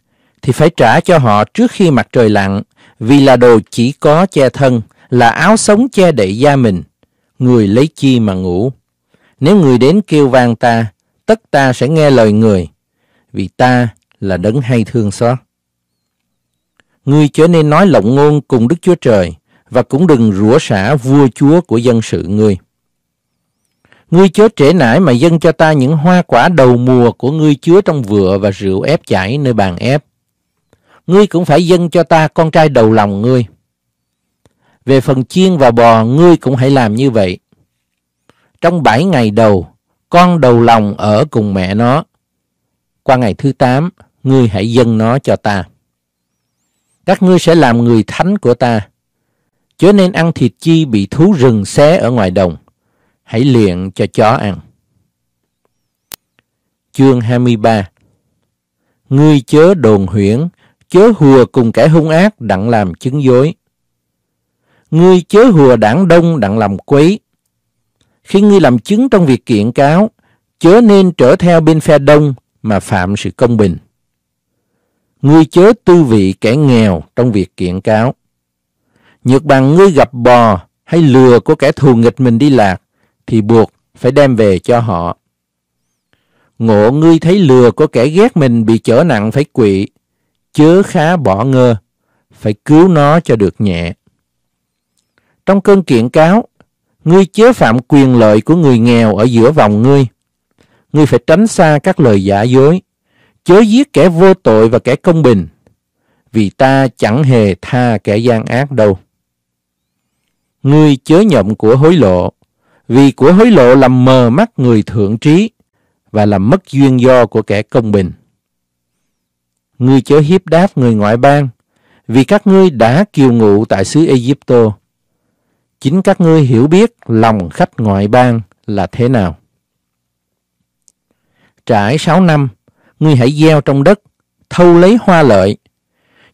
thì phải trả cho họ trước khi mặt trời lặn, vì là đồ chỉ có che thân, là áo sống che đậy da mình. Người lấy chi mà ngủ? Nếu người đến kêu vang ta, tất ta sẽ nghe lời người, vì ta là đấng hay thương xót ngươi chớ nên nói lộng ngôn cùng Đức Chúa Trời và cũng đừng rủa xả vua chúa của dân sự ngươi. Ngươi chớ trễ nải mà dâng cho ta những hoa quả đầu mùa của ngươi chứa trong vựa và rượu ép chảy nơi bàn ép. Ngươi cũng phải dâng cho ta con trai đầu lòng ngươi. Về phần chiên và bò, ngươi cũng hãy làm như vậy. Trong bảy ngày đầu, con đầu lòng ở cùng mẹ nó. Qua ngày thứ tám, ngươi hãy dâng nó cho ta các ngươi sẽ làm người thánh của ta. Chớ nên ăn thịt chi bị thú rừng xé ở ngoài đồng. Hãy luyện cho chó ăn. Chương 23 Ngươi chớ đồn huyễn, chớ hùa cùng kẻ hung ác đặng làm chứng dối. Ngươi chớ hùa đảng đông đặng làm quấy. Khi ngươi làm chứng trong việc kiện cáo, chớ nên trở theo bên phe đông mà phạm sự công bình ngươi chớ tư vị kẻ nghèo trong việc kiện cáo. Nhược bằng ngươi gặp bò hay lừa của kẻ thù nghịch mình đi lạc, thì buộc phải đem về cho họ. Ngộ ngươi thấy lừa của kẻ ghét mình bị trở nặng phải quỵ, chớ khá bỏ ngơ, phải cứu nó cho được nhẹ. Trong cơn kiện cáo, ngươi chớ phạm quyền lợi của người nghèo ở giữa vòng ngươi. Ngươi phải tránh xa các lời giả dối, chớ giết kẻ vô tội và kẻ công bình, vì ta chẳng hề tha kẻ gian ác đâu. Ngươi chớ nhậm của hối lộ, vì của hối lộ làm mờ mắt người thượng trí và làm mất duyên do của kẻ công bình. Ngươi chớ hiếp đáp người ngoại bang, vì các ngươi đã kiều ngụ tại xứ Egypto. Chính các ngươi hiểu biết lòng khách ngoại bang là thế nào. Trải 6 năm, ngươi hãy gieo trong đất, thâu lấy hoa lợi.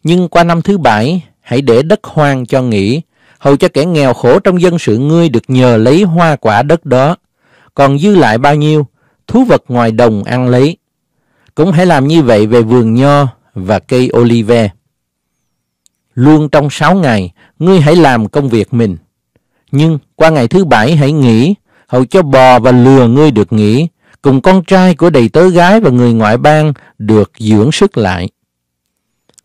Nhưng qua năm thứ bảy, hãy để đất hoang cho nghỉ, hầu cho kẻ nghèo khổ trong dân sự ngươi được nhờ lấy hoa quả đất đó. Còn dư lại bao nhiêu, thú vật ngoài đồng ăn lấy. Cũng hãy làm như vậy về vườn nho và cây olive. Luôn trong sáu ngày, ngươi hãy làm công việc mình. Nhưng qua ngày thứ bảy hãy nghỉ, hầu cho bò và lừa ngươi được nghỉ, cùng con trai của đầy tớ gái và người ngoại bang được dưỡng sức lại.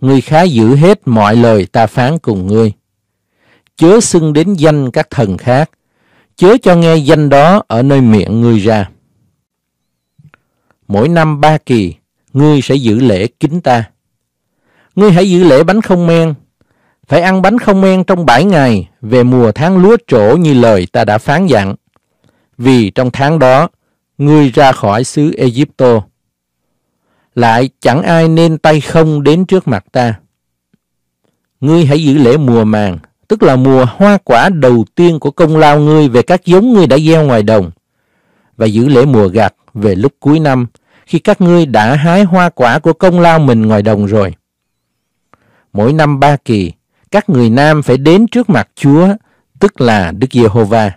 Ngươi khá giữ hết mọi lời ta phán cùng ngươi. Chớ xưng đến danh các thần khác, chớ cho nghe danh đó ở nơi miệng ngươi ra. Mỗi năm ba kỳ, ngươi sẽ giữ lễ kính ta. Ngươi hãy giữ lễ bánh không men, phải ăn bánh không men trong bảy ngày về mùa tháng lúa trổ như lời ta đã phán dặn. Vì trong tháng đó, ngươi ra khỏi xứ Egypto. Lại chẳng ai nên tay không đến trước mặt ta. Ngươi hãy giữ lễ mùa màng, tức là mùa hoa quả đầu tiên của công lao ngươi về các giống ngươi đã gieo ngoài đồng, và giữ lễ mùa gặt về lúc cuối năm, khi các ngươi đã hái hoa quả của công lao mình ngoài đồng rồi. Mỗi năm ba kỳ, các người nam phải đến trước mặt Chúa, tức là Đức Giê-hô-va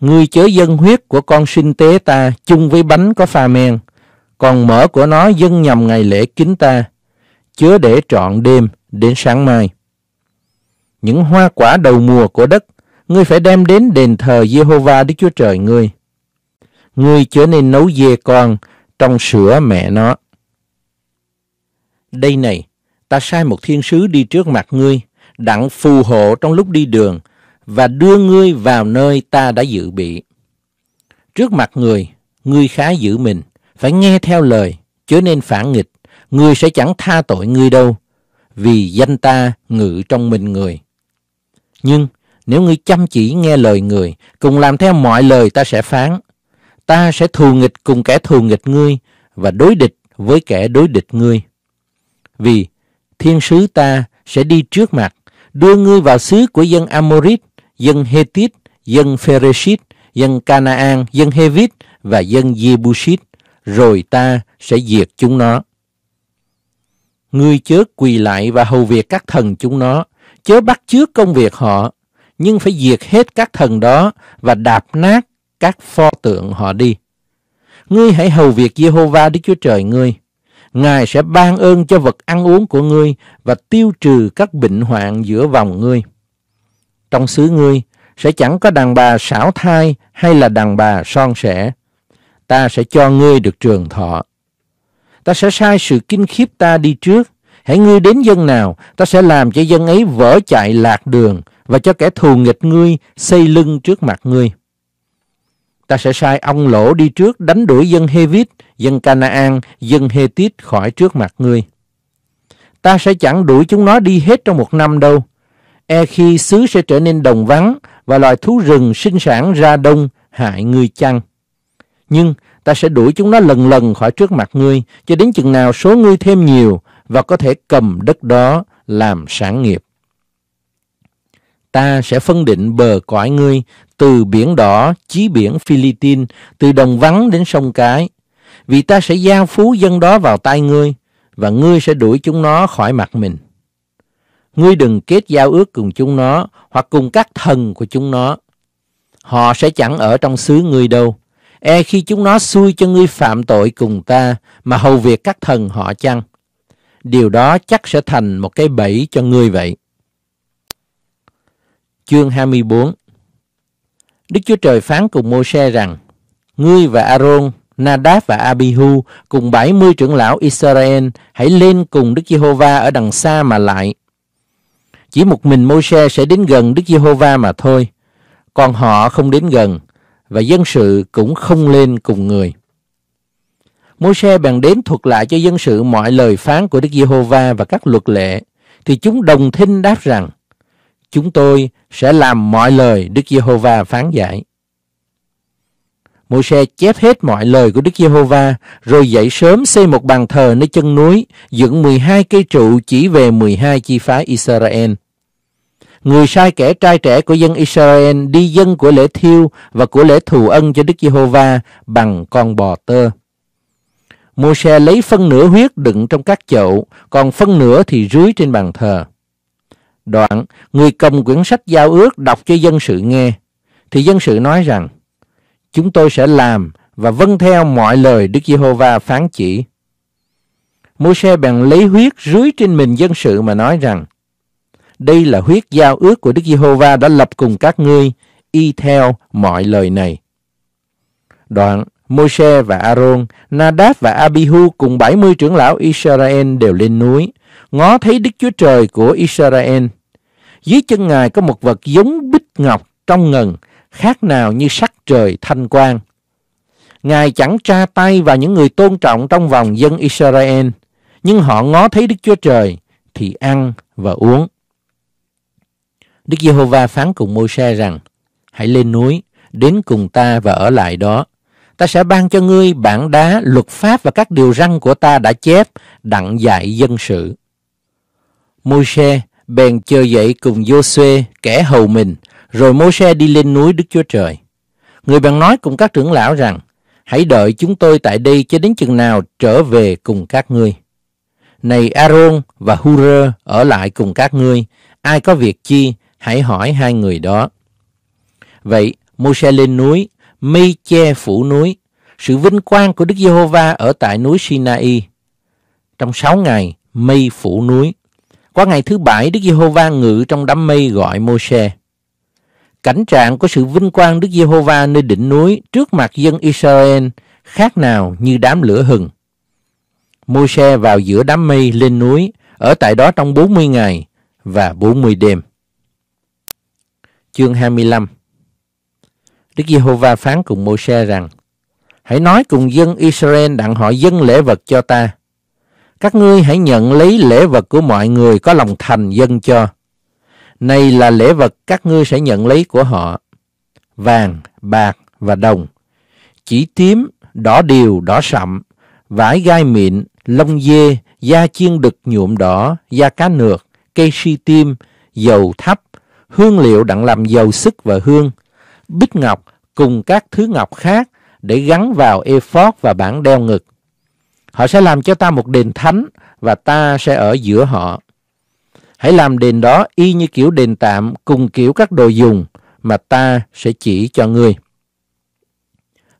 ngươi chớ dân huyết của con sinh tế ta chung với bánh có pha men, còn mỡ của nó dân nhằm ngày lễ kính ta, chớ để trọn đêm đến sáng mai. Những hoa quả đầu mùa của đất, ngươi phải đem đến đền thờ Jehovah Đức Chúa Trời ngươi. Ngươi chớ nên nấu dê con trong sữa mẹ nó. Đây này, ta sai một thiên sứ đi trước mặt ngươi, đặng phù hộ trong lúc đi đường, và đưa ngươi vào nơi ta đã dự bị. Trước mặt người, ngươi khá giữ mình, phải nghe theo lời, chớ nên phản nghịch, ngươi sẽ chẳng tha tội ngươi đâu, vì danh ta ngự trong mình người. Nhưng nếu ngươi chăm chỉ nghe lời người, cùng làm theo mọi lời ta sẽ phán, ta sẽ thù nghịch cùng kẻ thù nghịch ngươi và đối địch với kẻ đối địch ngươi. Vì thiên sứ ta sẽ đi trước mặt, đưa ngươi vào xứ của dân Amorit dân Hethit, dân Phereshit, dân Canaan, dân Hevit và dân Jebusit, rồi ta sẽ diệt chúng nó. Ngươi chớ quỳ lại và hầu việc các thần chúng nó, chớ bắt chước công việc họ, nhưng phải diệt hết các thần đó và đạp nát các pho tượng họ đi. Ngươi hãy hầu việc Jehovah Đức Chúa Trời ngươi. Ngài sẽ ban ơn cho vật ăn uống của ngươi và tiêu trừ các bệnh hoạn giữa vòng ngươi trong xứ ngươi sẽ chẳng có đàn bà xảo thai hay là đàn bà son sẻ. Ta sẽ cho ngươi được trường thọ. Ta sẽ sai sự kinh khiếp ta đi trước. Hãy ngươi đến dân nào, ta sẽ làm cho dân ấy vỡ chạy lạc đường và cho kẻ thù nghịch ngươi xây lưng trước mặt ngươi. Ta sẽ sai ông lỗ đi trước đánh đuổi dân Hevit, dân Canaan, dân Hethit khỏi trước mặt ngươi. Ta sẽ chẳng đuổi chúng nó đi hết trong một năm đâu e khi xứ sẽ trở nên đồng vắng và loài thú rừng sinh sản ra đông hại ngươi chăng. Nhưng ta sẽ đuổi chúng nó lần lần khỏi trước mặt ngươi cho đến chừng nào số ngươi thêm nhiều và có thể cầm đất đó làm sản nghiệp. Ta sẽ phân định bờ cõi ngươi từ biển đỏ chí biển Philippines, từ đồng vắng đến sông cái. Vì ta sẽ giao phú dân đó vào tay ngươi và ngươi sẽ đuổi chúng nó khỏi mặt mình ngươi đừng kết giao ước cùng chúng nó hoặc cùng các thần của chúng nó. Họ sẽ chẳng ở trong xứ ngươi đâu. E khi chúng nó xui cho ngươi phạm tội cùng ta mà hầu việc các thần họ chăng? Điều đó chắc sẽ thành một cái bẫy cho ngươi vậy. Chương 24 Đức Chúa Trời phán cùng Môi-se rằng Ngươi và Aaron, Nadab và Abihu cùng 70 trưởng lão Israel hãy lên cùng Đức Giê-hô-va ở đằng xa mà lại chỉ một mình Môi-se sẽ đến gần Đức Giê-hô-va mà thôi, còn họ không đến gần và dân sự cũng không lên cùng người. Môi-se bèn đến thuật lại cho dân sự mọi lời phán của Đức Giê-hô-va và các luật lệ, thì chúng đồng thinh đáp rằng: Chúng tôi sẽ làm mọi lời Đức Giê-hô-va phán dạy. Môi-se chép hết mọi lời của Đức Giê-hô-va, rồi dậy sớm xây một bàn thờ nơi chân núi, dựng 12 cây trụ chỉ về 12 chi phái Israel. Người sai kẻ trai trẻ của dân Israel đi dân của lễ thiêu và của lễ thù ân cho Đức Giê-hô-va bằng con bò tơ. Môi-se lấy phân nửa huyết đựng trong các chậu, còn phân nửa thì rưới trên bàn thờ. Đoạn, người cầm quyển sách giao ước đọc cho dân sự nghe, thì dân sự nói rằng, chúng tôi sẽ làm và vâng theo mọi lời Đức Giê-hô-va phán chỉ. Môi-se bèn lấy huyết rưới trên mình dân sự mà nói rằng, đây là huyết giao ước của Đức Giê-hô-va đã lập cùng các ngươi, y theo mọi lời này. Đoạn Môi-se và A-rôn, Aaron, Nadab và Abihu cùng 70 trưởng lão Israel đều lên núi, ngó thấy Đức Chúa Trời của Israel. Dưới chân Ngài có một vật giống bích ngọc trong ngần, khác nào như sắc trời thanh quang. Ngài chẳng tra tay vào những người tôn trọng trong vòng dân Israel, nhưng họ ngó thấy Đức Chúa Trời thì ăn và uống. Đức Giê-hô-va phán cùng Môi-se rằng: Hãy lên núi, đến cùng ta và ở lại đó. Ta sẽ ban cho ngươi bản đá, luật pháp và các điều răn của ta đã chép, đặng dạy dân sự. Môi-se bèn chờ dậy cùng Giô-suê kẻ hầu mình, rồi Môi-se đi lên núi Đức Chúa Trời. Người bạn nói cùng các trưởng lão rằng, hãy đợi chúng tôi tại đây cho đến chừng nào trở về cùng các ngươi. Này Aaron và Hurơ ở lại cùng các ngươi, ai có việc chi, hãy hỏi hai người đó. Vậy, môi lên núi, mây che phủ núi, sự vinh quang của Đức Giê-hô-va ở tại núi Sinai. Trong sáu ngày, mây phủ núi. Qua ngày thứ bảy, Đức Giê-hô-va ngự trong đám mây gọi môi Cảnh trạng của sự vinh quang Đức Giê-hô-va nơi đỉnh núi trước mặt dân Israel khác nào như đám lửa hừng. Môi-se vào giữa đám mây lên núi, ở tại đó trong 40 ngày và 40 đêm. Chương 25 Đức Giê-hô-va phán cùng Môi-se rằng: Hãy nói cùng dân Israel đặng họ dân lễ vật cho ta. Các ngươi hãy nhận lấy lễ vật của mọi người có lòng thành dân cho này là lễ vật các ngươi sẽ nhận lấy của họ. Vàng, bạc và đồng. Chỉ tím, đỏ điều, đỏ sậm, vải gai mịn, lông dê, da chiên đực nhuộm đỏ, da cá nược, cây si tim, dầu thắp, hương liệu đặng làm dầu sức và hương, bích ngọc cùng các thứ ngọc khác để gắn vào ephod và bảng đeo ngực. Họ sẽ làm cho ta một đền thánh và ta sẽ ở giữa họ. Hãy làm đền đó y như kiểu đền tạm cùng kiểu các đồ dùng mà ta sẽ chỉ cho ngươi.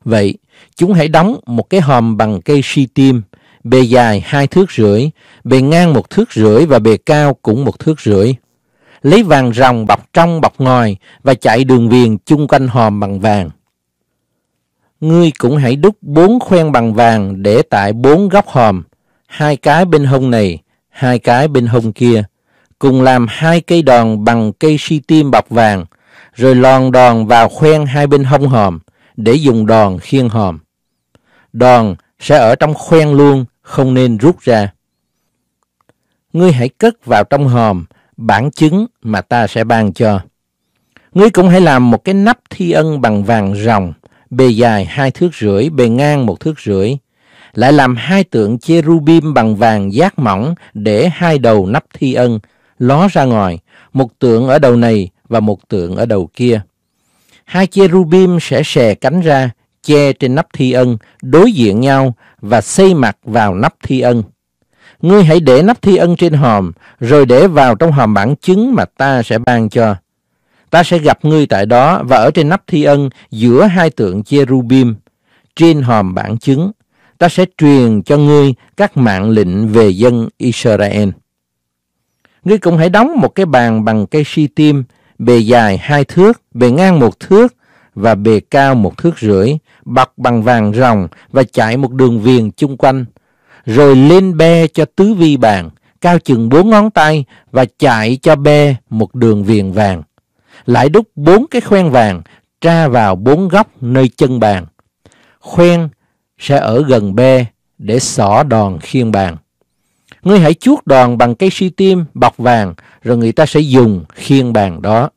Vậy, chúng hãy đóng một cái hòm bằng cây si tim, bề dài hai thước rưỡi, bề ngang một thước rưỡi và bề cao cũng một thước rưỡi. Lấy vàng ròng bọc trong bọc ngoài và chạy đường viền chung quanh hòm bằng vàng. Ngươi cũng hãy đúc bốn khoen bằng vàng để tại bốn góc hòm, hai cái bên hông này, hai cái bên hông kia, cùng làm hai cây đòn bằng cây si tim bọc vàng, rồi lòn đòn vào khoen hai bên hông hòm để dùng đòn khiên hòm. Đòn sẽ ở trong khoen luôn, không nên rút ra. Ngươi hãy cất vào trong hòm bản chứng mà ta sẽ ban cho. Ngươi cũng hãy làm một cái nắp thi ân bằng vàng ròng, bề dài hai thước rưỡi, bề ngang một thước rưỡi. Lại làm hai tượng cherubim bằng vàng giác mỏng để hai đầu nắp thi ân, ló ra ngoài, một tượng ở đầu này và một tượng ở đầu kia. Hai cherubim sẽ xè cánh ra, che trên nắp thi ân, đối diện nhau và xây mặt vào nắp thi ân. Ngươi hãy để nắp thi ân trên hòm, rồi để vào trong hòm bản chứng mà ta sẽ ban cho. Ta sẽ gặp ngươi tại đó và ở trên nắp thi ân giữa hai tượng cherubim, trên hòm bản chứng. Ta sẽ truyền cho ngươi các mạng lệnh về dân Israel ngươi cũng hãy đóng một cái bàn bằng cây si tim, bề dài hai thước, bề ngang một thước và bề cao một thước rưỡi, bọc bằng vàng ròng và chạy một đường viền chung quanh. Rồi lên be cho tứ vi bàn, cao chừng bốn ngón tay và chạy cho be một đường viền vàng. Lại đúc bốn cái khoen vàng tra vào bốn góc nơi chân bàn. Khoen sẽ ở gần be để xỏ đòn khiên bàn. Ngươi hãy chuốt đòn bằng cây si tim bọc vàng, rồi người ta sẽ dùng khiên bàn đó.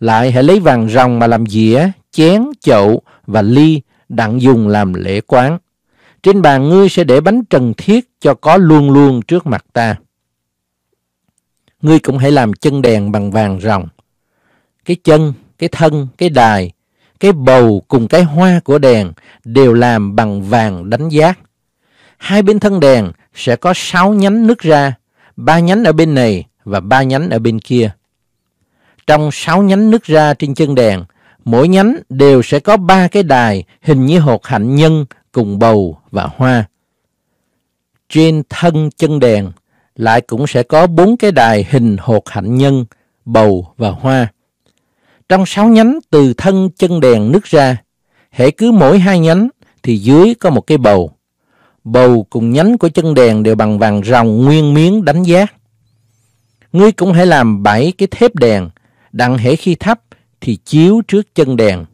Lại hãy lấy vàng ròng mà làm dĩa, chén, chậu và ly đặng dùng làm lễ quán. Trên bàn ngươi sẽ để bánh trần thiết cho có luôn luôn trước mặt ta. Ngươi cũng hãy làm chân đèn bằng vàng ròng. Cái chân, cái thân, cái đài, cái bầu cùng cái hoa của đèn đều làm bằng vàng đánh giác. Hai bên thân đèn sẽ có sáu nhánh nước ra, ba nhánh ở bên này và ba nhánh ở bên kia. Trong sáu nhánh nước ra trên chân đèn, mỗi nhánh đều sẽ có ba cái đài hình như hột hạnh nhân cùng bầu và hoa. Trên thân chân đèn lại cũng sẽ có bốn cái đài hình hột hạnh nhân, bầu và hoa. Trong sáu nhánh từ thân chân đèn nước ra, hễ cứ mỗi hai nhánh thì dưới có một cái bầu bầu cùng nhánh của chân đèn đều bằng vàng ròng nguyên miếng đánh giá. Ngươi cũng hãy làm bảy cái thép đèn, đặng hễ khi thắp thì chiếu trước chân đèn.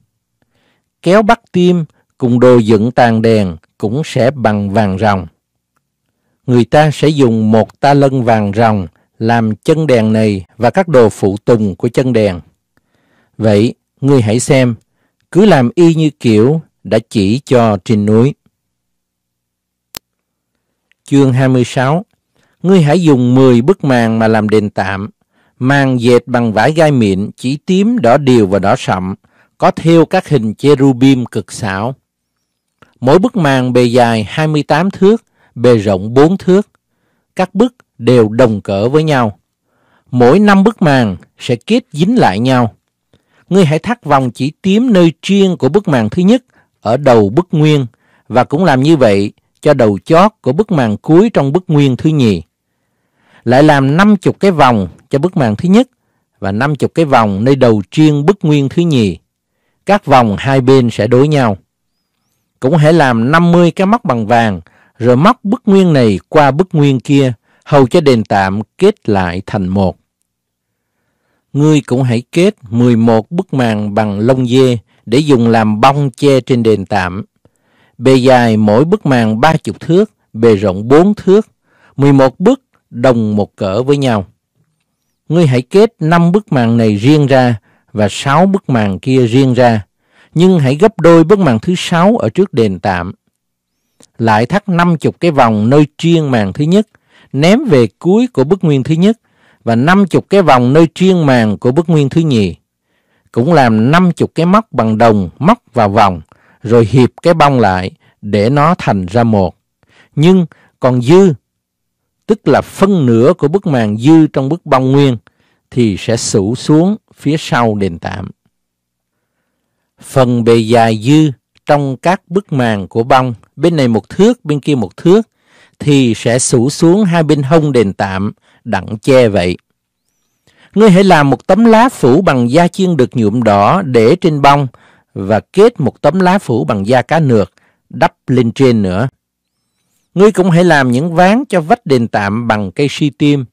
Kéo bắt tim cùng đồ dựng tàn đèn cũng sẽ bằng vàng ròng. Người ta sẽ dùng một ta lân vàng ròng làm chân đèn này và các đồ phụ tùng của chân đèn. Vậy, ngươi hãy xem, cứ làm y như kiểu đã chỉ cho trên núi chương 26 Ngươi hãy dùng 10 bức màn mà làm đền tạm. Màn dệt bằng vải gai mịn, chỉ tím, đỏ điều và đỏ sậm, có thêu các hình cherubim cực xảo. Mỗi bức màn bề dài 28 thước, bề rộng 4 thước. Các bức đều đồng cỡ với nhau. Mỗi năm bức màn sẽ kết dính lại nhau. Ngươi hãy thắt vòng chỉ tím nơi chuyên của bức màn thứ nhất ở đầu bức nguyên và cũng làm như vậy cho đầu chót của bức màn cuối trong bức nguyên thứ nhì. Lại làm 50 cái vòng cho bức màn thứ nhất và 50 cái vòng nơi đầu triên bức nguyên thứ nhì. Các vòng hai bên sẽ đối nhau. Cũng hãy làm 50 cái móc bằng vàng rồi móc bức nguyên này qua bức nguyên kia hầu cho đền tạm kết lại thành một. Ngươi cũng hãy kết 11 bức màn bằng lông dê để dùng làm bông che trên đền tạm bề dài mỗi bức màn ba chục thước, bề rộng bốn thước, 11 bức đồng một cỡ với nhau. Ngươi hãy kết năm bức màn này riêng ra và sáu bức màn kia riêng ra, nhưng hãy gấp đôi bức màn thứ sáu ở trước đền tạm. Lại thắt năm chục cái vòng nơi chuyên màn thứ nhất, ném về cuối của bức nguyên thứ nhất và năm chục cái vòng nơi chuyên màn của bức nguyên thứ nhì. Cũng làm năm chục cái móc bằng đồng móc vào vòng, rồi hiệp cái bông lại để nó thành ra một. Nhưng còn dư, tức là phân nửa của bức màn dư trong bức bông nguyên, thì sẽ sủ xuống phía sau đền tạm. Phần bề dài dư trong các bức màn của bông, bên này một thước, bên kia một thước, thì sẽ sủ xuống hai bên hông đền tạm, đặng che vậy. Ngươi hãy làm một tấm lá phủ bằng da chiên được nhuộm đỏ để trên bông, và kết một tấm lá phủ bằng da cá nược đắp lên trên nữa. Ngươi cũng hãy làm những ván cho vách đền tạm bằng cây si tim.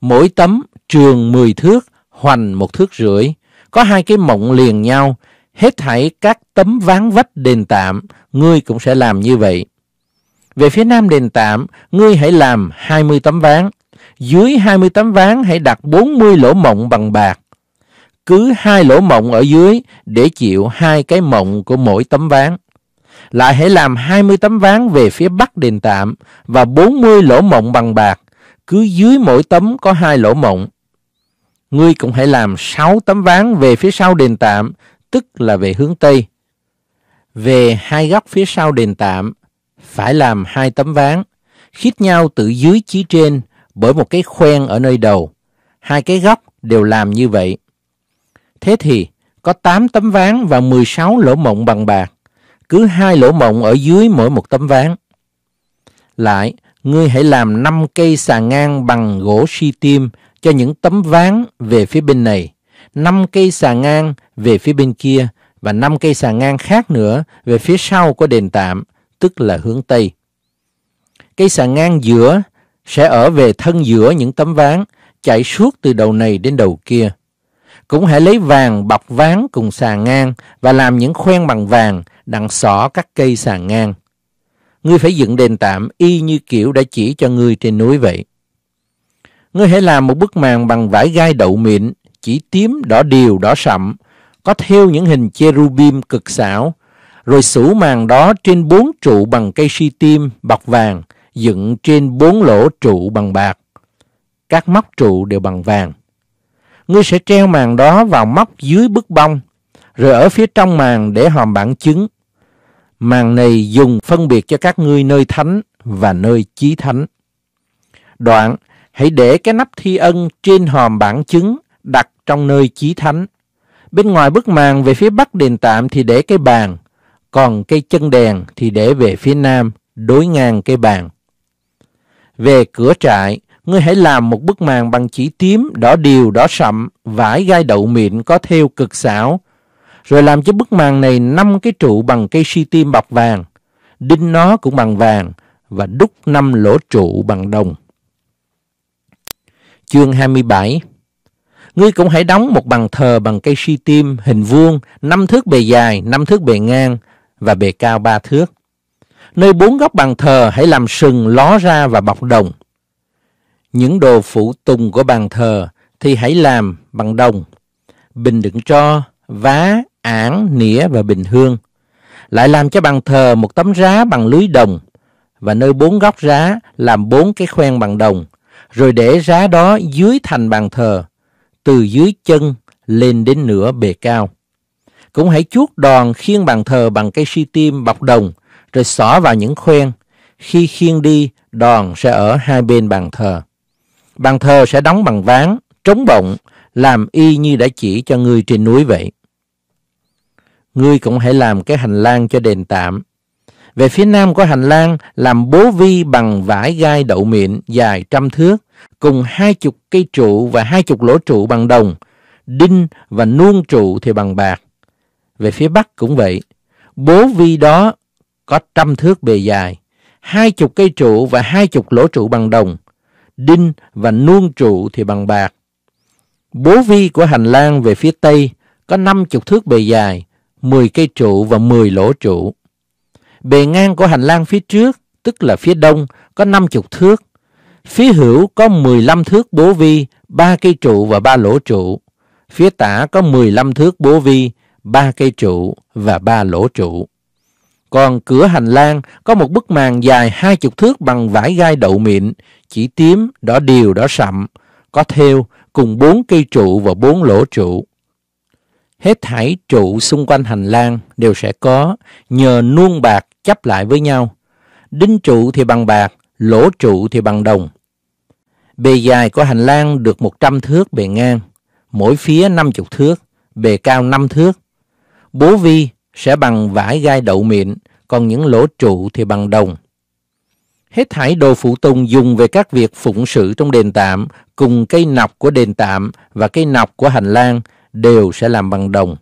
Mỗi tấm trường 10 thước, hoành một thước rưỡi, có hai cái mộng liền nhau. Hết thảy các tấm ván vách đền tạm, ngươi cũng sẽ làm như vậy. Về phía nam đền tạm, ngươi hãy làm 20 tấm ván. Dưới 20 tấm ván hãy đặt 40 lỗ mộng bằng bạc cứ hai lỗ mộng ở dưới để chịu hai cái mộng của mỗi tấm ván. Lại hãy làm 20 tấm ván về phía bắc đền tạm và 40 lỗ mộng bằng bạc, cứ dưới mỗi tấm có hai lỗ mộng. Ngươi cũng hãy làm 6 tấm ván về phía sau đền tạm, tức là về hướng tây. Về hai góc phía sau đền tạm phải làm hai tấm ván, khít nhau từ dưới chí trên bởi một cái khoen ở nơi đầu. Hai cái góc đều làm như vậy. Thế thì có 8 tấm ván và 16 lỗ mộng bằng bạc, cứ hai lỗ mộng ở dưới mỗi một tấm ván. Lại, ngươi hãy làm 5 cây xà ngang bằng gỗ si tim cho những tấm ván về phía bên này, 5 cây xà ngang về phía bên kia và 5 cây xà ngang khác nữa về phía sau của đền tạm, tức là hướng Tây. Cây xà ngang giữa sẽ ở về thân giữa những tấm ván, chạy suốt từ đầu này đến đầu kia. Cũng hãy lấy vàng bọc ván cùng xà ngang và làm những khoen bằng vàng đặng xỏ các cây xà ngang. Ngươi phải dựng đền tạm y như kiểu đã chỉ cho ngươi trên núi vậy. Ngươi hãy làm một bức màn bằng vải gai đậu mịn, chỉ tím, đỏ điều, đỏ sậm, có theo những hình cherubim cực xảo, rồi sủ màn đó trên bốn trụ bằng cây si tim bọc vàng, dựng trên bốn lỗ trụ bằng bạc. Các móc trụ đều bằng vàng ngươi sẽ treo màn đó vào móc dưới bức bông, rồi ở phía trong màn để hòm bản chứng. Màn này dùng phân biệt cho các ngươi nơi thánh và nơi chí thánh. Đoạn, hãy để cái nắp thi ân trên hòm bản chứng đặt trong nơi chí thánh. Bên ngoài bức màn về phía bắc đền tạm thì để cái bàn, còn cây chân đèn thì để về phía nam, đối ngang cây bàn. Về cửa trại, ngươi hãy làm một bức màn bằng chỉ tím, đỏ điều, đỏ sậm, vải gai đậu mịn có theo cực xảo. Rồi làm cho bức màn này năm cái trụ bằng cây si tim bọc vàng, đinh nó cũng bằng vàng và đúc năm lỗ trụ bằng đồng. Chương 27 Ngươi cũng hãy đóng một bàn thờ bằng cây si tim hình vuông, năm thước bề dài, năm thước bề ngang và bề cao ba thước. Nơi bốn góc bàn thờ hãy làm sừng ló ra và bọc đồng những đồ phụ tùng của bàn thờ thì hãy làm bằng đồng, bình đựng tro, vá, ảng, nĩa và bình hương. Lại làm cho bàn thờ một tấm rá bằng lưới đồng và nơi bốn góc rá làm bốn cái khoen bằng đồng, rồi để rá đó dưới thành bàn thờ, từ dưới chân lên đến nửa bề cao. Cũng hãy chuốt đòn khiên bàn thờ bằng cây si tim bọc đồng, rồi xỏ vào những khoen. Khi khiên đi, đòn sẽ ở hai bên bàn thờ bàn thờ sẽ đóng bằng ván, trống bọng, làm y như đã chỉ cho ngươi trên núi vậy. Ngươi cũng hãy làm cái hành lang cho đền tạm. Về phía nam có hành lang làm bố vi bằng vải gai đậu miệng dài trăm thước, cùng hai chục cây trụ và hai chục lỗ trụ bằng đồng, đinh và nuông trụ thì bằng bạc. Về phía bắc cũng vậy, bố vi đó có trăm thước bề dài, hai chục cây trụ và hai chục lỗ trụ bằng đồng, đinh và nuông trụ thì bằng bạc. Bố vi của hành lang về phía tây có 50 thước bề dài, 10 cây trụ và 10 lỗ trụ. Bề ngang của hành lang phía trước, tức là phía đông, có 50 thước. Phía hữu có 15 thước bố vi, 3 cây trụ và 3 lỗ trụ. Phía tả có 15 thước bố vi, 3 cây trụ và 3 lỗ trụ. Còn cửa hành lang có một bức màn dài hai chục thước bằng vải gai đậu mịn, chỉ tím, đỏ điều, đỏ sậm, có thêu cùng bốn cây trụ và bốn lỗ trụ. Hết thảy trụ xung quanh hành lang đều sẽ có, nhờ nuông bạc chấp lại với nhau. Đinh trụ thì bằng bạc, lỗ trụ thì bằng đồng. Bề dài của hành lang được 100 thước bề ngang, mỗi phía 50 thước, bề cao 5 thước. Bố vi sẽ bằng vải gai đậu miệng, còn những lỗ trụ thì bằng đồng. Hết thải đồ phụ tùng dùng về các việc phụng sự trong đền tạm cùng cây nọc của đền tạm và cây nọc của hành lang đều sẽ làm bằng đồng.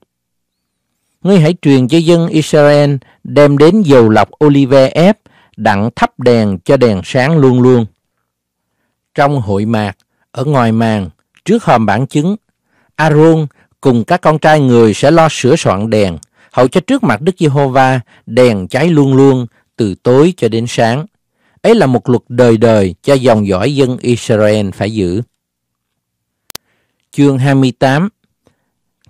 Ngươi hãy truyền cho dân Israel đem đến dầu lọc olive ép đặng thắp đèn cho đèn sáng luôn luôn. Trong hội mạc, ở ngoài màng, trước hòm bản chứng, Aaron cùng các con trai người sẽ lo sửa soạn đèn, hầu cho trước mặt Đức Giê-hô-va đèn cháy luôn luôn từ tối cho đến sáng. Ấy là một luật đời đời cho dòng dõi dân Israel phải giữ. Chương 28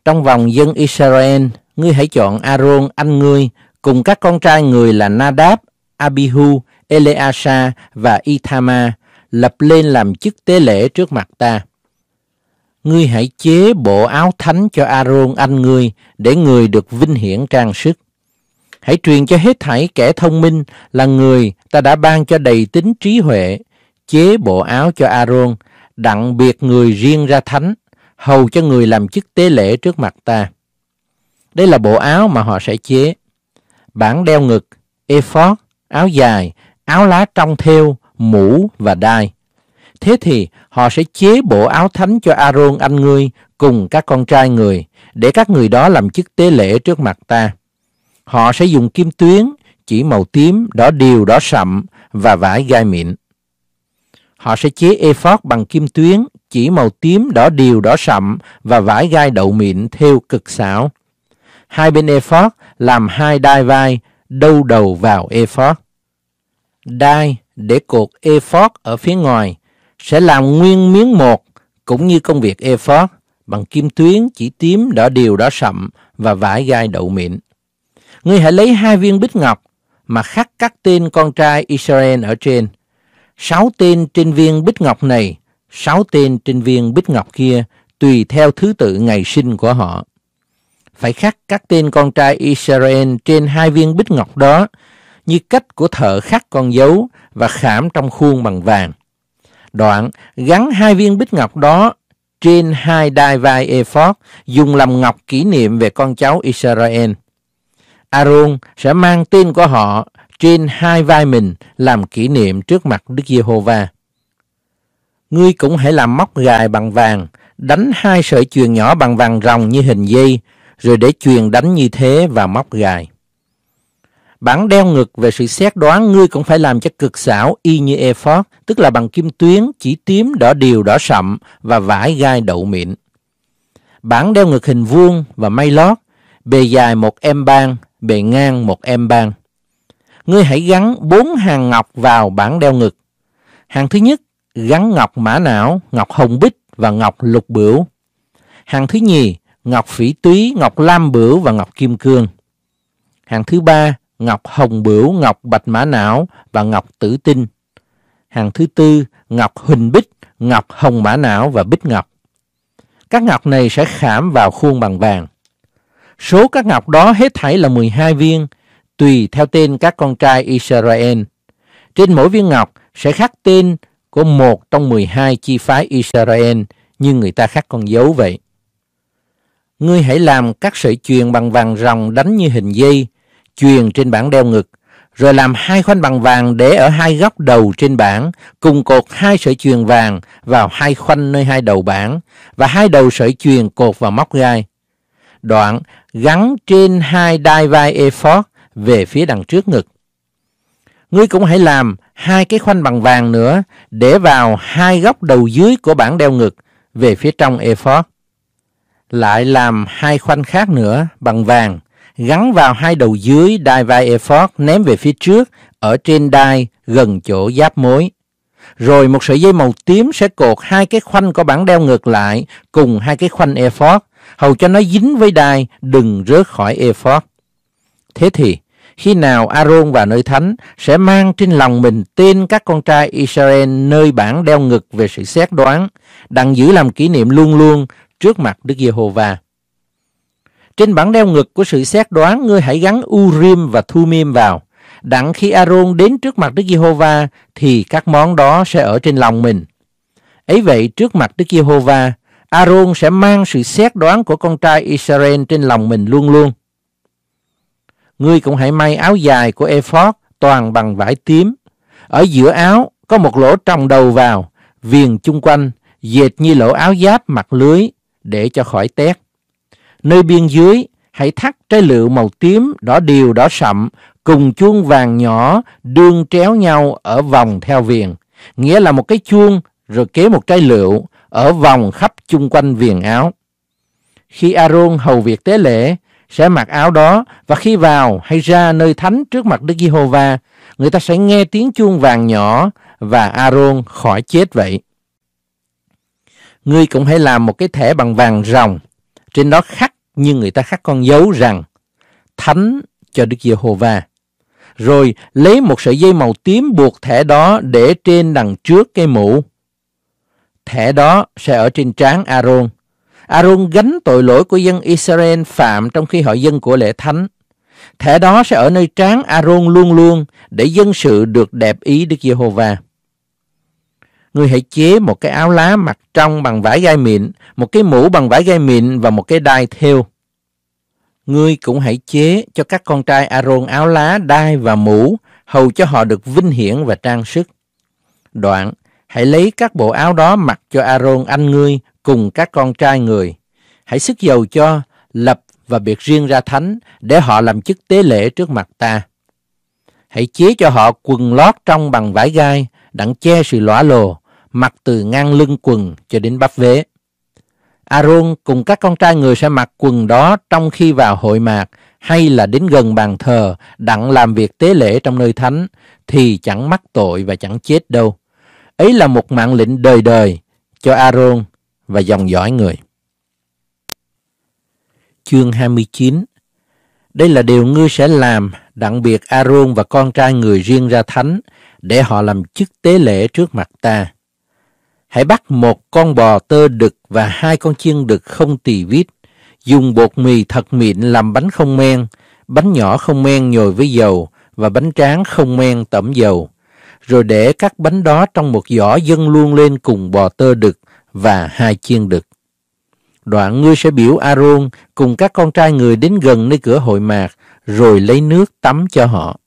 Trong vòng dân Israel, ngươi hãy chọn Aaron anh ngươi cùng các con trai người là Nadab, Abihu, Eleasa và Ithama lập lên làm chức tế lễ trước mặt ta ngươi hãy chế bộ áo thánh cho Aaron anh ngươi để người được vinh hiển trang sức. Hãy truyền cho hết thảy kẻ thông minh là người ta đã ban cho đầy tính trí huệ, chế bộ áo cho Aaron, đặng biệt người riêng ra thánh, hầu cho người làm chức tế lễ trước mặt ta. Đây là bộ áo mà họ sẽ chế. Bản đeo ngực, ephod, áo dài, áo lá trong thêu, mũ và đai. Thế thì họ sẽ chế bộ áo thánh cho Aaron anh ngươi cùng các con trai người để các người đó làm chức tế lễ trước mặt ta. Họ sẽ dùng kim tuyến, chỉ màu tím, đỏ điều, đỏ sậm và vải gai mịn. Họ sẽ chế ephod bằng kim tuyến, chỉ màu tím, đỏ điều, đỏ sậm và vải gai đậu mịn theo cực xảo. Hai bên ephod làm hai đai vai, đâu đầu vào ephod. Đai để cột ephod ở phía ngoài sẽ làm nguyên miếng một cũng như công việc effort bằng kim tuyến chỉ tím đỏ điều đỏ sậm và vải gai đậu mịn. Ngươi hãy lấy hai viên bích ngọc mà khắc các tên con trai Israel ở trên. Sáu tên trên viên bích ngọc này, sáu tên trên viên bích ngọc kia tùy theo thứ tự ngày sinh của họ. Phải khắc các tên con trai Israel trên hai viên bích ngọc đó như cách của thợ khắc con dấu và khảm trong khuôn bằng vàng. Đoạn, gắn hai viên bích ngọc đó trên hai đai vai ephod, dùng làm ngọc kỷ niệm về con cháu Israel. Aaron sẽ mang tên của họ trên hai vai mình làm kỷ niệm trước mặt Đức Giê-hô-va. Ngươi cũng hãy làm móc gài bằng vàng, đánh hai sợi chuyền nhỏ bằng vàng ròng như hình dây, rồi để chuyền đánh như thế và móc gài. Bản đeo ngực về sự xét đoán ngươi cũng phải làm cho cực xảo y như effort, tức là bằng kim tuyến, chỉ tím, đỏ điều, đỏ sậm và vải gai đậu mịn. Bản đeo ngực hình vuông và may lót, bề dài một em bang, bề ngang một em bang. Ngươi hãy gắn bốn hàng ngọc vào bản đeo ngực. Hàng thứ nhất, gắn ngọc mã não, ngọc hồng bích và ngọc lục bửu. Hàng thứ nhì, ngọc phỉ túy, ngọc lam bửu và ngọc kim cương. Hàng thứ ba, ngọc hồng bửu, ngọc bạch mã não và ngọc tử tinh. Hàng thứ tư, ngọc huỳnh bích, ngọc hồng mã não và bích ngọc. Các ngọc này sẽ khảm vào khuôn bằng vàng. Số các ngọc đó hết thảy là 12 viên, tùy theo tên các con trai Israel. Trên mỗi viên ngọc sẽ khắc tên của một trong 12 chi phái Israel như người ta khắc con dấu vậy. Ngươi hãy làm các sợi chuyền bằng vàng ròng đánh như hình dây, chuyền trên bảng đeo ngực, rồi làm hai khoanh bằng vàng để ở hai góc đầu trên bảng, cùng cột hai sợi chuyền vàng vào hai khoanh nơi hai đầu bảng và hai đầu sợi chuyền cột vào móc gai. Đoạn gắn trên hai đai vai ephod về phía đằng trước ngực. Ngươi cũng hãy làm hai cái khoanh bằng vàng nữa để vào hai góc đầu dưới của bảng đeo ngực về phía trong ephod. Lại làm hai khoanh khác nữa bằng vàng gắn vào hai đầu dưới đai vai effort ném về phía trước ở trên đai gần chỗ giáp mối. Rồi một sợi dây màu tím sẽ cột hai cái khoanh có bản đeo ngược lại cùng hai cái khoanh effort, hầu cho nó dính với đai, đừng rớt khỏi effort. Thế thì, khi nào Aaron và nơi thánh sẽ mang trên lòng mình tên các con trai Israel nơi bản đeo ngực về sự xét đoán, đặng giữ làm kỷ niệm luôn luôn trước mặt Đức Giê-hô-va. Trên bản đeo ngực của sự xét đoán, ngươi hãy gắn Urim và Thumim vào. Đặng khi Aaron đến trước mặt Đức Giê-hô-va thì các món đó sẽ ở trên lòng mình. Ấy vậy trước mặt Đức Giê-hô-va, Aaron sẽ mang sự xét đoán của con trai Israel trên lòng mình luôn luôn. Ngươi cũng hãy may áo dài của ephod toàn bằng vải tím. Ở giữa áo có một lỗ tròng đầu vào, viền chung quanh, dệt như lỗ áo giáp mặt lưới để cho khỏi tét. Nơi biên dưới, hãy thắt trái lựu màu tím, đỏ điều, đỏ sậm, cùng chuông vàng nhỏ đương tréo nhau ở vòng theo viền. Nghĩa là một cái chuông rồi kế một trái lựu ở vòng khắp chung quanh viền áo. Khi Aaron hầu việc tế lễ, sẽ mặc áo đó và khi vào hay ra nơi thánh trước mặt Đức Giê-hô-va, người ta sẽ nghe tiếng chuông vàng nhỏ và Aaron khỏi chết vậy. Ngươi cũng hãy làm một cái thẻ bằng vàng ròng trên đó khắc như người ta khắc con dấu rằng thánh cho Đức Giê-hô-va. Rồi lấy một sợi dây màu tím buộc thẻ đó để trên đằng trước cây mũ. Thẻ đó sẽ ở trên trán Aaron. Aaron gánh tội lỗi của dân Israel phạm trong khi họ dân của lễ thánh. Thẻ đó sẽ ở nơi trán Aaron luôn luôn để dân sự được đẹp ý Đức Giê-hô-va. Ngươi hãy chế một cái áo lá mặc trong bằng vải gai mịn, một cái mũ bằng vải gai mịn và một cái đai thêu. Ngươi cũng hãy chế cho các con trai Aaron áo lá, đai và mũ, hầu cho họ được vinh hiển và trang sức. Đoạn, hãy lấy các bộ áo đó mặc cho Aaron anh ngươi cùng các con trai người. Hãy sức dầu cho, lập và biệt riêng ra thánh để họ làm chức tế lễ trước mặt ta. Hãy chế cho họ quần lót trong bằng vải gai, đặng che sự lõa lồ mặc từ ngang lưng quần cho đến bắp vế. Aaron cùng các con trai người sẽ mặc quần đó trong khi vào hội mạc hay là đến gần bàn thờ đặng làm việc tế lễ trong nơi thánh thì chẳng mắc tội và chẳng chết đâu. Ấy là một mạng lệnh đời đời cho Aaron và dòng dõi người. Chương 29 Đây là điều ngươi sẽ làm đặng biệt Aaron và con trai người riêng ra thánh để họ làm chức tế lễ trước mặt ta. Hãy bắt một con bò tơ đực và hai con chiên đực không tỳ vít. Dùng bột mì thật mịn làm bánh không men, bánh nhỏ không men nhồi với dầu và bánh tráng không men tẩm dầu. Rồi để các bánh đó trong một giỏ dâng luôn lên cùng bò tơ đực và hai chiên đực. Đoạn ngươi sẽ biểu Aaron cùng các con trai người đến gần nơi cửa hội mạc, rồi lấy nước tắm cho họ.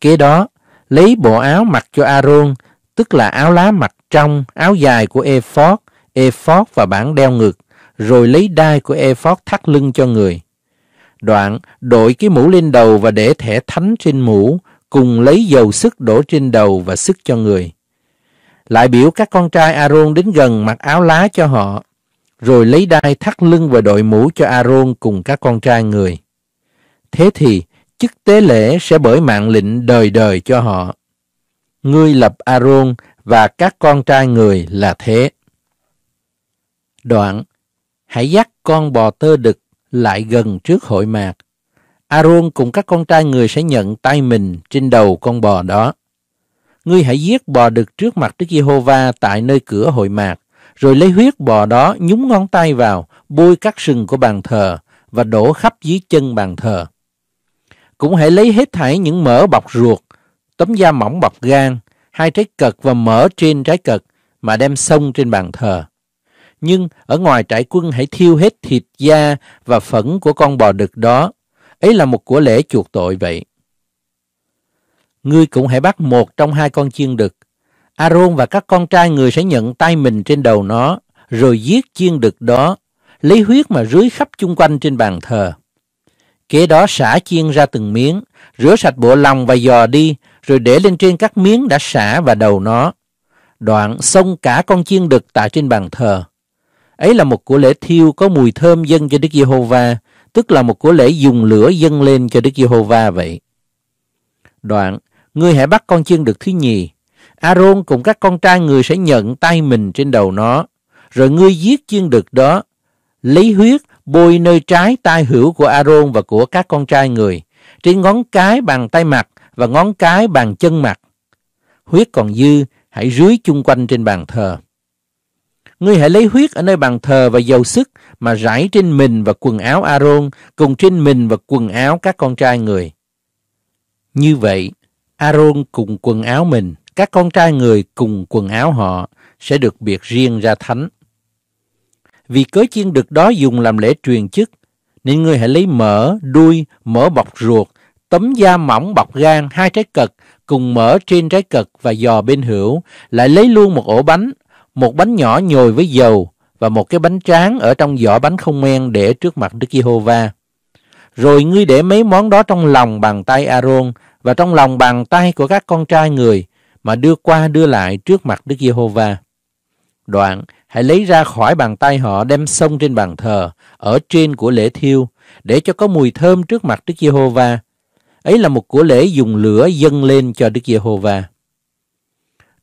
Kế đó, lấy bộ áo mặc cho Aaron, tức là áo lá mặt trong, áo dài của ephod, ephod và bản đeo ngược, rồi lấy đai của ephod thắt lưng cho người. Đoạn, đội cái mũ lên đầu và để thẻ thánh trên mũ, cùng lấy dầu sức đổ trên đầu và sức cho người. Lại biểu các con trai Aaron đến gần mặc áo lá cho họ, rồi lấy đai thắt lưng và đội mũ cho Aaron cùng các con trai người. Thế thì, chức tế lễ sẽ bởi mạng lệnh đời đời cho họ ngươi lập Aaron và các con trai người là thế. Đoạn, hãy dắt con bò tơ đực lại gần trước hội mạc. Aaron cùng các con trai người sẽ nhận tay mình trên đầu con bò đó. Ngươi hãy giết bò đực trước mặt Đức Giê-hô-va tại nơi cửa hội mạc, rồi lấy huyết bò đó nhúng ngón tay vào, bôi các sừng của bàn thờ và đổ khắp dưới chân bàn thờ. Cũng hãy lấy hết thảy những mỡ bọc ruột tấm da mỏng bọc gan, hai trái cật và mỡ trên trái cật mà đem xông trên bàn thờ. Nhưng ở ngoài trại quân hãy thiêu hết thịt da và phẫn của con bò đực đó. Ấy là một của lễ chuộc tội vậy. Ngươi cũng hãy bắt một trong hai con chiên đực. Aaron và các con trai người sẽ nhận tay mình trên đầu nó, rồi giết chiên đực đó, lấy huyết mà rưới khắp chung quanh trên bàn thờ. Kế đó xả chiên ra từng miếng, rửa sạch bộ lòng và giò đi, rồi để lên trên các miếng đã xả và đầu nó. Đoạn xông cả con chiên đực tại trên bàn thờ. Ấy là một của lễ thiêu có mùi thơm dâng cho Đức Giê-hô-va, tức là một của lễ dùng lửa dâng lên cho Đức Giê-hô-va vậy. Đoạn, ngươi hãy bắt con chiên đực thứ nhì. A-rôn cùng các con trai người sẽ nhận tay mình trên đầu nó. Rồi ngươi giết chiên đực đó, lấy huyết bôi nơi trái tai hữu của A-rôn và của các con trai người, trên ngón cái bằng tay mặt và ngón cái bàn chân mặt. Huyết còn dư, hãy rưới chung quanh trên bàn thờ. Ngươi hãy lấy huyết ở nơi bàn thờ và dầu sức mà rải trên mình và quần áo Aaron, cùng trên mình và quần áo các con trai người. Như vậy, Aaron cùng quần áo mình, các con trai người cùng quần áo họ sẽ được biệt riêng ra thánh. Vì cớ chiên được đó dùng làm lễ truyền chức, nên ngươi hãy lấy mỡ, đuôi, mỡ bọc ruột tấm da mỏng bọc gan hai trái cực cùng mở trên trái cực và giò bên hữu, lại lấy luôn một ổ bánh, một bánh nhỏ nhồi với dầu và một cái bánh tráng ở trong giỏ bánh không men để trước mặt Đức Giê-hô-va. Rồi ngươi để mấy món đó trong lòng bàn tay A-rôn và trong lòng bàn tay của các con trai người mà đưa qua đưa lại trước mặt Đức Giê-hô-va. Đoạn, hãy lấy ra khỏi bàn tay họ đem xông trên bàn thờ ở trên của lễ thiêu để cho có mùi thơm trước mặt Đức Giê-hô-va Ấy là một của lễ dùng lửa dâng lên cho Đức Giê-hô-va.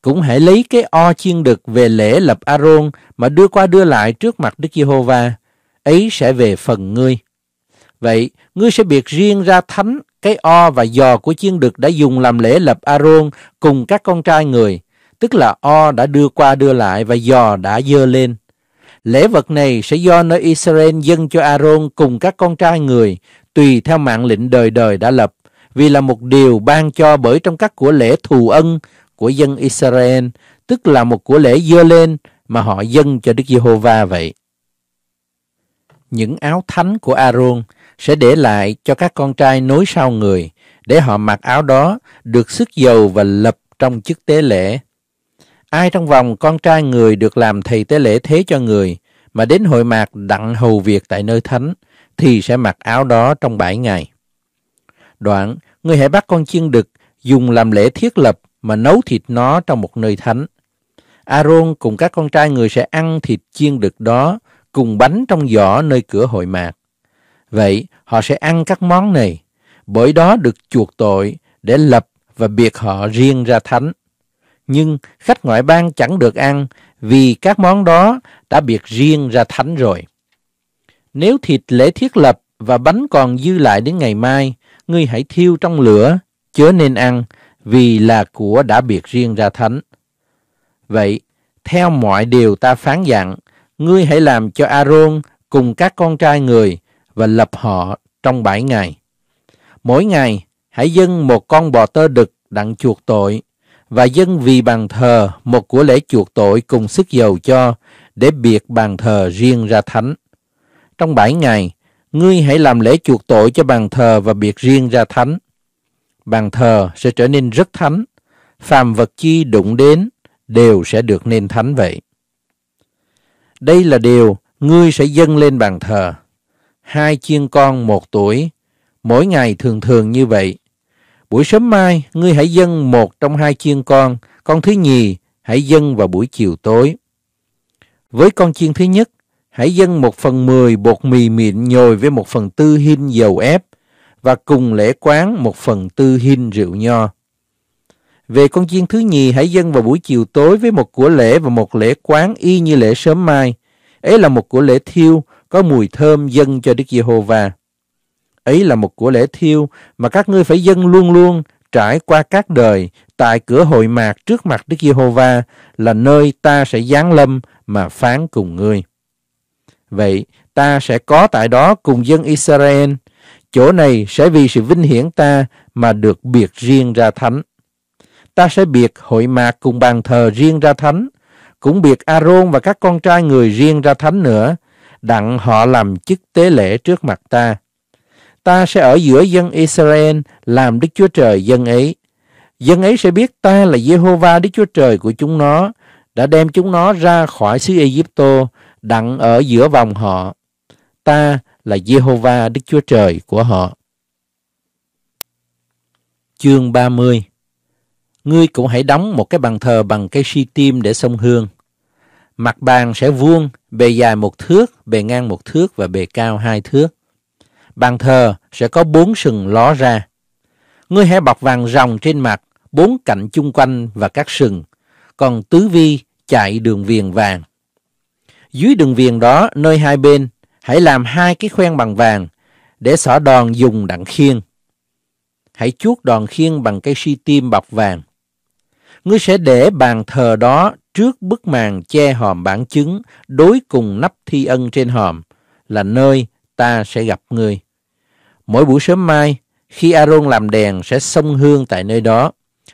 Cũng hãy lấy cái o chiên đực về lễ lập A-rôn mà đưa qua đưa lại trước mặt Đức Giê-hô-va, ấy sẽ về phần ngươi. Vậy, ngươi sẽ biệt riêng ra thánh cái o và giò của chiên đực đã dùng làm lễ lập A-rôn cùng các con trai người, tức là o đã đưa qua đưa lại và giò đã dơ lên. Lễ vật này sẽ do nơi Israel dâng cho A-rôn cùng các con trai người, tùy theo mạng lệnh đời đời đã lập vì là một điều ban cho bởi trong các của lễ thù ân của dân Israel, tức là một của lễ dơ lên mà họ dâng cho Đức Giê-hô-va vậy. Những áo thánh của A-rôn sẽ để lại cho các con trai nối sau người, để họ mặc áo đó được sức dầu và lập trong chức tế lễ. Ai trong vòng con trai người được làm thầy tế lễ thế cho người, mà đến hội mạc đặng hầu việc tại nơi thánh, thì sẽ mặc áo đó trong bảy ngày. Đoạn, ngươi hãy bắt con chiên đực dùng làm lễ thiết lập mà nấu thịt nó trong một nơi thánh. Aaron cùng các con trai người sẽ ăn thịt chiên đực đó cùng bánh trong giỏ nơi cửa hội mạc. Vậy họ sẽ ăn các món này, bởi đó được chuộc tội để lập và biệt họ riêng ra thánh. Nhưng khách ngoại bang chẳng được ăn vì các món đó đã biệt riêng ra thánh rồi. Nếu thịt lễ thiết lập và bánh còn dư lại đến ngày mai, ngươi hãy thiêu trong lửa, chớ nên ăn, vì là của đã biệt riêng ra thánh. Vậy, theo mọi điều ta phán dặn, ngươi hãy làm cho Aaron cùng các con trai người và lập họ trong bảy ngày. Mỗi ngày, hãy dâng một con bò tơ đực đặng chuộc tội và dâng vì bàn thờ một của lễ chuộc tội cùng sức dầu cho để biệt bàn thờ riêng ra thánh. Trong bảy ngày, ngươi hãy làm lễ chuộc tội cho bàn thờ và biệt riêng ra thánh. Bàn thờ sẽ trở nên rất thánh, phàm vật chi đụng đến đều sẽ được nên thánh vậy. Đây là điều ngươi sẽ dâng lên bàn thờ. Hai chiên con một tuổi, mỗi ngày thường thường như vậy. Buổi sớm mai, ngươi hãy dâng một trong hai chiên con, con thứ nhì hãy dâng vào buổi chiều tối. Với con chiên thứ nhất, Hãy dâng một phần mười bột mì mịn nhồi với một phần tư hin dầu ép và cùng lễ quán một phần tư hin rượu nho. Về con chiên thứ nhì hãy dâng vào buổi chiều tối với một của lễ và một lễ quán y như lễ sớm mai. Ấy là một của lễ thiêu có mùi thơm dâng cho Đức Giê-hô-va. Ấy là một của lễ thiêu mà các ngươi phải dâng luôn luôn trải qua các đời tại cửa hội mạc trước mặt Đức Giê-hô-va là nơi ta sẽ giáng lâm mà phán cùng ngươi. Vậy, ta sẽ có tại đó cùng dân Israel. Chỗ này sẽ vì sự vinh hiển ta mà được biệt riêng ra thánh. Ta sẽ biệt hội mạc cùng bàn thờ riêng ra thánh, cũng biệt Aaron và các con trai người riêng ra thánh nữa, đặng họ làm chức tế lễ trước mặt ta. Ta sẽ ở giữa dân Israel làm Đức Chúa Trời dân ấy. Dân ấy sẽ biết ta là Jehovah Đức Chúa Trời của chúng nó, đã đem chúng nó ra khỏi xứ Egypto đặng ở giữa vòng họ. Ta là Jehovah Đức Chúa Trời của họ. Chương 30 Ngươi cũng hãy đóng một cái bàn thờ bằng cây si tim để sông hương. Mặt bàn sẽ vuông, bề dài một thước, bề ngang một thước và bề cao hai thước. Bàn thờ sẽ có bốn sừng ló ra. Ngươi hãy bọc vàng ròng trên mặt, bốn cạnh chung quanh và các sừng, còn tứ vi chạy đường viền vàng. Dưới đường viền đó, nơi hai bên, hãy làm hai cái khoen bằng vàng để xỏ đòn dùng đặng khiên. Hãy chuốt đòn khiên bằng cây si tim bọc vàng. Ngươi sẽ để bàn thờ đó trước bức màn che hòm bản chứng đối cùng nắp thi ân trên hòm là nơi ta sẽ gặp ngươi. Mỗi buổi sớm mai, khi Aaron làm đèn sẽ xông hương tại nơi đó,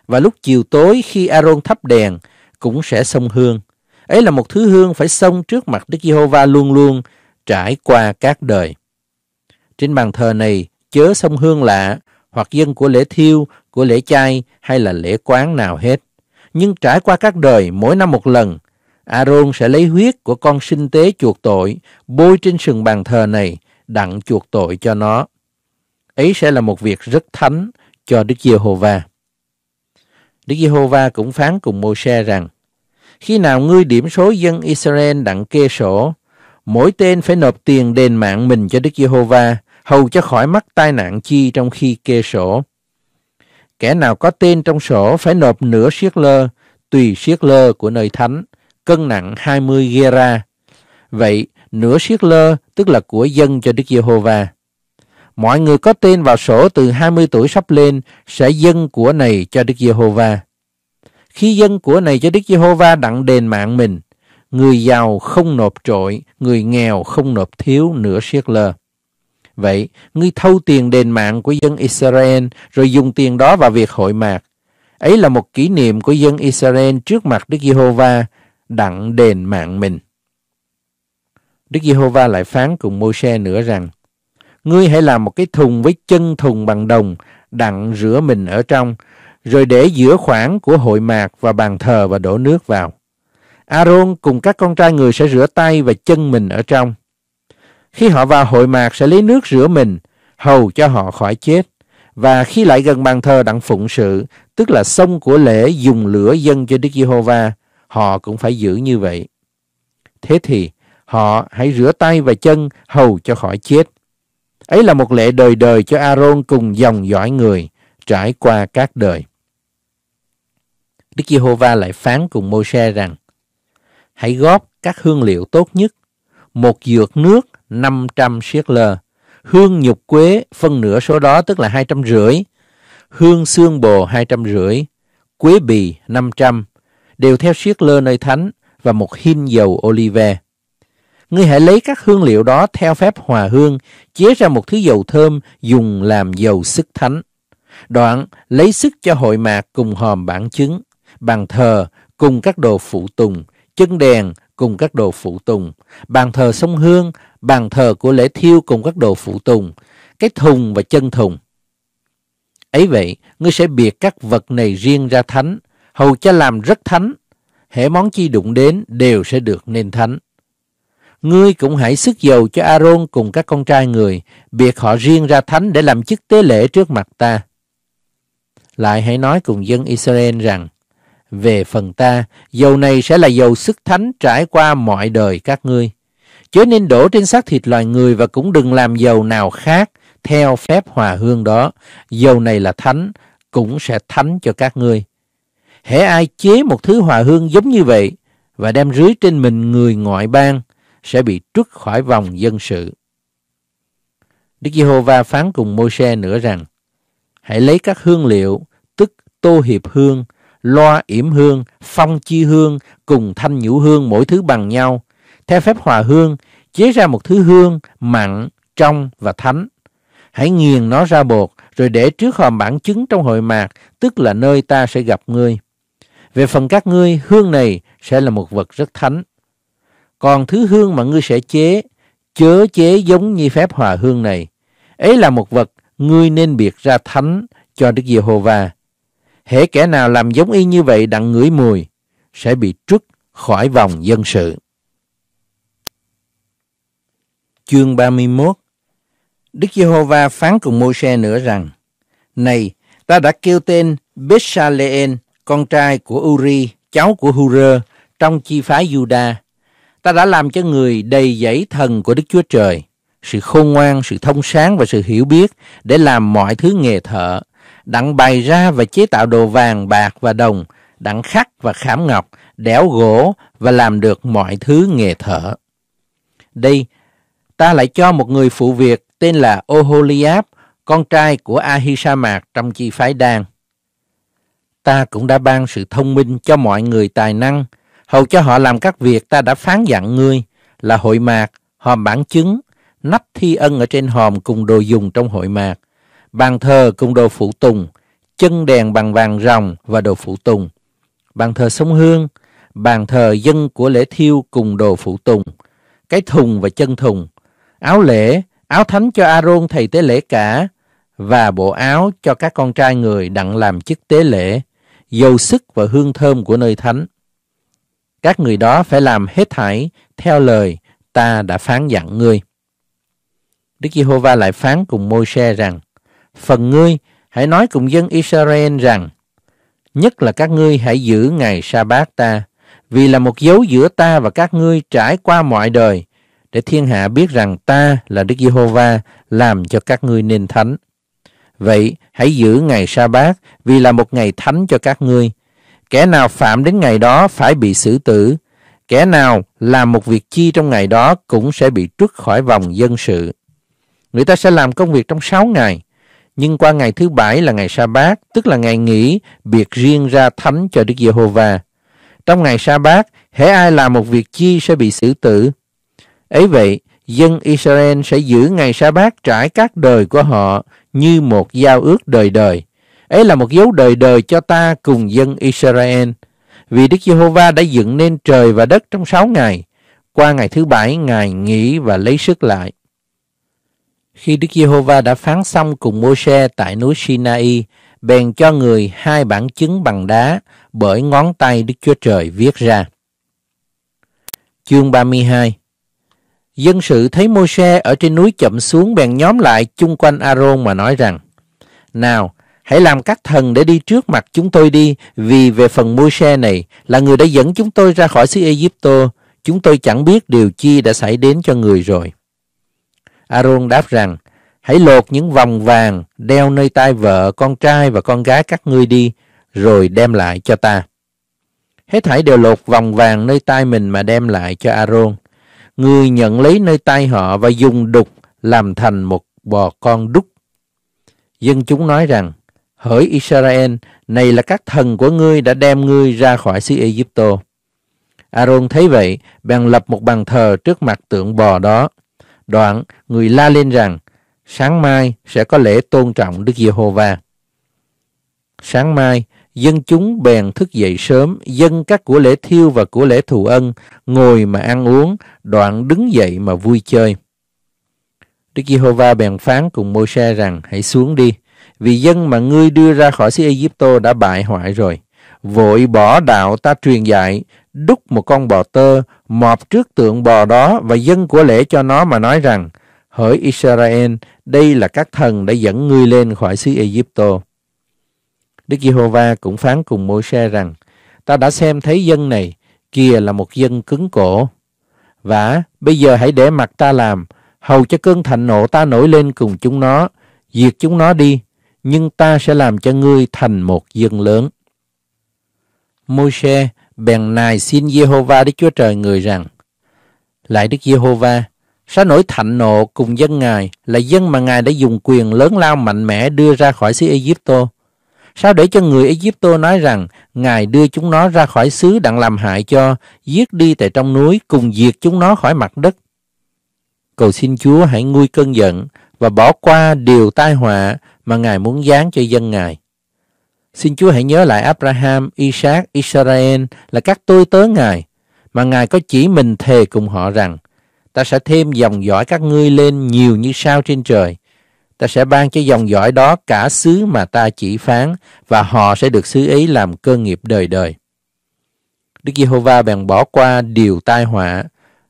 và lúc chiều tối khi Aaron thắp đèn cũng sẽ xông hương. Ấy là một thứ hương phải xông trước mặt Đức Giê-hô-va luôn luôn, trải qua các đời. Trên bàn thờ này, chớ xông hương lạ, hoặc dân của lễ thiêu, của lễ chay hay là lễ quán nào hết. Nhưng trải qua các đời, mỗi năm một lần, Aaron sẽ lấy huyết của con sinh tế chuộc tội, bôi trên sừng bàn thờ này, đặng chuộc tội cho nó. Ấy sẽ là một việc rất thánh cho Đức Giê-hô-va. Đức Giê-hô-va cũng phán cùng Mô-xe rằng, khi nào ngươi điểm số dân Israel đặng kê sổ, mỗi tên phải nộp tiền đền mạng mình cho Đức Giê-hô-va, hầu cho khỏi mắc tai nạn chi trong khi kê sổ. Kẻ nào có tên trong sổ phải nộp nửa siết lơ, tùy siết lơ của nơi thánh, cân nặng 20 gera. Vậy, nửa siết lơ tức là của dân cho Đức Giê-hô-va. Mọi người có tên vào sổ từ 20 tuổi sắp lên sẽ dân của này cho Đức Giê-hô-va khi dân của này cho Đức Giê-hô-va đặng đền mạng mình, người giàu không nộp trội, người nghèo không nộp thiếu nửa siết lơ. Vậy, ngươi thâu tiền đền mạng của dân Israel rồi dùng tiền đó vào việc hội mạc. Ấy là một kỷ niệm của dân Israel trước mặt Đức Giê-hô-va đặng đền mạng mình. Đức Giê-hô-va lại phán cùng mô se nữa rằng: Ngươi hãy làm một cái thùng với chân thùng bằng đồng đặng rửa mình ở trong rồi để giữa khoảng của hội mạc và bàn thờ và đổ nước vào. Aaron cùng các con trai người sẽ rửa tay và chân mình ở trong. Khi họ vào hội mạc sẽ lấy nước rửa mình, hầu cho họ khỏi chết. Và khi lại gần bàn thờ đặng phụng sự, tức là sông của lễ dùng lửa dân cho Đức Giê-hô-va, họ cũng phải giữ như vậy. Thế thì, họ hãy rửa tay và chân hầu cho khỏi chết. Ấy là một lễ đời đời cho Aaron cùng dòng dõi người trải qua các đời. Đức Giê-hô-va lại phán cùng Môi-se rằng: Hãy góp các hương liệu tốt nhất, một dược nước 500 siết lơ, hương nhục quế phân nửa số đó tức là rưỡi hương xương bồ rưỡi quế bì 500, đều theo siết lơ nơi thánh và một hin dầu olive. Ngươi hãy lấy các hương liệu đó theo phép hòa hương, chế ra một thứ dầu thơm dùng làm dầu sức thánh. Đoạn lấy sức cho hội mạc cùng hòm bản chứng bàn thờ cùng các đồ phụ tùng, chân đèn cùng các đồ phụ tùng, bàn thờ sông hương, bàn thờ của lễ thiêu cùng các đồ phụ tùng, cái thùng và chân thùng. Ấy vậy, ngươi sẽ biệt các vật này riêng ra thánh, hầu cho làm rất thánh, hễ món chi đụng đến đều sẽ được nên thánh. Ngươi cũng hãy sức dầu cho Aaron cùng các con trai người, biệt họ riêng ra thánh để làm chức tế lễ trước mặt ta. Lại hãy nói cùng dân Israel rằng, về phần ta, dầu này sẽ là dầu sức thánh trải qua mọi đời các ngươi. Chớ nên đổ trên xác thịt loài người và cũng đừng làm dầu nào khác theo phép hòa hương đó. Dầu này là thánh, cũng sẽ thánh cho các ngươi. Hễ ai chế một thứ hòa hương giống như vậy và đem rưới trên mình người ngoại bang sẽ bị trút khỏi vòng dân sự. Đức Giê-hô-va phán cùng Môi-se nữa rằng: Hãy lấy các hương liệu, tức tô hiệp hương, loa yểm hương, phong chi hương cùng thanh nhũ hương mỗi thứ bằng nhau. Theo phép hòa hương, chế ra một thứ hương mặn, trong và thánh. Hãy nghiền nó ra bột rồi để trước hòm bản chứng trong hội mạc, tức là nơi ta sẽ gặp ngươi. Về phần các ngươi, hương này sẽ là một vật rất thánh. Còn thứ hương mà ngươi sẽ chế, chớ chế giống như phép hòa hương này. Ấy là một vật ngươi nên biệt ra thánh cho Đức Giê-hô-va hễ kẻ nào làm giống y như vậy đặng ngửi mùi sẽ bị trút khỏi vòng dân sự. Chương 31 Đức Giê-hô-va phán cùng Mô-xe nữa rằng Này, ta đã kêu tên bê sa lê en con trai của Uri, cháu của Hurơ, trong chi phái yu-đa Ta đã làm cho người đầy dẫy thần của Đức Chúa Trời, sự khôn ngoan, sự thông sáng và sự hiểu biết để làm mọi thứ nghề thợ, đặng bày ra và chế tạo đồ vàng, bạc và đồng, đặng khắc và khảm ngọc, đẽo gỗ và làm được mọi thứ nghề thợ. Đây, ta lại cho một người phụ việc tên là Oholiab, con trai của Ahisamach trong chi phái Đan. Ta cũng đã ban sự thông minh cho mọi người tài năng, hầu cho họ làm các việc ta đã phán dặn ngươi là hội mạc, hòm bản chứng, nắp thi ân ở trên hòm cùng đồ dùng trong hội mạc, bàn thờ cùng đồ phụ tùng, chân đèn bằng vàng ròng và đồ phụ tùng, bàn thờ sông Hương, bàn thờ dân của lễ thiêu cùng đồ phụ tùng, cái thùng và chân thùng, áo lễ, áo thánh cho Aaron thầy tế lễ cả và bộ áo cho các con trai người đặng làm chức tế lễ, dầu sức và hương thơm của nơi thánh. Các người đó phải làm hết thảy theo lời ta đã phán dặn ngươi. Đức Giê-hô-va lại phán cùng Môi-se rằng: phần ngươi hãy nói cùng dân Israel rằng, nhất là các ngươi hãy giữ ngày sa bát ta, vì là một dấu giữa ta và các ngươi trải qua mọi đời, để thiên hạ biết rằng ta là Đức Giê-hô-va làm cho các ngươi nên thánh. Vậy hãy giữ ngày sa bát vì là một ngày thánh cho các ngươi. Kẻ nào phạm đến ngày đó phải bị xử tử, kẻ nào làm một việc chi trong ngày đó cũng sẽ bị trút khỏi vòng dân sự. Người ta sẽ làm công việc trong 6 ngày, nhưng qua ngày thứ bảy là ngày sa bát, tức là ngày nghỉ, biệt riêng ra thánh cho Đức Giê-hô-va. Trong ngày sa bát, hễ ai làm một việc chi sẽ bị xử tử. Ấy vậy, dân Israel sẽ giữ ngày sa bát trải các đời của họ như một giao ước đời đời. Ấy là một dấu đời đời cho ta cùng dân Israel. Vì Đức Giê-hô-va đã dựng nên trời và đất trong sáu ngày. Qua ngày thứ bảy, Ngài nghỉ và lấy sức lại. Khi Đức Giê-hô-va đã phán xong cùng Mô-se tại núi Sinai, bèn cho người hai bản chứng bằng đá bởi ngón tay Đức Chúa Trời viết ra. Chương 32 Dân sự thấy Mô-se ở trên núi chậm xuống bèn nhóm lại chung quanh A-rôn mà nói rằng Nào, hãy làm các thần để đi trước mặt chúng tôi đi vì về phần mô se này là người đã dẫn chúng tôi ra khỏi xứ Egypto chúng tôi chẳng biết điều chi đã xảy đến cho người rồi Aaron đáp rằng, hãy lột những vòng vàng đeo nơi tai vợ, con trai và con gái các ngươi đi, rồi đem lại cho ta. Hết thảy đều lột vòng vàng nơi tai mình mà đem lại cho Aaron. Người nhận lấy nơi tai họ và dùng đục làm thành một bò con đúc. Dân chúng nói rằng, hỡi Israel, này là các thần của ngươi đã đem ngươi ra khỏi xứ Egypto. Aaron thấy vậy, bèn lập một bàn thờ trước mặt tượng bò đó Đoạn, người la lên rằng, sáng mai sẽ có lễ tôn trọng Đức Giê-hô-va. Sáng mai, dân chúng bèn thức dậy sớm, dân các của lễ thiêu và của lễ thù ân, ngồi mà ăn uống, đoạn đứng dậy mà vui chơi. Đức Giê-hô-va bèn phán cùng Môi-se rằng, hãy xuống đi, vì dân mà ngươi đưa ra khỏi xứ Ai tô đã bại hoại rồi. Vội bỏ đạo ta truyền dạy, đúc một con bò tơ, mọp trước tượng bò đó và dân của lễ cho nó mà nói rằng, hỡi Israel, đây là các thần đã dẫn ngươi lên khỏi xứ Egypto. Đức Giê-hô-va cũng phán cùng Môi-se rằng, ta đã xem thấy dân này, kia là một dân cứng cổ. Và bây giờ hãy để mặt ta làm, hầu cho cơn thạnh nộ ta nổi lên cùng chúng nó, diệt chúng nó đi, nhưng ta sẽ làm cho ngươi thành một dân lớn. Môi-se bèn nài xin Giê-hô-va Đức Chúa Trời người rằng, Lại Đức Giê-hô-va, sẽ nổi thạnh nộ cùng dân Ngài là dân mà Ngài đã dùng quyền lớn lao mạnh mẽ đưa ra khỏi xứ Egypto. Sao để cho người Ai Egypto nói rằng Ngài đưa chúng nó ra khỏi xứ đặng làm hại cho, giết đi tại trong núi cùng diệt chúng nó khỏi mặt đất? Cầu xin Chúa hãy nguôi cơn giận và bỏ qua điều tai họa mà Ngài muốn giáng cho dân Ngài. Xin Chúa hãy nhớ lại Abraham, Isaac, Israel là các tôi tớ Ngài, mà Ngài có chỉ mình thề cùng họ rằng, ta sẽ thêm dòng dõi các ngươi lên nhiều như sao trên trời. Ta sẽ ban cho dòng dõi đó cả xứ mà ta chỉ phán, và họ sẽ được xứ ấy làm cơ nghiệp đời đời. Đức Giê-hô-va bèn bỏ qua điều tai họa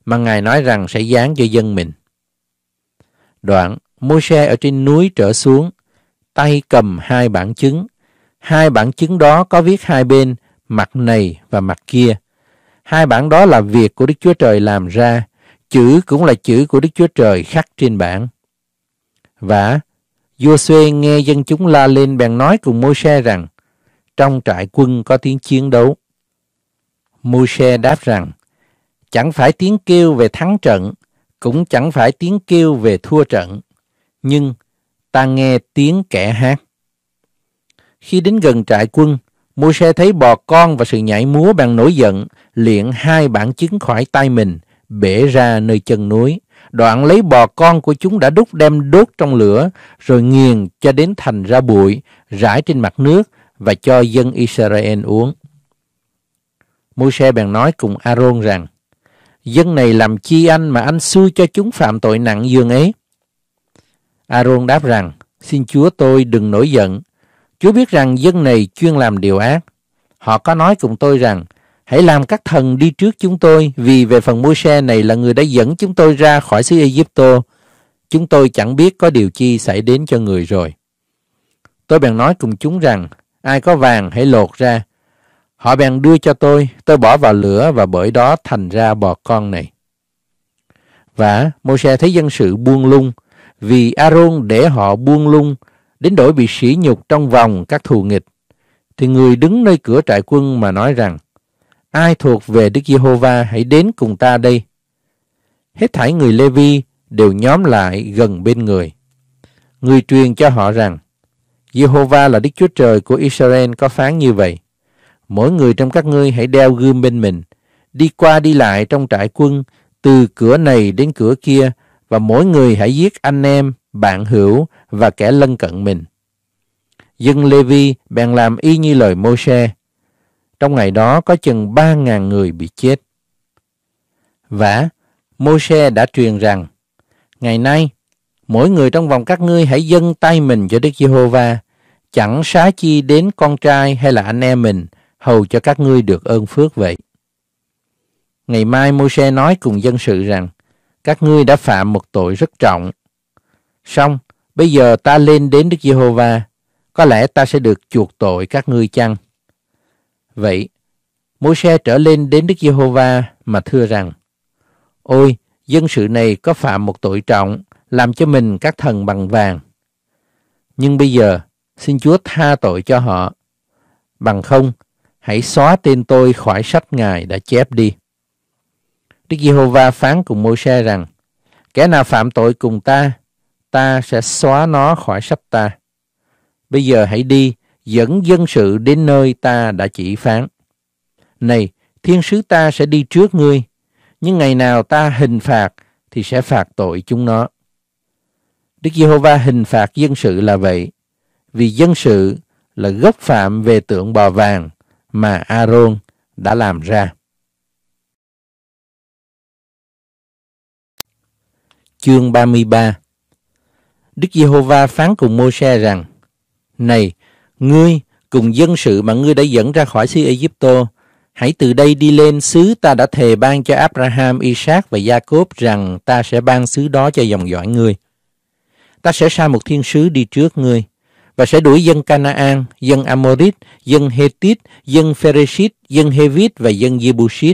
mà Ngài nói rằng sẽ giáng cho dân mình. Đoạn, Môi-se ở trên núi trở xuống, tay cầm hai bản chứng, Hai bản chứng đó có viết hai bên, mặt này và mặt kia. Hai bản đó là việc của Đức Chúa Trời làm ra, chữ cũng là chữ của Đức Chúa Trời khắc trên bản. Và Giô-suê nghe dân chúng la lên bèn nói cùng Môi-se rằng, trong trại quân có tiếng chiến đấu. Môi-se đáp rằng, chẳng phải tiếng kêu về thắng trận, cũng chẳng phải tiếng kêu về thua trận, nhưng ta nghe tiếng kẻ hát. Khi đến gần trại quân, Môi-se thấy bò con và sự nhảy múa bằng nổi giận, liệng hai bản chứng khỏi tay mình, bể ra nơi chân núi. Đoạn lấy bò con của chúng đã đúc đem đốt trong lửa, rồi nghiền cho đến thành ra bụi, rải trên mặt nước và cho dân Israel uống. Môi-se bèn nói cùng A-rôn rằng, Dân này làm chi anh mà anh xui cho chúng phạm tội nặng dường ấy? A-rôn đáp rằng, Xin Chúa tôi đừng nổi giận, Chúa biết rằng dân này chuyên làm điều ác. Họ có nói cùng tôi rằng, hãy làm các thần đi trước chúng tôi, vì về phần môi xe này là người đã dẫn chúng tôi ra khỏi xứ Egypto. Chúng tôi chẳng biết có điều chi xảy đến cho người rồi. Tôi bèn nói cùng chúng rằng, ai có vàng hãy lột ra. Họ bèn đưa cho tôi, tôi bỏ vào lửa và bởi đó thành ra bò con này. Và Môi-se thấy dân sự buông lung, vì Aaron để họ buông lung, đến đổi bị sỉ nhục trong vòng các thù nghịch, thì người đứng nơi cửa trại quân mà nói rằng, ai thuộc về Đức Giê-hô-va hãy đến cùng ta đây. Hết thảy người Lê-vi đều nhóm lại gần bên người. Người truyền cho họ rằng, Giê-hô-va là Đức Chúa Trời của Israel có phán như vậy. Mỗi người trong các ngươi hãy đeo gươm bên mình, đi qua đi lại trong trại quân từ cửa này đến cửa kia và mỗi người hãy giết anh em bạn hữu và kẻ lân cận mình. Dân Lê-vi bèn làm y như lời Mô-xe. Trong ngày đó có chừng ba ngàn người bị chết. Vả, Mô-xe đã truyền rằng, Ngày nay, mỗi người trong vòng các ngươi hãy dâng tay mình cho Đức Giê-hô-va, chẳng xá chi đến con trai hay là anh em mình, hầu cho các ngươi được ơn phước vậy. Ngày mai Môi-se nói cùng dân sự rằng, các ngươi đã phạm một tội rất trọng Xong, bây giờ ta lên đến Đức Giê-hô-va, có lẽ ta sẽ được chuộc tội các ngươi chăng? Vậy, Môi-se trở lên đến Đức Giê-hô-va mà thưa rằng, Ôi, dân sự này có phạm một tội trọng, làm cho mình các thần bằng vàng. Nhưng bây giờ, xin Chúa tha tội cho họ. Bằng không, hãy xóa tên tôi khỏi sách Ngài đã chép đi. Đức Giê-hô-va phán cùng Môi-se rằng, Kẻ nào phạm tội cùng ta ta sẽ xóa nó khỏi sách ta. Bây giờ hãy đi, dẫn dân sự đến nơi ta đã chỉ phán. Này, thiên sứ ta sẽ đi trước ngươi, nhưng ngày nào ta hình phạt thì sẽ phạt tội chúng nó. Đức Giê-hô-va hình phạt dân sự là vậy, vì dân sự là gốc phạm về tượng bò vàng mà A-rôn đã làm ra. Chương 33 Đức Giê-hô-va phán cùng Mô-se rằng: Này, ngươi cùng dân sự mà ngươi đã dẫn ra khỏi xứ ai Egypto, hãy từ đây đi lên xứ ta đã thề ban cho Abraham, Isaac và Gia-cốp rằng ta sẽ ban xứ đó cho dòng dõi ngươi. Ta sẽ sai một thiên sứ đi trước ngươi và sẽ đuổi dân Canaan, dân Amorit, dân Hethit, dân Pheresit, dân Hevit và dân Jebusit,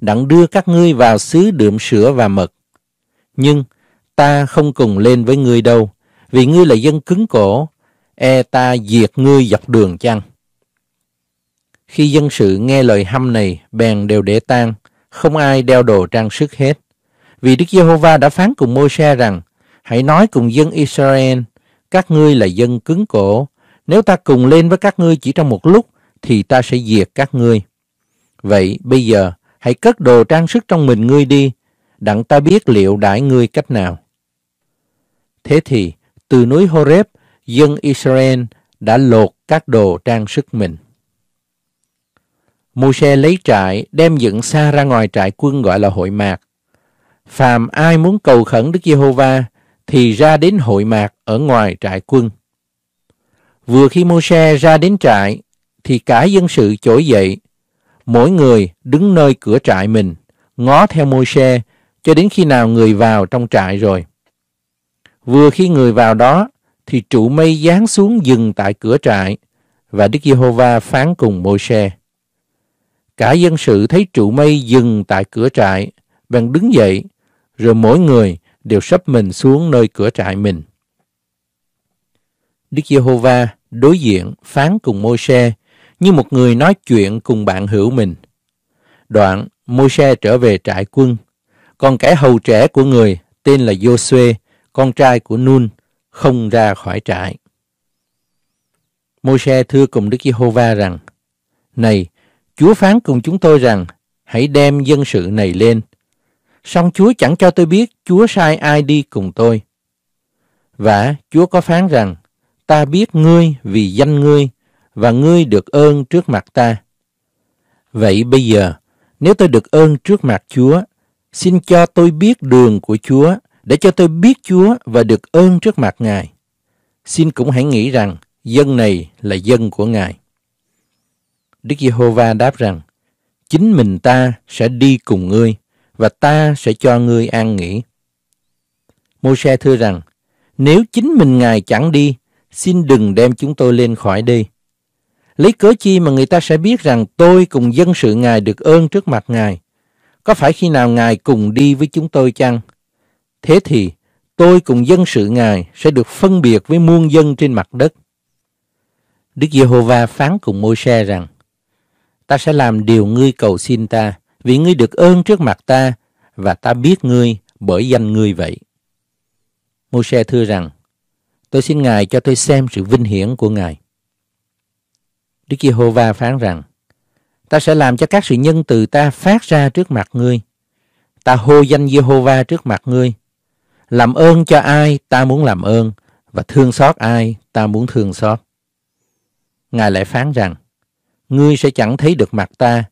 đặng đưa các ngươi vào xứ đượm sữa và mật. Nhưng ta không cùng lên với ngươi đâu, vì ngươi là dân cứng cổ, e ta diệt ngươi dọc đường chăng? Khi dân sự nghe lời hăm này, bèn đều để tan, không ai đeo đồ trang sức hết. Vì Đức Giê-hô-va đã phán cùng Môi-se rằng, hãy nói cùng dân Israel, các ngươi là dân cứng cổ, nếu ta cùng lên với các ngươi chỉ trong một lúc, thì ta sẽ diệt các ngươi. Vậy bây giờ, hãy cất đồ trang sức trong mình ngươi đi, đặng ta biết liệu đãi ngươi cách nào. Thế thì, từ núi Horeb, dân Israel đã lột các đồ trang sức mình. Môi-se lấy trại, đem dựng xa ra ngoài trại quân gọi là hội mạc. Phàm ai muốn cầu khẩn Đức Giê-hô-va thì ra đến hội mạc ở ngoài trại quân. Vừa khi Môi-se ra đến trại thì cả dân sự trỗi dậy, mỗi người đứng nơi cửa trại mình, ngó theo Môi-se cho đến khi nào người vào trong trại rồi. Vừa khi người vào đó, thì trụ mây giáng xuống dừng tại cửa trại, và Đức Giê-hô-va phán cùng Môi-se. Cả dân sự thấy trụ mây dừng tại cửa trại, bèn đứng dậy, rồi mỗi người đều sắp mình xuống nơi cửa trại mình. Đức Giê-hô-va đối diện phán cùng Môi-se như một người nói chuyện cùng bạn hữu mình. Đoạn, Môi-se trở về trại quân, còn kẻ hầu trẻ của người tên là Giô-suê con trai của Nun, không ra khỏi trại. Môi-se thưa cùng Đức Giê-hô-va rằng, Này, Chúa phán cùng chúng tôi rằng, hãy đem dân sự này lên. Song Chúa chẳng cho tôi biết Chúa sai ai đi cùng tôi. Và Chúa có phán rằng, ta biết ngươi vì danh ngươi, và ngươi được ơn trước mặt ta. Vậy bây giờ, nếu tôi được ơn trước mặt Chúa, xin cho tôi biết đường của Chúa để cho tôi biết Chúa và được ơn trước mặt Ngài. Xin cũng hãy nghĩ rằng dân này là dân của Ngài. Đức Giê-hô-va đáp rằng, chính mình ta sẽ đi cùng ngươi và ta sẽ cho ngươi an nghỉ. mô se thưa rằng, nếu chính mình Ngài chẳng đi, xin đừng đem chúng tôi lên khỏi đi. Lấy cớ chi mà người ta sẽ biết rằng tôi cùng dân sự Ngài được ơn trước mặt Ngài? Có phải khi nào Ngài cùng đi với chúng tôi chăng? Thế thì, tôi cùng dân sự Ngài sẽ được phân biệt với muôn dân trên mặt đất. Đức Giê-hô-va phán cùng Môi-se rằng, Ta sẽ làm điều ngươi cầu xin ta, vì ngươi được ơn trước mặt ta, và ta biết ngươi bởi danh ngươi vậy. Môi-se thưa rằng, Tôi xin Ngài cho tôi xem sự vinh hiển của Ngài. Đức Giê-hô-va phán rằng, Ta sẽ làm cho các sự nhân từ ta phát ra trước mặt ngươi. Ta hô danh Giê-hô-va trước mặt ngươi làm ơn cho ai ta muốn làm ơn và thương xót ai ta muốn thương xót. Ngài lại phán rằng, ngươi sẽ chẳng thấy được mặt ta,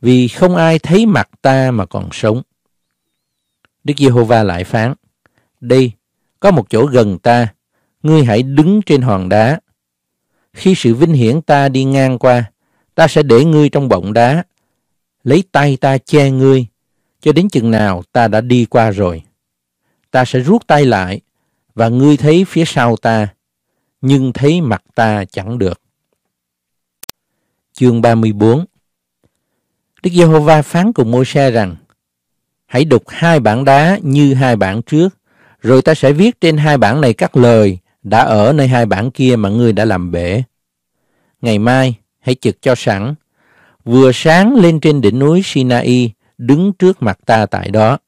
vì không ai thấy mặt ta mà còn sống. Đức Giê-hô-va lại phán, đây, có một chỗ gần ta, ngươi hãy đứng trên hòn đá. Khi sự vinh hiển ta đi ngang qua, ta sẽ để ngươi trong bọng đá, lấy tay ta che ngươi, cho đến chừng nào ta đã đi qua rồi ta sẽ rút tay lại và ngươi thấy phía sau ta, nhưng thấy mặt ta chẳng được. Chương 34 Đức Giê-hô-va phán cùng Môi-se rằng, Hãy đục hai bảng đá như hai bảng trước, rồi ta sẽ viết trên hai bảng này các lời đã ở nơi hai bảng kia mà ngươi đã làm bể. Ngày mai, hãy chực cho sẵn, vừa sáng lên trên đỉnh núi Sinai, đứng trước mặt ta tại đó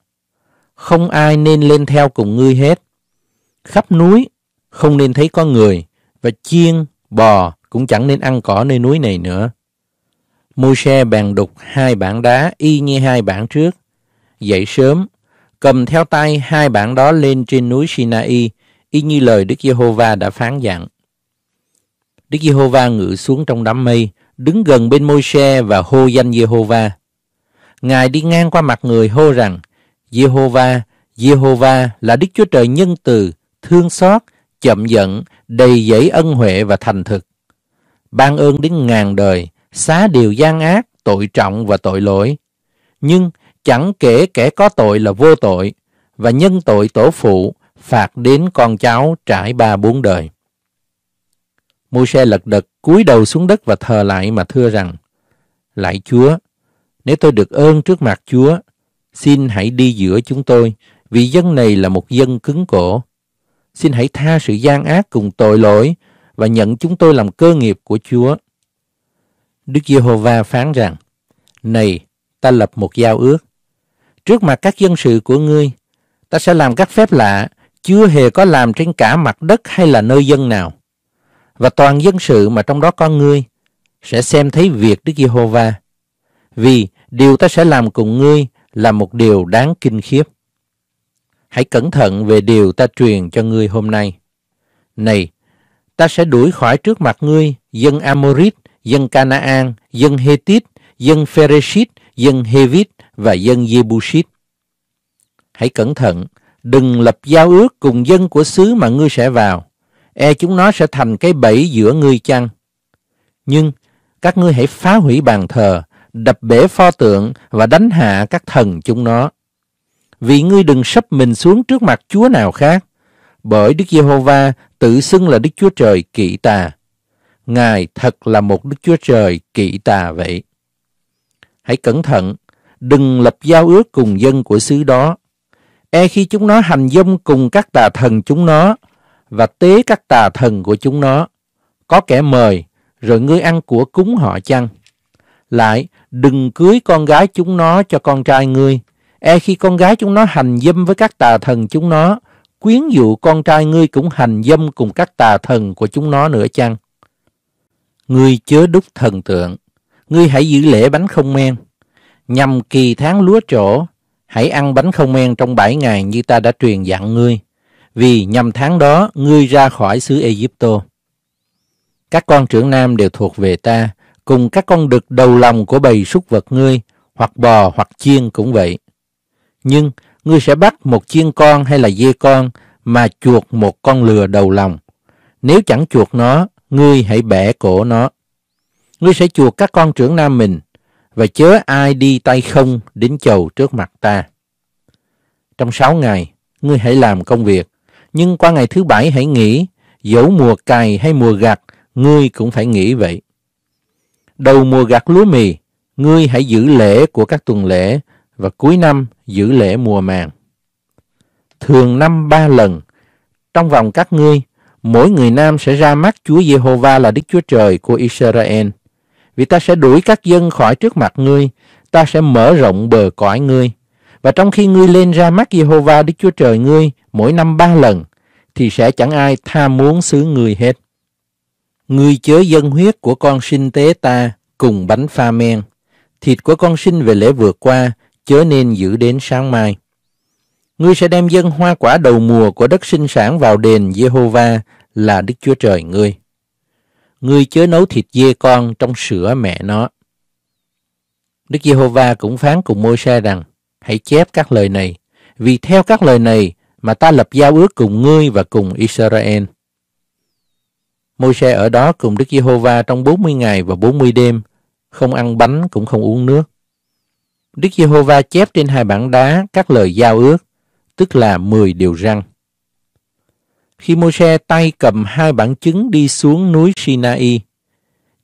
không ai nên lên theo cùng ngươi hết. Khắp núi, không nên thấy có người, và chiên, bò cũng chẳng nên ăn cỏ nơi núi này nữa. Môi-se bàn đục hai bảng đá y như hai bảng trước. Dậy sớm, cầm theo tay hai bảng đó lên trên núi Sinai, y như lời Đức Giê-hô-va đã phán dặn. Đức Giê-hô-va ngự xuống trong đám mây, đứng gần bên môi xe và hô danh Giê-hô-va. Ngài đi ngang qua mặt người hô rằng, Jehovah, Jehovah là Đức Chúa Trời nhân từ, thương xót, chậm giận, đầy dẫy ân huệ và thành thực. Ban ơn đến ngàn đời, xá điều gian ác, tội trọng và tội lỗi. Nhưng chẳng kể kẻ có tội là vô tội, và nhân tội tổ phụ, phạt đến con cháu trải ba bốn đời. Môi-se lật đật cúi đầu xuống đất và thờ lại mà thưa rằng, Lạy Chúa, nếu tôi được ơn trước mặt Chúa, Xin hãy đi giữa chúng tôi, vì dân này là một dân cứng cổ. Xin hãy tha sự gian ác cùng tội lỗi và nhận chúng tôi làm cơ nghiệp của Chúa. Đức Giê-hô-va phán rằng, Này, ta lập một giao ước. Trước mặt các dân sự của ngươi, ta sẽ làm các phép lạ chưa hề có làm trên cả mặt đất hay là nơi dân nào. Và toàn dân sự mà trong đó có ngươi sẽ xem thấy việc Đức Giê-hô-va. Vì điều ta sẽ làm cùng ngươi là một điều đáng kinh khiếp. Hãy cẩn thận về điều ta truyền cho ngươi hôm nay. Này, ta sẽ đuổi khỏi trước mặt ngươi dân Amorit, dân Canaan, dân Hethit, dân Pheresit, dân Hevit và dân Jebusit. Hãy cẩn thận, đừng lập giao ước cùng dân của xứ mà ngươi sẽ vào, e chúng nó sẽ thành cái bẫy giữa ngươi chăng. Nhưng các ngươi hãy phá hủy bàn thờ, đập bể pho tượng và đánh hạ các thần chúng nó. Vì ngươi đừng sắp mình xuống trước mặt Chúa nào khác, bởi Đức Giê-hô-va tự xưng là Đức Chúa Trời kỵ tà. Ngài thật là một Đức Chúa Trời kỵ tà vậy. Hãy cẩn thận, đừng lập giao ước cùng dân của xứ đó. E khi chúng nó hành dâm cùng các tà thần chúng nó và tế các tà thần của chúng nó, có kẻ mời rồi ngươi ăn của cúng họ chăng? Lại, đừng cưới con gái chúng nó cho con trai ngươi. E khi con gái chúng nó hành dâm với các tà thần chúng nó, quyến dụ con trai ngươi cũng hành dâm cùng các tà thần của chúng nó nữa chăng? Ngươi chớ đúc thần tượng, ngươi hãy giữ lễ bánh không men. Nhằm kỳ tháng lúa trổ, hãy ăn bánh không men trong bảy ngày như ta đã truyền dặn ngươi. Vì nhằm tháng đó, ngươi ra khỏi xứ Egypto. Các con trưởng nam đều thuộc về ta, cùng các con đực đầu lòng của bầy súc vật ngươi, hoặc bò hoặc chiên cũng vậy. Nhưng ngươi sẽ bắt một chiên con hay là dê con mà chuột một con lừa đầu lòng. Nếu chẳng chuột nó, ngươi hãy bẻ cổ nó. Ngươi sẽ chuột các con trưởng nam mình và chớ ai đi tay không đến chầu trước mặt ta. Trong sáu ngày, ngươi hãy làm công việc, nhưng qua ngày thứ bảy hãy nghỉ, dẫu mùa cày hay mùa gặt, ngươi cũng phải nghĩ vậy đầu mùa gặt lúa mì, ngươi hãy giữ lễ của các tuần lễ và cuối năm giữ lễ mùa màng. Thường năm ba lần, trong vòng các ngươi, mỗi người nam sẽ ra mắt Chúa Giê-hô-va là Đức Chúa Trời của Israel. Vì ta sẽ đuổi các dân khỏi trước mặt ngươi, ta sẽ mở rộng bờ cõi ngươi. Và trong khi ngươi lên ra mắt Giê-hô-va Đức Chúa Trời ngươi mỗi năm ba lần, thì sẽ chẳng ai tha muốn xứ ngươi hết. Ngươi chớ dân huyết của con sinh tế ta cùng bánh pha men. Thịt của con sinh về lễ vừa qua, chớ nên giữ đến sáng mai. Ngươi sẽ đem dân hoa quả đầu mùa của đất sinh sản vào đền Jehovah là Đức Chúa Trời ngươi. Ngươi chớ nấu thịt dê con trong sữa mẹ nó. Đức Giê-hô-va cũng phán cùng Môi-se rằng, hãy chép các lời này, vì theo các lời này mà ta lập giao ước cùng ngươi và cùng Israel. Môi-se ở đó cùng Đức Giê-hô-va trong 40 ngày và 40 đêm, không ăn bánh cũng không uống nước. Đức Giê-hô-va chép trên hai bảng đá các lời giao ước, tức là 10 điều răn. Khi Môi-se tay cầm hai bản chứng đi xuống núi Sinai,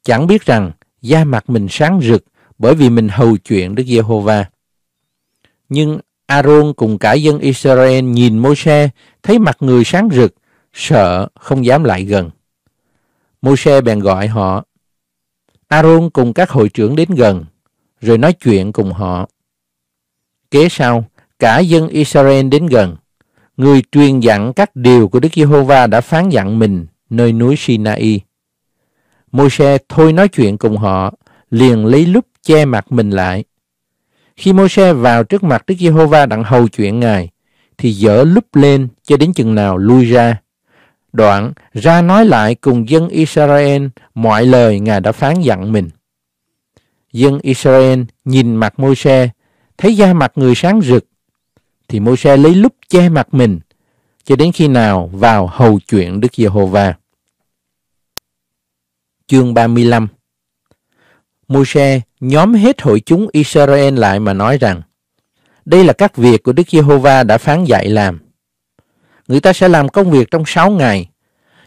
chẳng biết rằng da mặt mình sáng rực bởi vì mình hầu chuyện Đức Giê-hô-va. Nhưng Aaron cùng cả dân Israel nhìn Môi-se thấy mặt người sáng rực, sợ không dám lại gần. Moshe bèn gọi họ. Aaron cùng các hội trưởng đến gần, rồi nói chuyện cùng họ. Kế sau, cả dân Israel đến gần. Người truyền dặn các điều của Đức Giê-hô-va đã phán dặn mình nơi núi Sinai. môi thôi nói chuyện cùng họ, liền lấy lúp che mặt mình lại. Khi môi vào trước mặt Đức Giê-hô-va đặng hầu chuyện Ngài, thì dở lúp lên cho đến chừng nào lui ra đoạn ra nói lại cùng dân Israel mọi lời Ngài đã phán dặn mình. Dân Israel nhìn mặt Môi-se, thấy da mặt người sáng rực, thì Môi-se lấy lúc che mặt mình, cho đến khi nào vào hầu chuyện Đức Giê-hô-va. Chương 35 Môi-se nhóm hết hội chúng Israel lại mà nói rằng, đây là các việc của Đức Giê-hô-va đã phán dạy làm người ta sẽ làm công việc trong 6 ngày.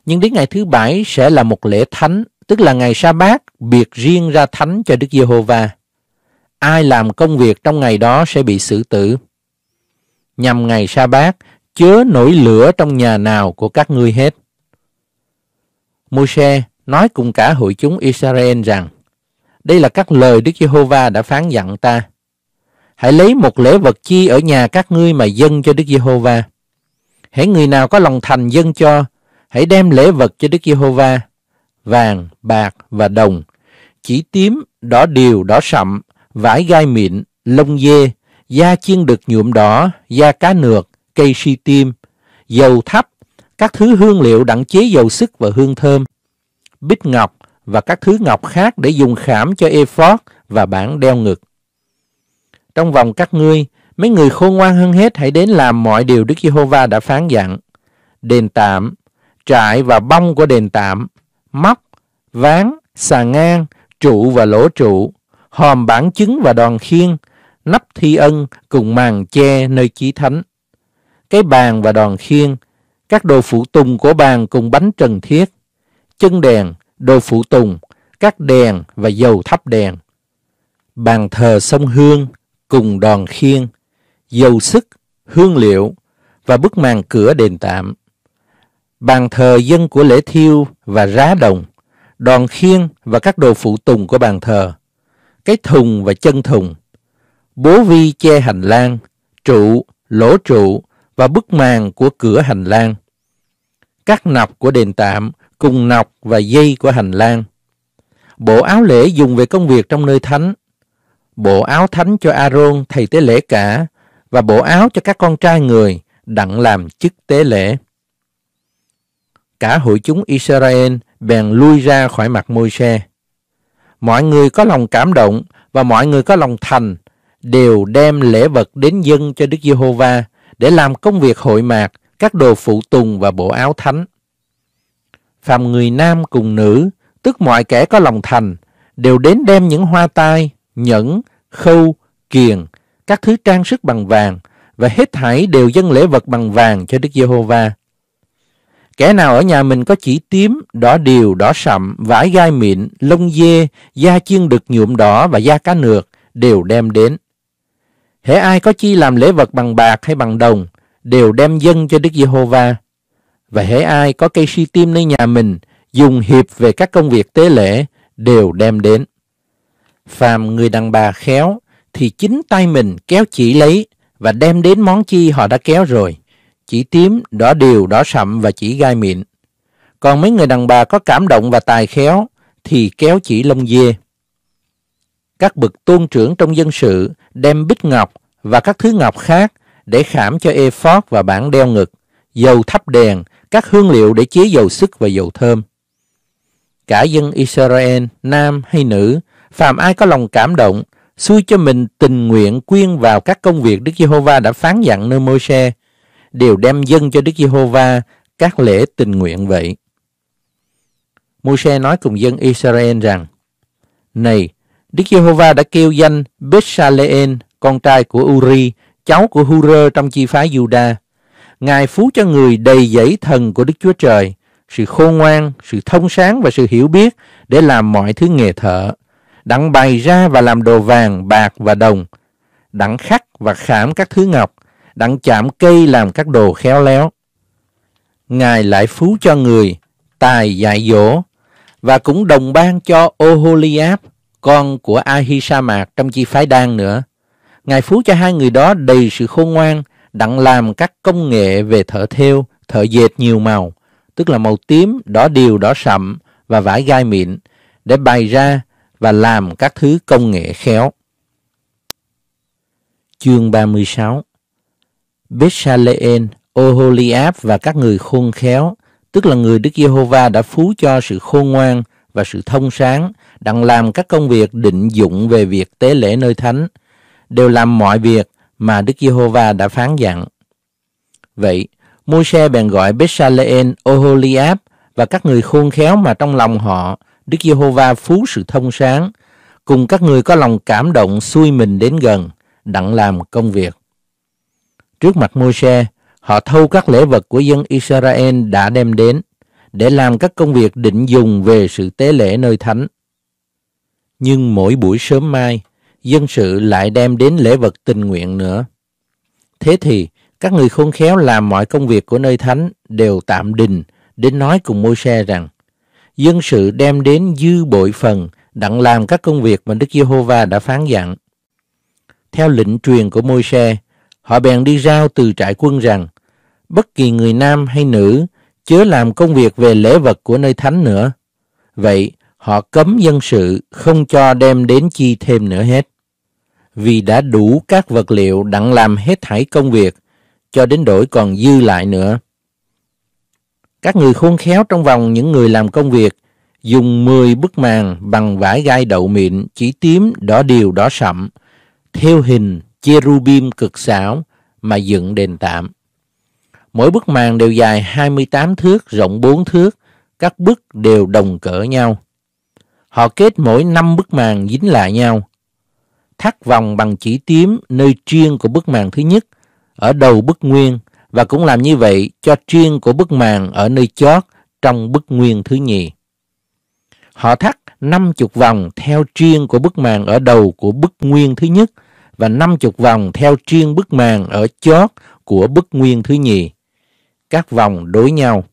Nhưng đến ngày thứ bảy sẽ là một lễ thánh, tức là ngày sa bát biệt riêng ra thánh cho Đức Giê-hô-va. Ai làm công việc trong ngày đó sẽ bị xử tử. Nhằm ngày sa bát chớ nổi lửa trong nhà nào của các ngươi hết. Môi-se nói cùng cả hội chúng Israel rằng, đây là các lời Đức Giê-hô-va đã phán dặn ta. Hãy lấy một lễ vật chi ở nhà các ngươi mà dâng cho Đức Giê-hô-va. Hãy người nào có lòng thành dân cho, hãy đem lễ vật cho Đức Giê-hô-va, vàng, bạc và đồng, chỉ tím, đỏ điều, đỏ sậm, vải gai mịn, lông dê, da chiên được nhuộm đỏ, da cá nược, cây si tim, dầu thắp, các thứ hương liệu đặng chế dầu sức và hương thơm, bích ngọc và các thứ ngọc khác để dùng khảm cho ephod và bản đeo ngực. Trong vòng các ngươi, Mấy người khôn ngoan hơn hết hãy đến làm mọi điều Đức Giê-hô-va đã phán dặn. Đền tạm, trại và bông của đền tạm, móc, ván, xà ngang, trụ và lỗ trụ, hòm bản chứng và đoàn khiên, nắp thi ân cùng màn che nơi chí thánh. Cái bàn và đoàn khiên, các đồ phụ tùng của bàn cùng bánh trần thiết, chân đèn, đồ phụ tùng, các đèn và dầu thắp đèn. Bàn thờ sông Hương cùng đoàn khiên, dầu sức, hương liệu và bức màn cửa đền tạm. Bàn thờ dân của lễ thiêu và rá đồng, đòn khiên và các đồ phụ tùng của bàn thờ, cái thùng và chân thùng, bố vi che hành lang, trụ, lỗ trụ và bức màn của cửa hành lang, các nọc của đền tạm cùng nọc và dây của hành lang, bộ áo lễ dùng về công việc trong nơi thánh, bộ áo thánh cho Aaron thầy tế lễ cả và bộ áo cho các con trai người đặng làm chức tế lễ. Cả hội chúng Israel bèn lui ra khỏi mặt Môi-se. Mọi người có lòng cảm động và mọi người có lòng thành đều đem lễ vật đến dân cho Đức Giê-hô-va để làm công việc hội mạc, các đồ phụ tùng và bộ áo thánh. Phàm người nam cùng nữ, tức mọi kẻ có lòng thành, đều đến đem những hoa tai, nhẫn, khâu, kiền, các thứ trang sức bằng vàng và hết thảy đều dâng lễ vật bằng vàng cho Đức Giê-hô-va. Kẻ nào ở nhà mình có chỉ tím, đỏ điều, đỏ sậm, vải gai mịn, lông dê, da chiên đực nhuộm đỏ và da cá nược đều đem đến. Hễ ai có chi làm lễ vật bằng bạc hay bằng đồng đều đem dâng cho Đức Giê-hô-va. Và hễ ai có cây si tim nơi nhà mình dùng hiệp về các công việc tế lễ đều đem đến. Phàm người đàn bà khéo thì chính tay mình kéo chỉ lấy và đem đến món chi họ đã kéo rồi. Chỉ tím, đỏ điều, đỏ sậm và chỉ gai mịn. Còn mấy người đàn bà có cảm động và tài khéo thì kéo chỉ lông dê. Các bậc tôn trưởng trong dân sự đem bích ngọc và các thứ ngọc khác để khảm cho e ephod và bản đeo ngực, dầu thắp đèn, các hương liệu để chế dầu sức và dầu thơm. Cả dân Israel, nam hay nữ, phàm ai có lòng cảm động xui cho mình tình nguyện quyên vào các công việc Đức Giê-hô-va đã phán dặn nơi mô se đều đem dâng cho Đức Giê-hô-va các lễ tình nguyện vậy. mô se nói cùng dân Israel rằng, Này, Đức Giê-hô-va đã kêu danh Bết-sa-lê-en, con trai của Uri, cháu của Hưa-rơ trong chi phái Giu-đa, Ngài phú cho người đầy dẫy thần của Đức Chúa Trời, sự khôn ngoan, sự thông sáng và sự hiểu biết để làm mọi thứ nghề thợ đặng bày ra và làm đồ vàng, bạc và đồng, đặng khắc và khảm các thứ ngọc, đặng chạm cây làm các đồ khéo léo. Ngài lại phú cho người, tài dạy dỗ, và cũng đồng ban cho Oholiab, con của Ahisamach trong chi phái đan nữa. Ngài phú cho hai người đó đầy sự khôn ngoan, đặng làm các công nghệ về thợ thêu, thợ dệt nhiều màu, tức là màu tím, đỏ điều, đỏ sậm và vải gai mịn, để bày ra và làm các thứ công nghệ khéo. Chương 36 Beshaleên, Oholiab và các người khôn khéo, tức là người Đức Giê-hô-va đã phú cho sự khôn ngoan và sự thông sáng, đặng làm các công việc định dụng về việc tế lễ nơi thánh, đều làm mọi việc mà Đức Giê-hô-va đã phán dặn. Vậy, Môi-se bèn gọi Beshaleên, Oholiab và các người khôn khéo mà trong lòng họ Đức Giê-hô-va phú sự thông sáng, cùng các người có lòng cảm động xui mình đến gần, đặng làm công việc. Trước mặt Môi-se, họ thâu các lễ vật của dân Israel đã đem đến để làm các công việc định dùng về sự tế lễ nơi thánh. Nhưng mỗi buổi sớm mai, dân sự lại đem đến lễ vật tình nguyện nữa. Thế thì, các người khôn khéo làm mọi công việc của nơi thánh đều tạm đình đến nói cùng môi se rằng dân sự đem đến dư bội phần, đặng làm các công việc mà Đức Giê-hô-va đã phán dặn. Theo lệnh truyền của Môi-se, họ bèn đi rao từ trại quân rằng, bất kỳ người nam hay nữ chớ làm công việc về lễ vật của nơi thánh nữa. Vậy, họ cấm dân sự không cho đem đến chi thêm nữa hết. Vì đã đủ các vật liệu đặng làm hết thảy công việc, cho đến đổi còn dư lại nữa. Các người khôn khéo trong vòng những người làm công việc dùng 10 bức màn bằng vải gai đậu mịn chỉ tím đỏ điều đỏ sậm theo hình cherubim cực xảo mà dựng đền tạm. Mỗi bức màn đều dài 28 thước, rộng 4 thước, các bức đều đồng cỡ nhau. Họ kết mỗi 5 bức màn dính lại nhau. Thắt vòng bằng chỉ tím nơi chuyên của bức màn thứ nhất, ở đầu bức nguyên và cũng làm như vậy cho chuyên của bức màn ở nơi chót trong bức nguyên thứ nhì. Họ thắt 50 vòng theo chuyên của bức màn ở đầu của bức nguyên thứ nhất và 50 vòng theo chuyên bức màn ở chót của bức nguyên thứ nhì. Các vòng đối nhau.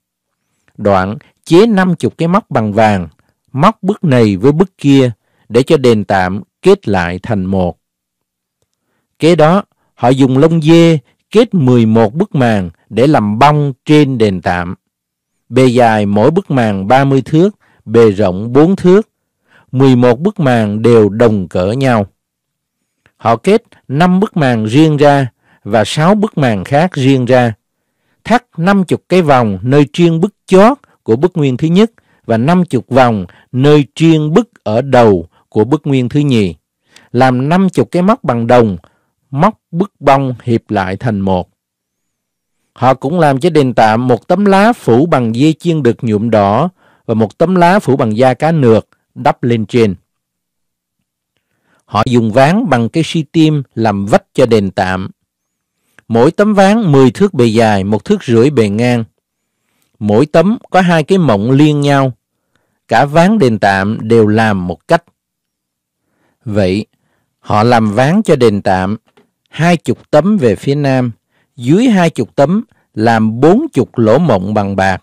Đoạn chế 50 cái móc bằng vàng, móc bức này với bức kia để cho đền tạm kết lại thành một. Kế đó, họ dùng lông dê kết 11 bức màn để làm bông trên đền tạm. Bề dài mỗi bức màn 30 thước, bề rộng 4 thước. 11 bức màn đều đồng cỡ nhau. Họ kết 5 bức màn riêng ra và 6 bức màn khác riêng ra. Thắt 50 cái vòng nơi chuyên bức chót của bức nguyên thứ nhất và 50 vòng nơi chuyên bức ở đầu của bức nguyên thứ nhì. Làm 50 cái móc bằng đồng móc bức bông hiệp lại thành một. Họ cũng làm cho đền tạm một tấm lá phủ bằng dây chiên được nhuộm đỏ và một tấm lá phủ bằng da cá nược đắp lên trên. Họ dùng ván bằng cây si tim làm vách cho đền tạm. Mỗi tấm ván 10 thước bề dài, một thước rưỡi bề ngang. Mỗi tấm có hai cái mộng liên nhau. Cả ván đền tạm đều làm một cách. Vậy, họ làm ván cho đền tạm hai chục tấm về phía nam, dưới hai chục tấm làm bốn chục lỗ mộng bằng bạc.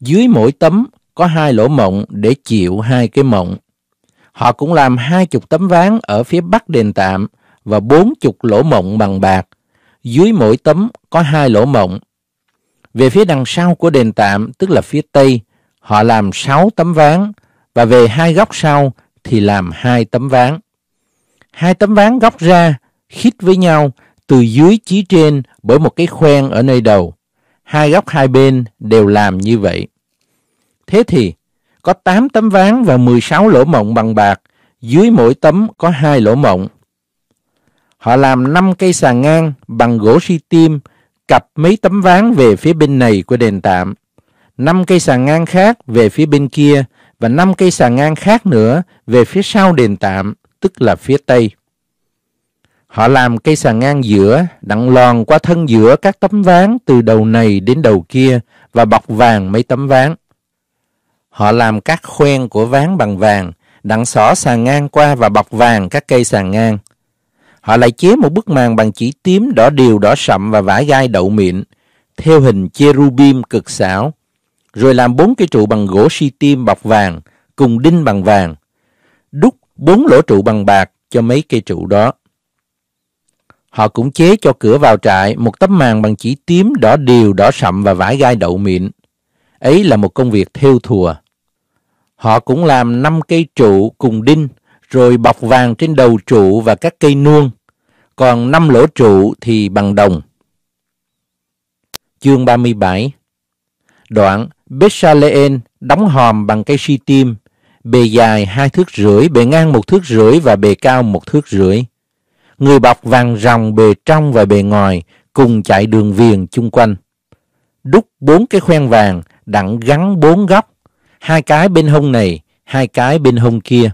Dưới mỗi tấm có hai lỗ mộng để chịu hai cái mộng. Họ cũng làm hai chục tấm ván ở phía bắc đền tạm và bốn chục lỗ mộng bằng bạc. Dưới mỗi tấm có hai lỗ mộng. Về phía đằng sau của đền tạm, tức là phía tây, họ làm sáu tấm ván và về hai góc sau thì làm hai tấm ván. Hai tấm ván góc ra khít với nhau từ dưới chí trên bởi một cái khoen ở nơi đầu. Hai góc hai bên đều làm như vậy. Thế thì, có 8 tấm ván và 16 lỗ mộng bằng bạc, dưới mỗi tấm có hai lỗ mộng. Họ làm 5 cây sàn ngang bằng gỗ si tim, cặp mấy tấm ván về phía bên này của đền tạm, 5 cây sàn ngang khác về phía bên kia và 5 cây sàn ngang khác nữa về phía sau đền tạm, tức là phía tây. Họ làm cây sàn ngang giữa, đặng lòn qua thân giữa các tấm ván từ đầu này đến đầu kia và bọc vàng mấy tấm ván. Họ làm các khoen của ván bằng vàng, đặng xỏ sàn ngang qua và bọc vàng các cây sàn ngang. Họ lại chế một bức màn bằng chỉ tím, đỏ điều, đỏ sậm và vải gai đậu miệng, theo hình cherubim cực xảo. Rồi làm bốn cây trụ bằng gỗ si tim bọc vàng, cùng đinh bằng vàng. Đúc bốn lỗ trụ bằng bạc cho mấy cây trụ đó. Họ cũng chế cho cửa vào trại một tấm màn bằng chỉ tím đỏ điều, đỏ sậm và vải gai đậu mịn. Ấy là một công việc thêu thùa. Họ cũng làm năm cây trụ cùng đinh, rồi bọc vàng trên đầu trụ và các cây nuông. Còn năm lỗ trụ thì bằng đồng. Chương 37 Đoạn Bessaleen đóng hòm bằng cây si tim, bề dài hai thước rưỡi, bề ngang một thước rưỡi và bề cao một thước rưỡi người bọc vàng ròng bề trong và bề ngoài, cùng chạy đường viền chung quanh. Đúc bốn cái khoen vàng, đặng gắn bốn góc, hai cái bên hông này, hai cái bên hông kia.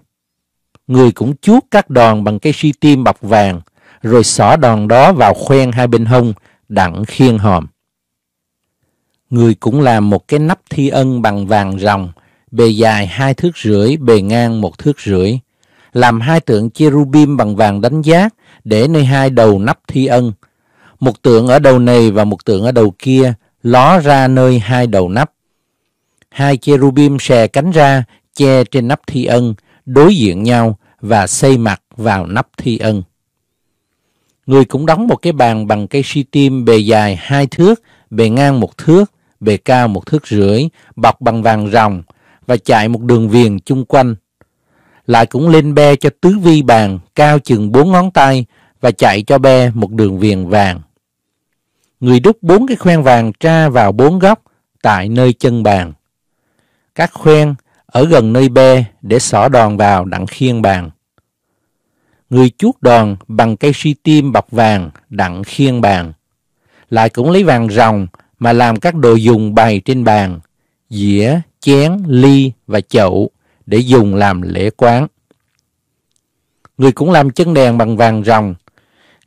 Người cũng chuốt các đòn bằng cái si tim bọc vàng, rồi xỏ đòn đó vào khoen hai bên hông, đặng khiên hòm. Người cũng làm một cái nắp thi ân bằng vàng ròng, bề dài hai thước rưỡi, bề ngang một thước rưỡi. Làm hai tượng cherubim bằng vàng đánh giác, để nơi hai đầu nắp thi ân. Một tượng ở đầu này và một tượng ở đầu kia ló ra nơi hai đầu nắp. Hai cherubim xè cánh ra, che trên nắp thi ân, đối diện nhau và xây mặt vào nắp thi ân. Người cũng đóng một cái bàn bằng cây si tim bề dài hai thước, bề ngang một thước, bề cao một thước rưỡi, bọc bằng vàng ròng và chạy một đường viền chung quanh lại cũng lên be cho tứ vi bàn cao chừng bốn ngón tay và chạy cho be một đường viền vàng. Người đúc bốn cái khoen vàng tra vào bốn góc tại nơi chân bàn. Các khoen ở gần nơi be để xỏ đòn vào đặng khiên bàn. Người chuốt đòn bằng cây suy tim bọc vàng đặng khiên bàn. Lại cũng lấy vàng ròng mà làm các đồ dùng bày trên bàn, dĩa, chén, ly và chậu để dùng làm lễ quán. Người cũng làm chân đèn bằng vàng ròng.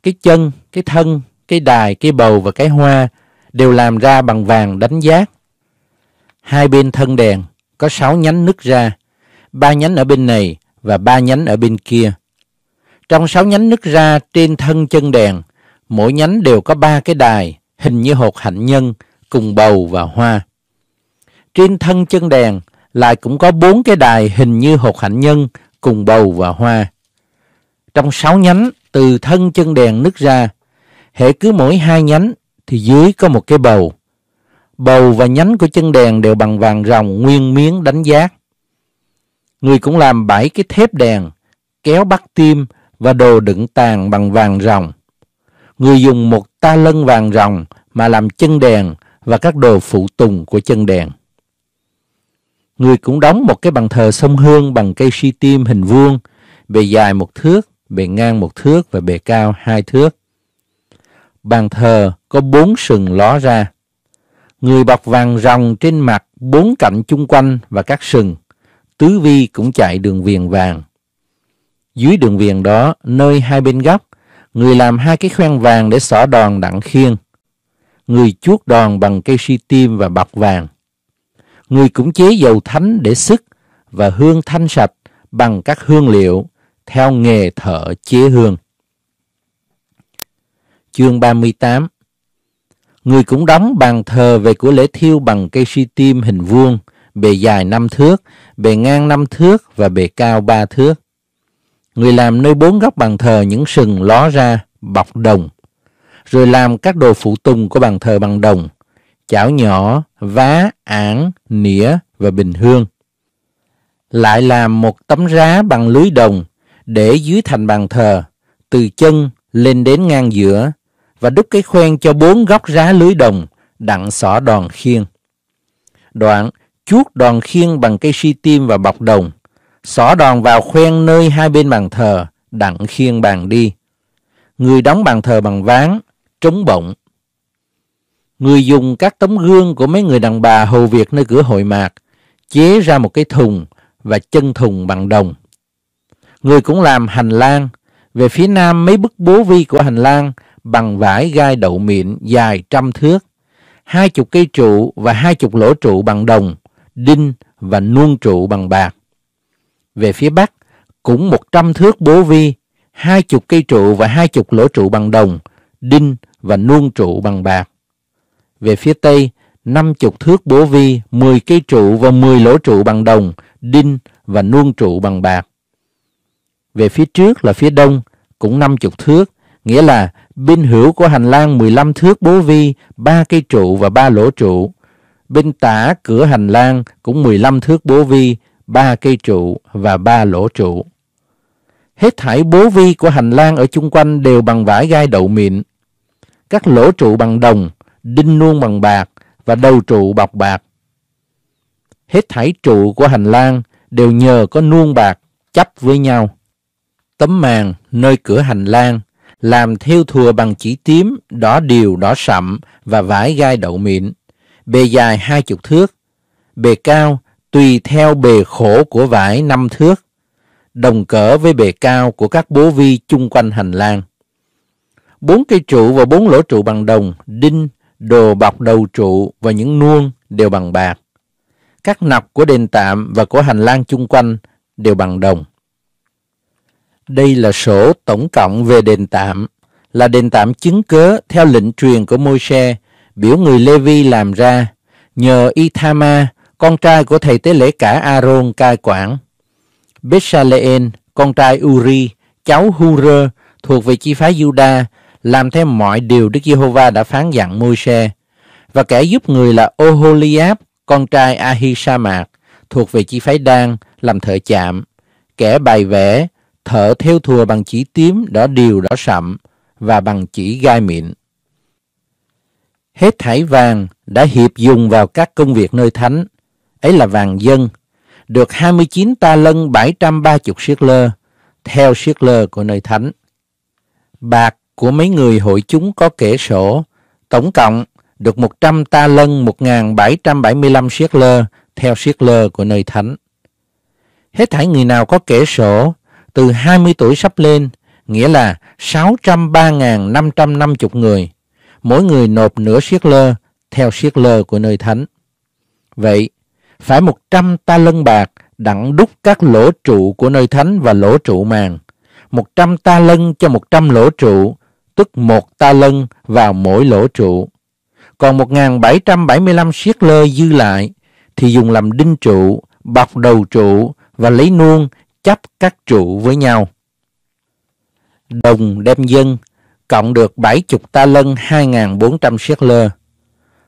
Cái chân, cái thân, cái đài, cái bầu và cái hoa đều làm ra bằng vàng đánh giác. Hai bên thân đèn có sáu nhánh nứt ra, ba nhánh ở bên này và ba nhánh ở bên kia. Trong sáu nhánh nứt ra trên thân chân đèn, mỗi nhánh đều có ba cái đài hình như hột hạnh nhân cùng bầu và hoa. Trên thân chân đèn lại cũng có bốn cái đài hình như hột hạnh nhân cùng bầu và hoa. Trong sáu nhánh từ thân chân đèn nứt ra, hệ cứ mỗi hai nhánh thì dưới có một cái bầu. Bầu và nhánh của chân đèn đều bằng vàng ròng nguyên miếng đánh giác. Người cũng làm bảy cái thép đèn, kéo bắt tim và đồ đựng tàn bằng vàng ròng. Người dùng một ta lân vàng ròng mà làm chân đèn và các đồ phụ tùng của chân đèn. Người cũng đóng một cái bàn thờ sông Hương bằng cây si tim hình vuông, bề dài một thước, bề ngang một thước và bề cao hai thước. Bàn thờ có bốn sừng ló ra. Người bọc vàng ròng trên mặt bốn cạnh chung quanh và các sừng. Tứ vi cũng chạy đường viền vàng. Dưới đường viền đó, nơi hai bên góc, người làm hai cái khoen vàng để xỏ đòn đặng khiên. Người chuốt đòn bằng cây si tim và bọc vàng người cũng chế dầu thánh để sức và hương thanh sạch bằng các hương liệu theo nghề thợ chế hương. Chương 38 Người cũng đóng bàn thờ về của lễ thiêu bằng cây si tim hình vuông, bề dài 5 thước, bề ngang 5 thước và bề cao 3 thước. Người làm nơi bốn góc bàn thờ những sừng ló ra, bọc đồng, rồi làm các đồ phụ tùng của bàn thờ bằng đồng, chảo nhỏ, vá, ản, nĩa và bình hương. Lại làm một tấm rá bằng lưới đồng để dưới thành bàn thờ, từ chân lên đến ngang giữa và đúc cái khoen cho bốn góc rá lưới đồng đặng xỏ đòn khiên. Đoạn chuốt đòn khiên bằng cây si tim và bọc đồng, xỏ đòn vào khoen nơi hai bên bàn thờ đặng khiên bàn đi. Người đóng bàn thờ bằng ván, trống bổng người dùng các tấm gương của mấy người đàn bà hầu việc nơi cửa hội mạc, chế ra một cái thùng và chân thùng bằng đồng. Người cũng làm hành lang, về phía nam mấy bức bố vi của hành lang bằng vải gai đậu mịn dài trăm thước, hai chục cây trụ và hai chục lỗ trụ bằng đồng, đinh và nuông trụ bằng bạc. Về phía bắc, cũng một trăm thước bố vi, hai chục cây trụ và hai chục lỗ trụ bằng đồng, đinh và nuông trụ bằng bạc về phía tây, năm chục thước bố vi, 10 cây trụ và 10 lỗ trụ bằng đồng, đinh và nuông trụ bằng bạc. Về phía trước là phía đông, cũng năm chục thước, nghĩa là bên hữu của hành lang 15 thước bố vi, ba cây trụ và ba lỗ trụ. Bên tả cửa hành lang cũng 15 thước bố vi, ba cây trụ và ba lỗ trụ. Hết thải bố vi của hành lang ở chung quanh đều bằng vải gai đậu mịn. Các lỗ trụ bằng đồng, đinh nuông bằng bạc và đầu trụ bọc bạc. Hết thảy trụ của hành lang đều nhờ có nuông bạc chấp với nhau. Tấm màn nơi cửa hành lang làm theo thùa bằng chỉ tím, đỏ điều, đỏ sậm và vải gai đậu mịn. Bề dài hai chục thước, bề cao tùy theo bề khổ của vải năm thước, đồng cỡ với bề cao của các bố vi chung quanh hành lang. Bốn cây trụ và bốn lỗ trụ bằng đồng, đinh, đồ bọc đầu trụ và những nuông đều bằng bạc. Các nọc của đền tạm và của hành lang chung quanh đều bằng đồng. Đây là sổ tổng cộng về đền tạm, là đền tạm chứng cớ theo lệnh truyền của Môi-se, biểu người Lê-vi làm ra, nhờ Ithama, con trai của thầy tế lễ cả Aaron cai quản. Bethsaleen, con trai Uri, cháu Hurơ, thuộc về chi phái Juda, làm theo mọi điều Đức Giê-hô-va đã phán dặn Môi-se. Và kẻ giúp người là Oholiab, con trai sa Ahisamac, thuộc về chi phái Đan, làm thợ chạm. Kẻ bày vẽ, thợ theo thùa bằng chỉ tím, đỏ điều, đỏ sậm và bằng chỉ gai mịn. Hết thải vàng đã hiệp dùng vào các công việc nơi thánh, ấy là vàng dân, được 29 ta lân 730 siết lơ, theo siết lơ của nơi thánh. Bạc của mấy người hội chúng có kể sổ, tổng cộng được 100 ta lân 1775 siết lơ theo siết lơ của nơi thánh. Hết thảy người nào có kể sổ từ 20 tuổi sắp lên, nghĩa là 603.550 người, mỗi người nộp nửa siết lơ theo siết lơ của nơi thánh. Vậy, phải 100 ta lân bạc đặng đúc các lỗ trụ của nơi thánh và lỗ trụ màng, 100 ta lân cho 100 lỗ trụ tức một ta lân vào mỗi lỗ trụ. Còn 1.775 siết lơ dư lại thì dùng làm đinh trụ, bọc đầu trụ và lấy nuông chấp các trụ với nhau. Đồng đem dân, cộng được 70 ta lân 2.400 siết lơ.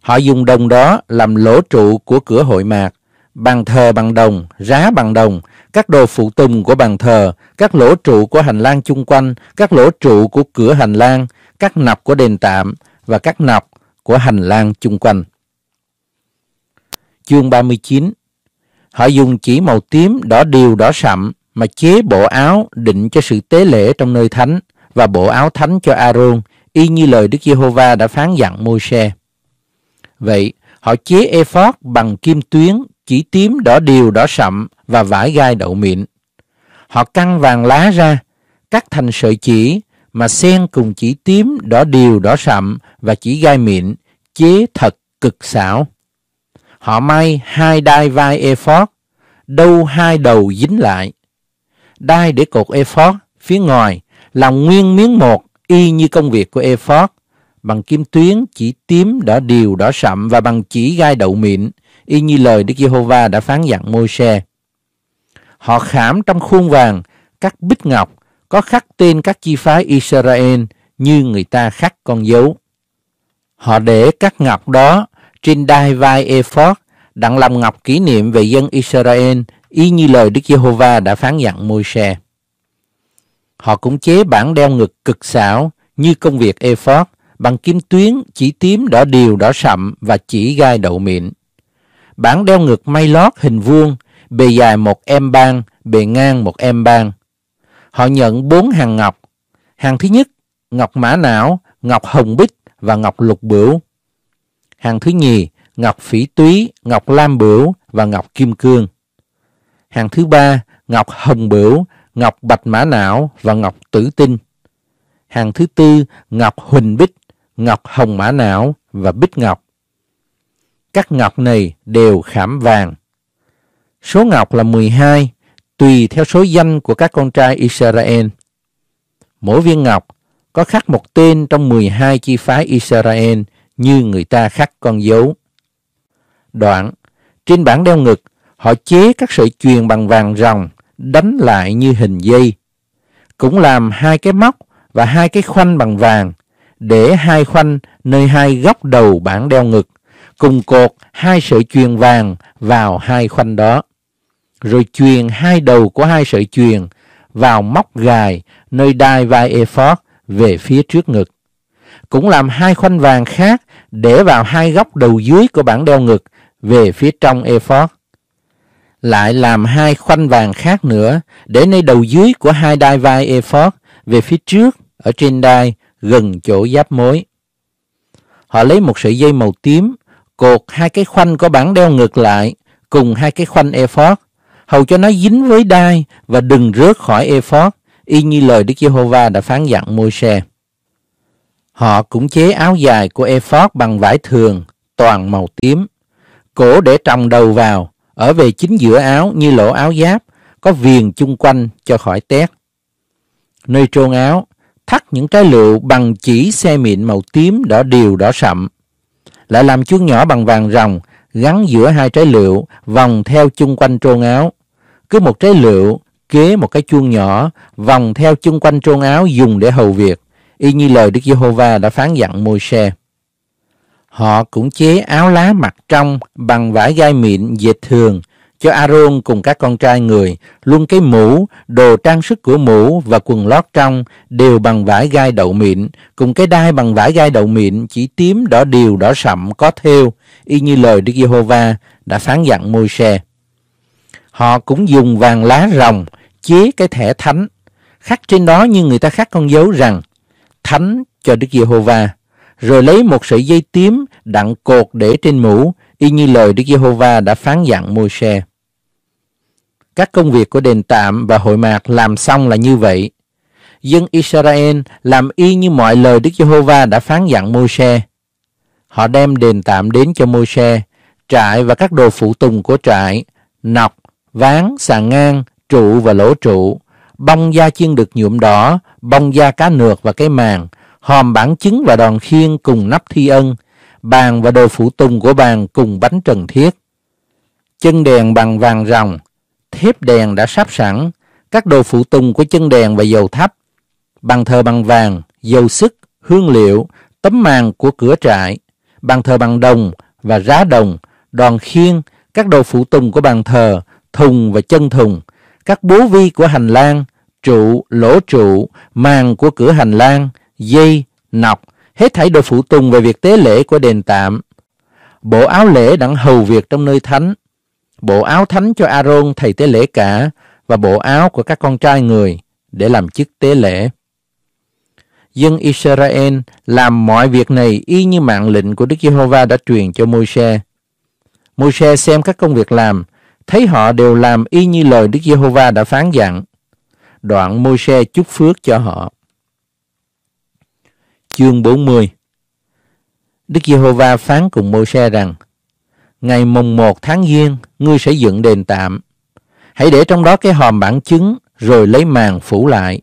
Họ dùng đồng đó làm lỗ trụ của cửa hội mạc bàn thờ bằng đồng, giá bằng đồng, các đồ phụ tùng của bàn thờ, các lỗ trụ của hành lang chung quanh, các lỗ trụ của cửa hành lang, các nọc của đền tạm và các nọc của hành lang chung quanh. Chương 39 Họ dùng chỉ màu tím, đỏ điều, đỏ sậm mà chế bộ áo định cho sự tế lễ trong nơi thánh và bộ áo thánh cho Aaron, y như lời Đức Giê-hô-va đã phán dặn Môi-se. Vậy, họ chế ephod bằng kim tuyến chỉ tím đỏ điều đỏ sậm và vải gai đậu mịn. Họ căng vàng lá ra, cắt thành sợi chỉ mà xen cùng chỉ tím đỏ điều đỏ sậm và chỉ gai mịn, chế thật cực xảo. Họ may hai đai vai ephod, đâu hai đầu dính lại. Đai để cột ephod phía ngoài làm nguyên miếng một y như công việc của ephod bằng kim tuyến chỉ tím đỏ điều đỏ sậm và bằng chỉ gai đậu mịn y như lời Đức Giê-hô-va đã phán dặn Môi-se. Họ khảm trong khuôn vàng các bích ngọc có khắc tên các chi phái Israel như người ta khắc con dấu. Họ để các ngọc đó trên đai vai ephod đặng làm ngọc kỷ niệm về dân Israel y như lời Đức Giê-hô-va đã phán dặn Môi-se. Họ cũng chế bản đeo ngực cực xảo như công việc ephod bằng kim tuyến chỉ tím đỏ điều đỏ sậm và chỉ gai đậu mịn. Bản đeo ngực may lót hình vuông, bề dài một em ban, bề ngang một em ban. Họ nhận bốn hàng ngọc. Hàng thứ nhất, ngọc mã não, ngọc hồng bích và ngọc lục bửu. Hàng thứ nhì, ngọc phỉ túy, ngọc lam bửu và ngọc kim cương. Hàng thứ ba, ngọc hồng bửu, ngọc bạch mã não và ngọc tử tinh. Hàng thứ tư, ngọc huỳnh bích, ngọc hồng mã não và bích ngọc các ngọc này đều khảm vàng. Số ngọc là 12, tùy theo số danh của các con trai Israel. Mỗi viên ngọc có khắc một tên trong 12 chi phái Israel như người ta khắc con dấu. Đoạn, trên bảng đeo ngực, họ chế các sợi chuyền bằng vàng ròng đánh lại như hình dây. Cũng làm hai cái móc và hai cái khoanh bằng vàng, để hai khoanh nơi hai góc đầu bảng đeo ngực cùng cột hai sợi chuyền vàng vào hai khoanh đó, rồi chuyền hai đầu của hai sợi chuyền vào móc gài nơi đai vai ephod về phía trước ngực. Cũng làm hai khoanh vàng khác để vào hai góc đầu dưới của bảng đeo ngực về phía trong ephod. Lại làm hai khoanh vàng khác nữa để nơi đầu dưới của hai đai vai ephod về phía trước ở trên đai gần chỗ giáp mối. Họ lấy một sợi dây màu tím cột hai cái khoanh có bản đeo ngược lại cùng hai cái khoanh ephod, hầu cho nó dính với đai và đừng rớt khỏi ephod, y như lời Đức Giê-hô-va đã phán dặn Môi-se. Họ cũng chế áo dài của ephod bằng vải thường, toàn màu tím. Cổ để tròng đầu vào, ở về chính giữa áo như lỗ áo giáp, có viền chung quanh cho khỏi tét. Nơi trôn áo, thắt những trái lựu bằng chỉ xe mịn màu tím đỏ điều đỏ sậm lại làm chuông nhỏ bằng vàng ròng gắn giữa hai trái lựu vòng theo chung quanh trôn áo. Cứ một trái lựu kế một cái chuông nhỏ vòng theo chung quanh trôn áo dùng để hầu việc, y như lời Đức Giê-hô-va đã phán dặn Môi-se. Họ cũng chế áo lá mặt trong bằng vải gai mịn dệt thường cho Aaron cùng các con trai người, luôn cái mũ, đồ trang sức của mũ và quần lót trong đều bằng vải gai đậu mịn, cùng cái đai bằng vải gai đậu mịn chỉ tím đỏ điều đỏ sậm có thêu, y như lời Đức Giê-hô-va đã phán dặn Môi-se. Họ cũng dùng vàng lá rồng chế cái thẻ thánh, khắc trên đó như người ta khắc con dấu rằng thánh cho Đức Giê-hô-va, rồi lấy một sợi dây tím đặng cột để trên mũ, y như lời Đức Giê-hô-va đã phán dặn Môi-se. Các công việc của đền tạm và hội mạc làm xong là như vậy. Dân Israel làm y như mọi lời Đức Giê-hô-va đã phán dặn Môi-se. Họ đem đền tạm đến cho Môi-se, trại và các đồ phụ tùng của trại, nọc, ván, xà ngang, trụ và lỗ trụ, bông da chiên được nhuộm đỏ, bông da cá nược và cái màng, hòm bản chứng và đòn khiên cùng nắp thi ân, bàn và đồ phụ tùng của bàn cùng bánh trần thiết. Chân đèn bằng vàng ròng, thiếp đèn đã sắp sẵn, các đồ phụ tùng của chân đèn và dầu thắp, bàn thờ bằng vàng, dầu sức, hương liệu, tấm màn của cửa trại, bàn thờ bằng đồng và rá đồng, đòn khiên, các đồ phụ tùng của bàn thờ, thùng và chân thùng, các bố vi của hành lang, trụ, lỗ trụ, màn của cửa hành lang, dây, nọc, hết thảy đồ phụ tùng về việc tế lễ của đền tạm. Bộ áo lễ đặng hầu việc trong nơi thánh, bộ áo thánh cho Aaron thầy tế lễ cả và bộ áo của các con trai người để làm chức tế lễ. Dân Israel làm mọi việc này y như mạng lệnh của Đức Giê-hô-va đã truyền cho Môi-se. Môi-se xem các công việc làm, thấy họ đều làm y như lời Đức Giê-hô-va đã phán dặn. Đoạn Môi-se chúc phước cho họ. Chương 40 Đức Giê-hô-va phán cùng Môi-se rằng: ngày mùng 1 tháng Giêng, ngươi sẽ dựng đền tạm. Hãy để trong đó cái hòm bản chứng, rồi lấy màn phủ lại.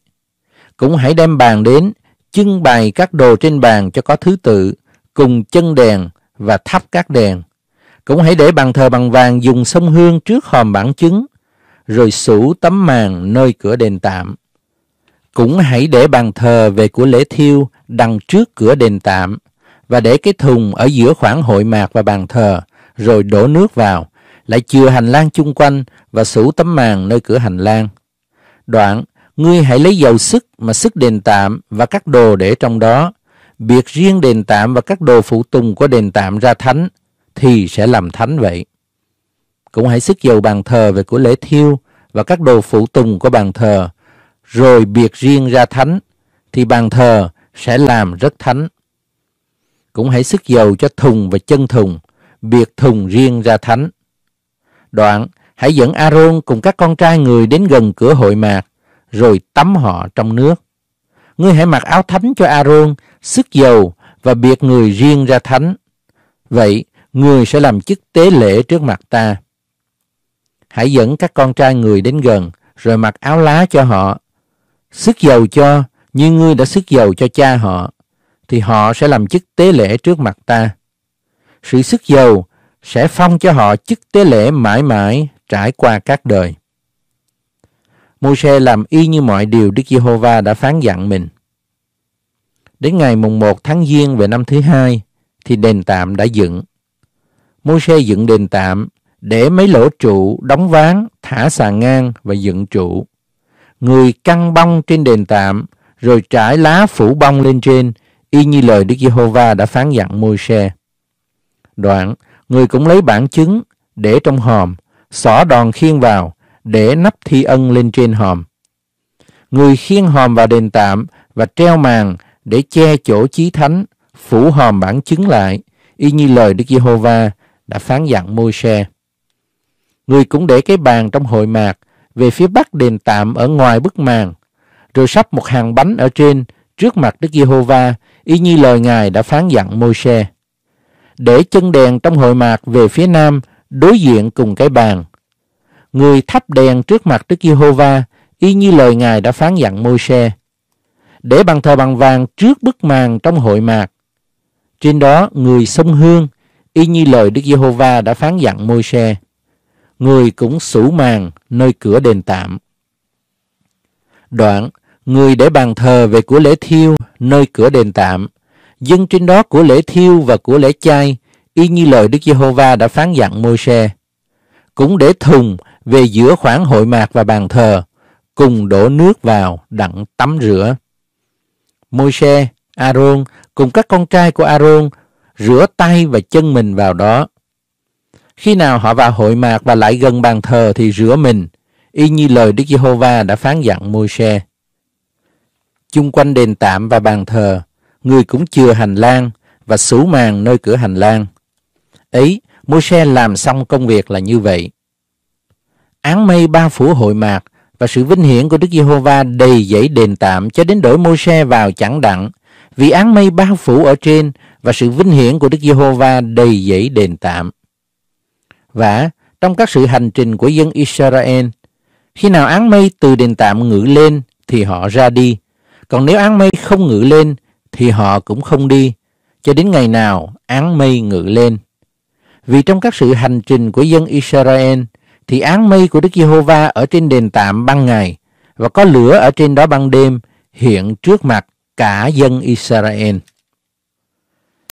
Cũng hãy đem bàn đến, trưng bày các đồ trên bàn cho có thứ tự, cùng chân đèn và thắp các đèn. Cũng hãy để bàn thờ bằng vàng dùng sông hương trước hòm bản chứng, rồi sủ tấm màn nơi cửa đền tạm. Cũng hãy để bàn thờ về của lễ thiêu đằng trước cửa đền tạm và để cái thùng ở giữa khoảng hội mạc và bàn thờ, rồi đổ nước vào, lại chừa hành lang chung quanh và sủ tấm màn nơi cửa hành lang. Đoạn, ngươi hãy lấy dầu sức mà sức đền tạm và các đồ để trong đó, biệt riêng đền tạm và các đồ phụ tùng của đền tạm ra thánh, thì sẽ làm thánh vậy. Cũng hãy sức dầu bàn thờ về của lễ thiêu và các đồ phụ tùng của bàn thờ, rồi biệt riêng ra thánh, thì bàn thờ sẽ làm rất thánh. Cũng hãy sức dầu cho thùng và chân thùng, biệt thùng riêng ra thánh. Đoạn, hãy dẫn Aaron cùng các con trai người đến gần cửa hội mạc, rồi tắm họ trong nước. Ngươi hãy mặc áo thánh cho Aaron, sức dầu và biệt người riêng ra thánh. Vậy, người sẽ làm chức tế lễ trước mặt ta. Hãy dẫn các con trai người đến gần, rồi mặc áo lá cho họ. Sức dầu cho, như ngươi đã sức dầu cho cha họ, thì họ sẽ làm chức tế lễ trước mặt ta sự sức giàu sẽ phong cho họ chức tế lễ mãi mãi trải qua các đời. Môi-se làm y như mọi điều Đức Giê-hô-va đã phán dặn mình. Đến ngày mùng 1 tháng Giêng về năm thứ hai thì đền tạm đã dựng. Môi-se dựng đền tạm để mấy lỗ trụ đóng ván, thả sàn ngang và dựng trụ. Người căng bông trên đền tạm rồi trải lá phủ bông lên trên y như lời Đức Giê-hô-va đã phán dặn Môi-se. Đoạn, người cũng lấy bản chứng, để trong hòm, xỏ đòn khiên vào, để nắp thi ân lên trên hòm. Người khiên hòm vào đền tạm và treo màn để che chỗ chí thánh, phủ hòm bản chứng lại, y như lời Đức Giê-hô-va đã phán dặn Môi-se. Người cũng để cái bàn trong hội mạc về phía bắc đền tạm ở ngoài bức màn, rồi sắp một hàng bánh ở trên trước mặt Đức Giê-hô-va, y như lời Ngài đã phán dặn Môi-se để chân đèn trong hội mạc về phía nam, đối diện cùng cái bàn. Người thắp đèn trước mặt Đức Giê-hô-va, y như lời Ngài đã phán dặn Môi-se. Để bàn thờ bằng vàng trước bức màn trong hội mạc. Trên đó người sông hương, y như lời Đức Giê-hô-va đã phán dặn Môi-se. Người cũng sủ màn nơi cửa đền tạm. Đoạn, người để bàn thờ về của lễ thiêu nơi cửa đền tạm dân trên đó của lễ thiêu và của lễ chay, y như lời Đức Giê-hô-va đã phán dặn Môi-se. Cũng để thùng về giữa khoảng hội mạc và bàn thờ, cùng đổ nước vào đặng tắm rửa. Môi-se, A-rôn cùng các con trai của A-rôn rửa tay và chân mình vào đó. Khi nào họ vào hội mạc và lại gần bàn thờ thì rửa mình, y như lời Đức Giê-hô-va đã phán dặn Môi-se. Chung quanh đền tạm và bàn thờ, người cũng chừa hành lang và sủ màn nơi cửa hành lang. Ấy, Môi-se làm xong công việc là như vậy. Áng mây bao phủ hội mạc và sự vinh hiển của Đức Giê-hô-va đầy dãy đền tạm cho đến đổi Môi-se vào chẳng đặng, vì áng mây bao phủ ở trên và sự vinh hiển của Đức Giê-hô-va đầy dãy đền tạm. Và trong các sự hành trình của dân Israel, khi nào áng mây từ đền tạm ngự lên thì họ ra đi, còn nếu áng mây không ngự lên thì họ cũng không đi cho đến ngày nào áng mây ngự lên. Vì trong các sự hành trình của dân Israel thì áng mây của Đức Giê-hô-va ở trên đền tạm ban ngày và có lửa ở trên đó ban đêm hiện trước mặt cả dân Israel.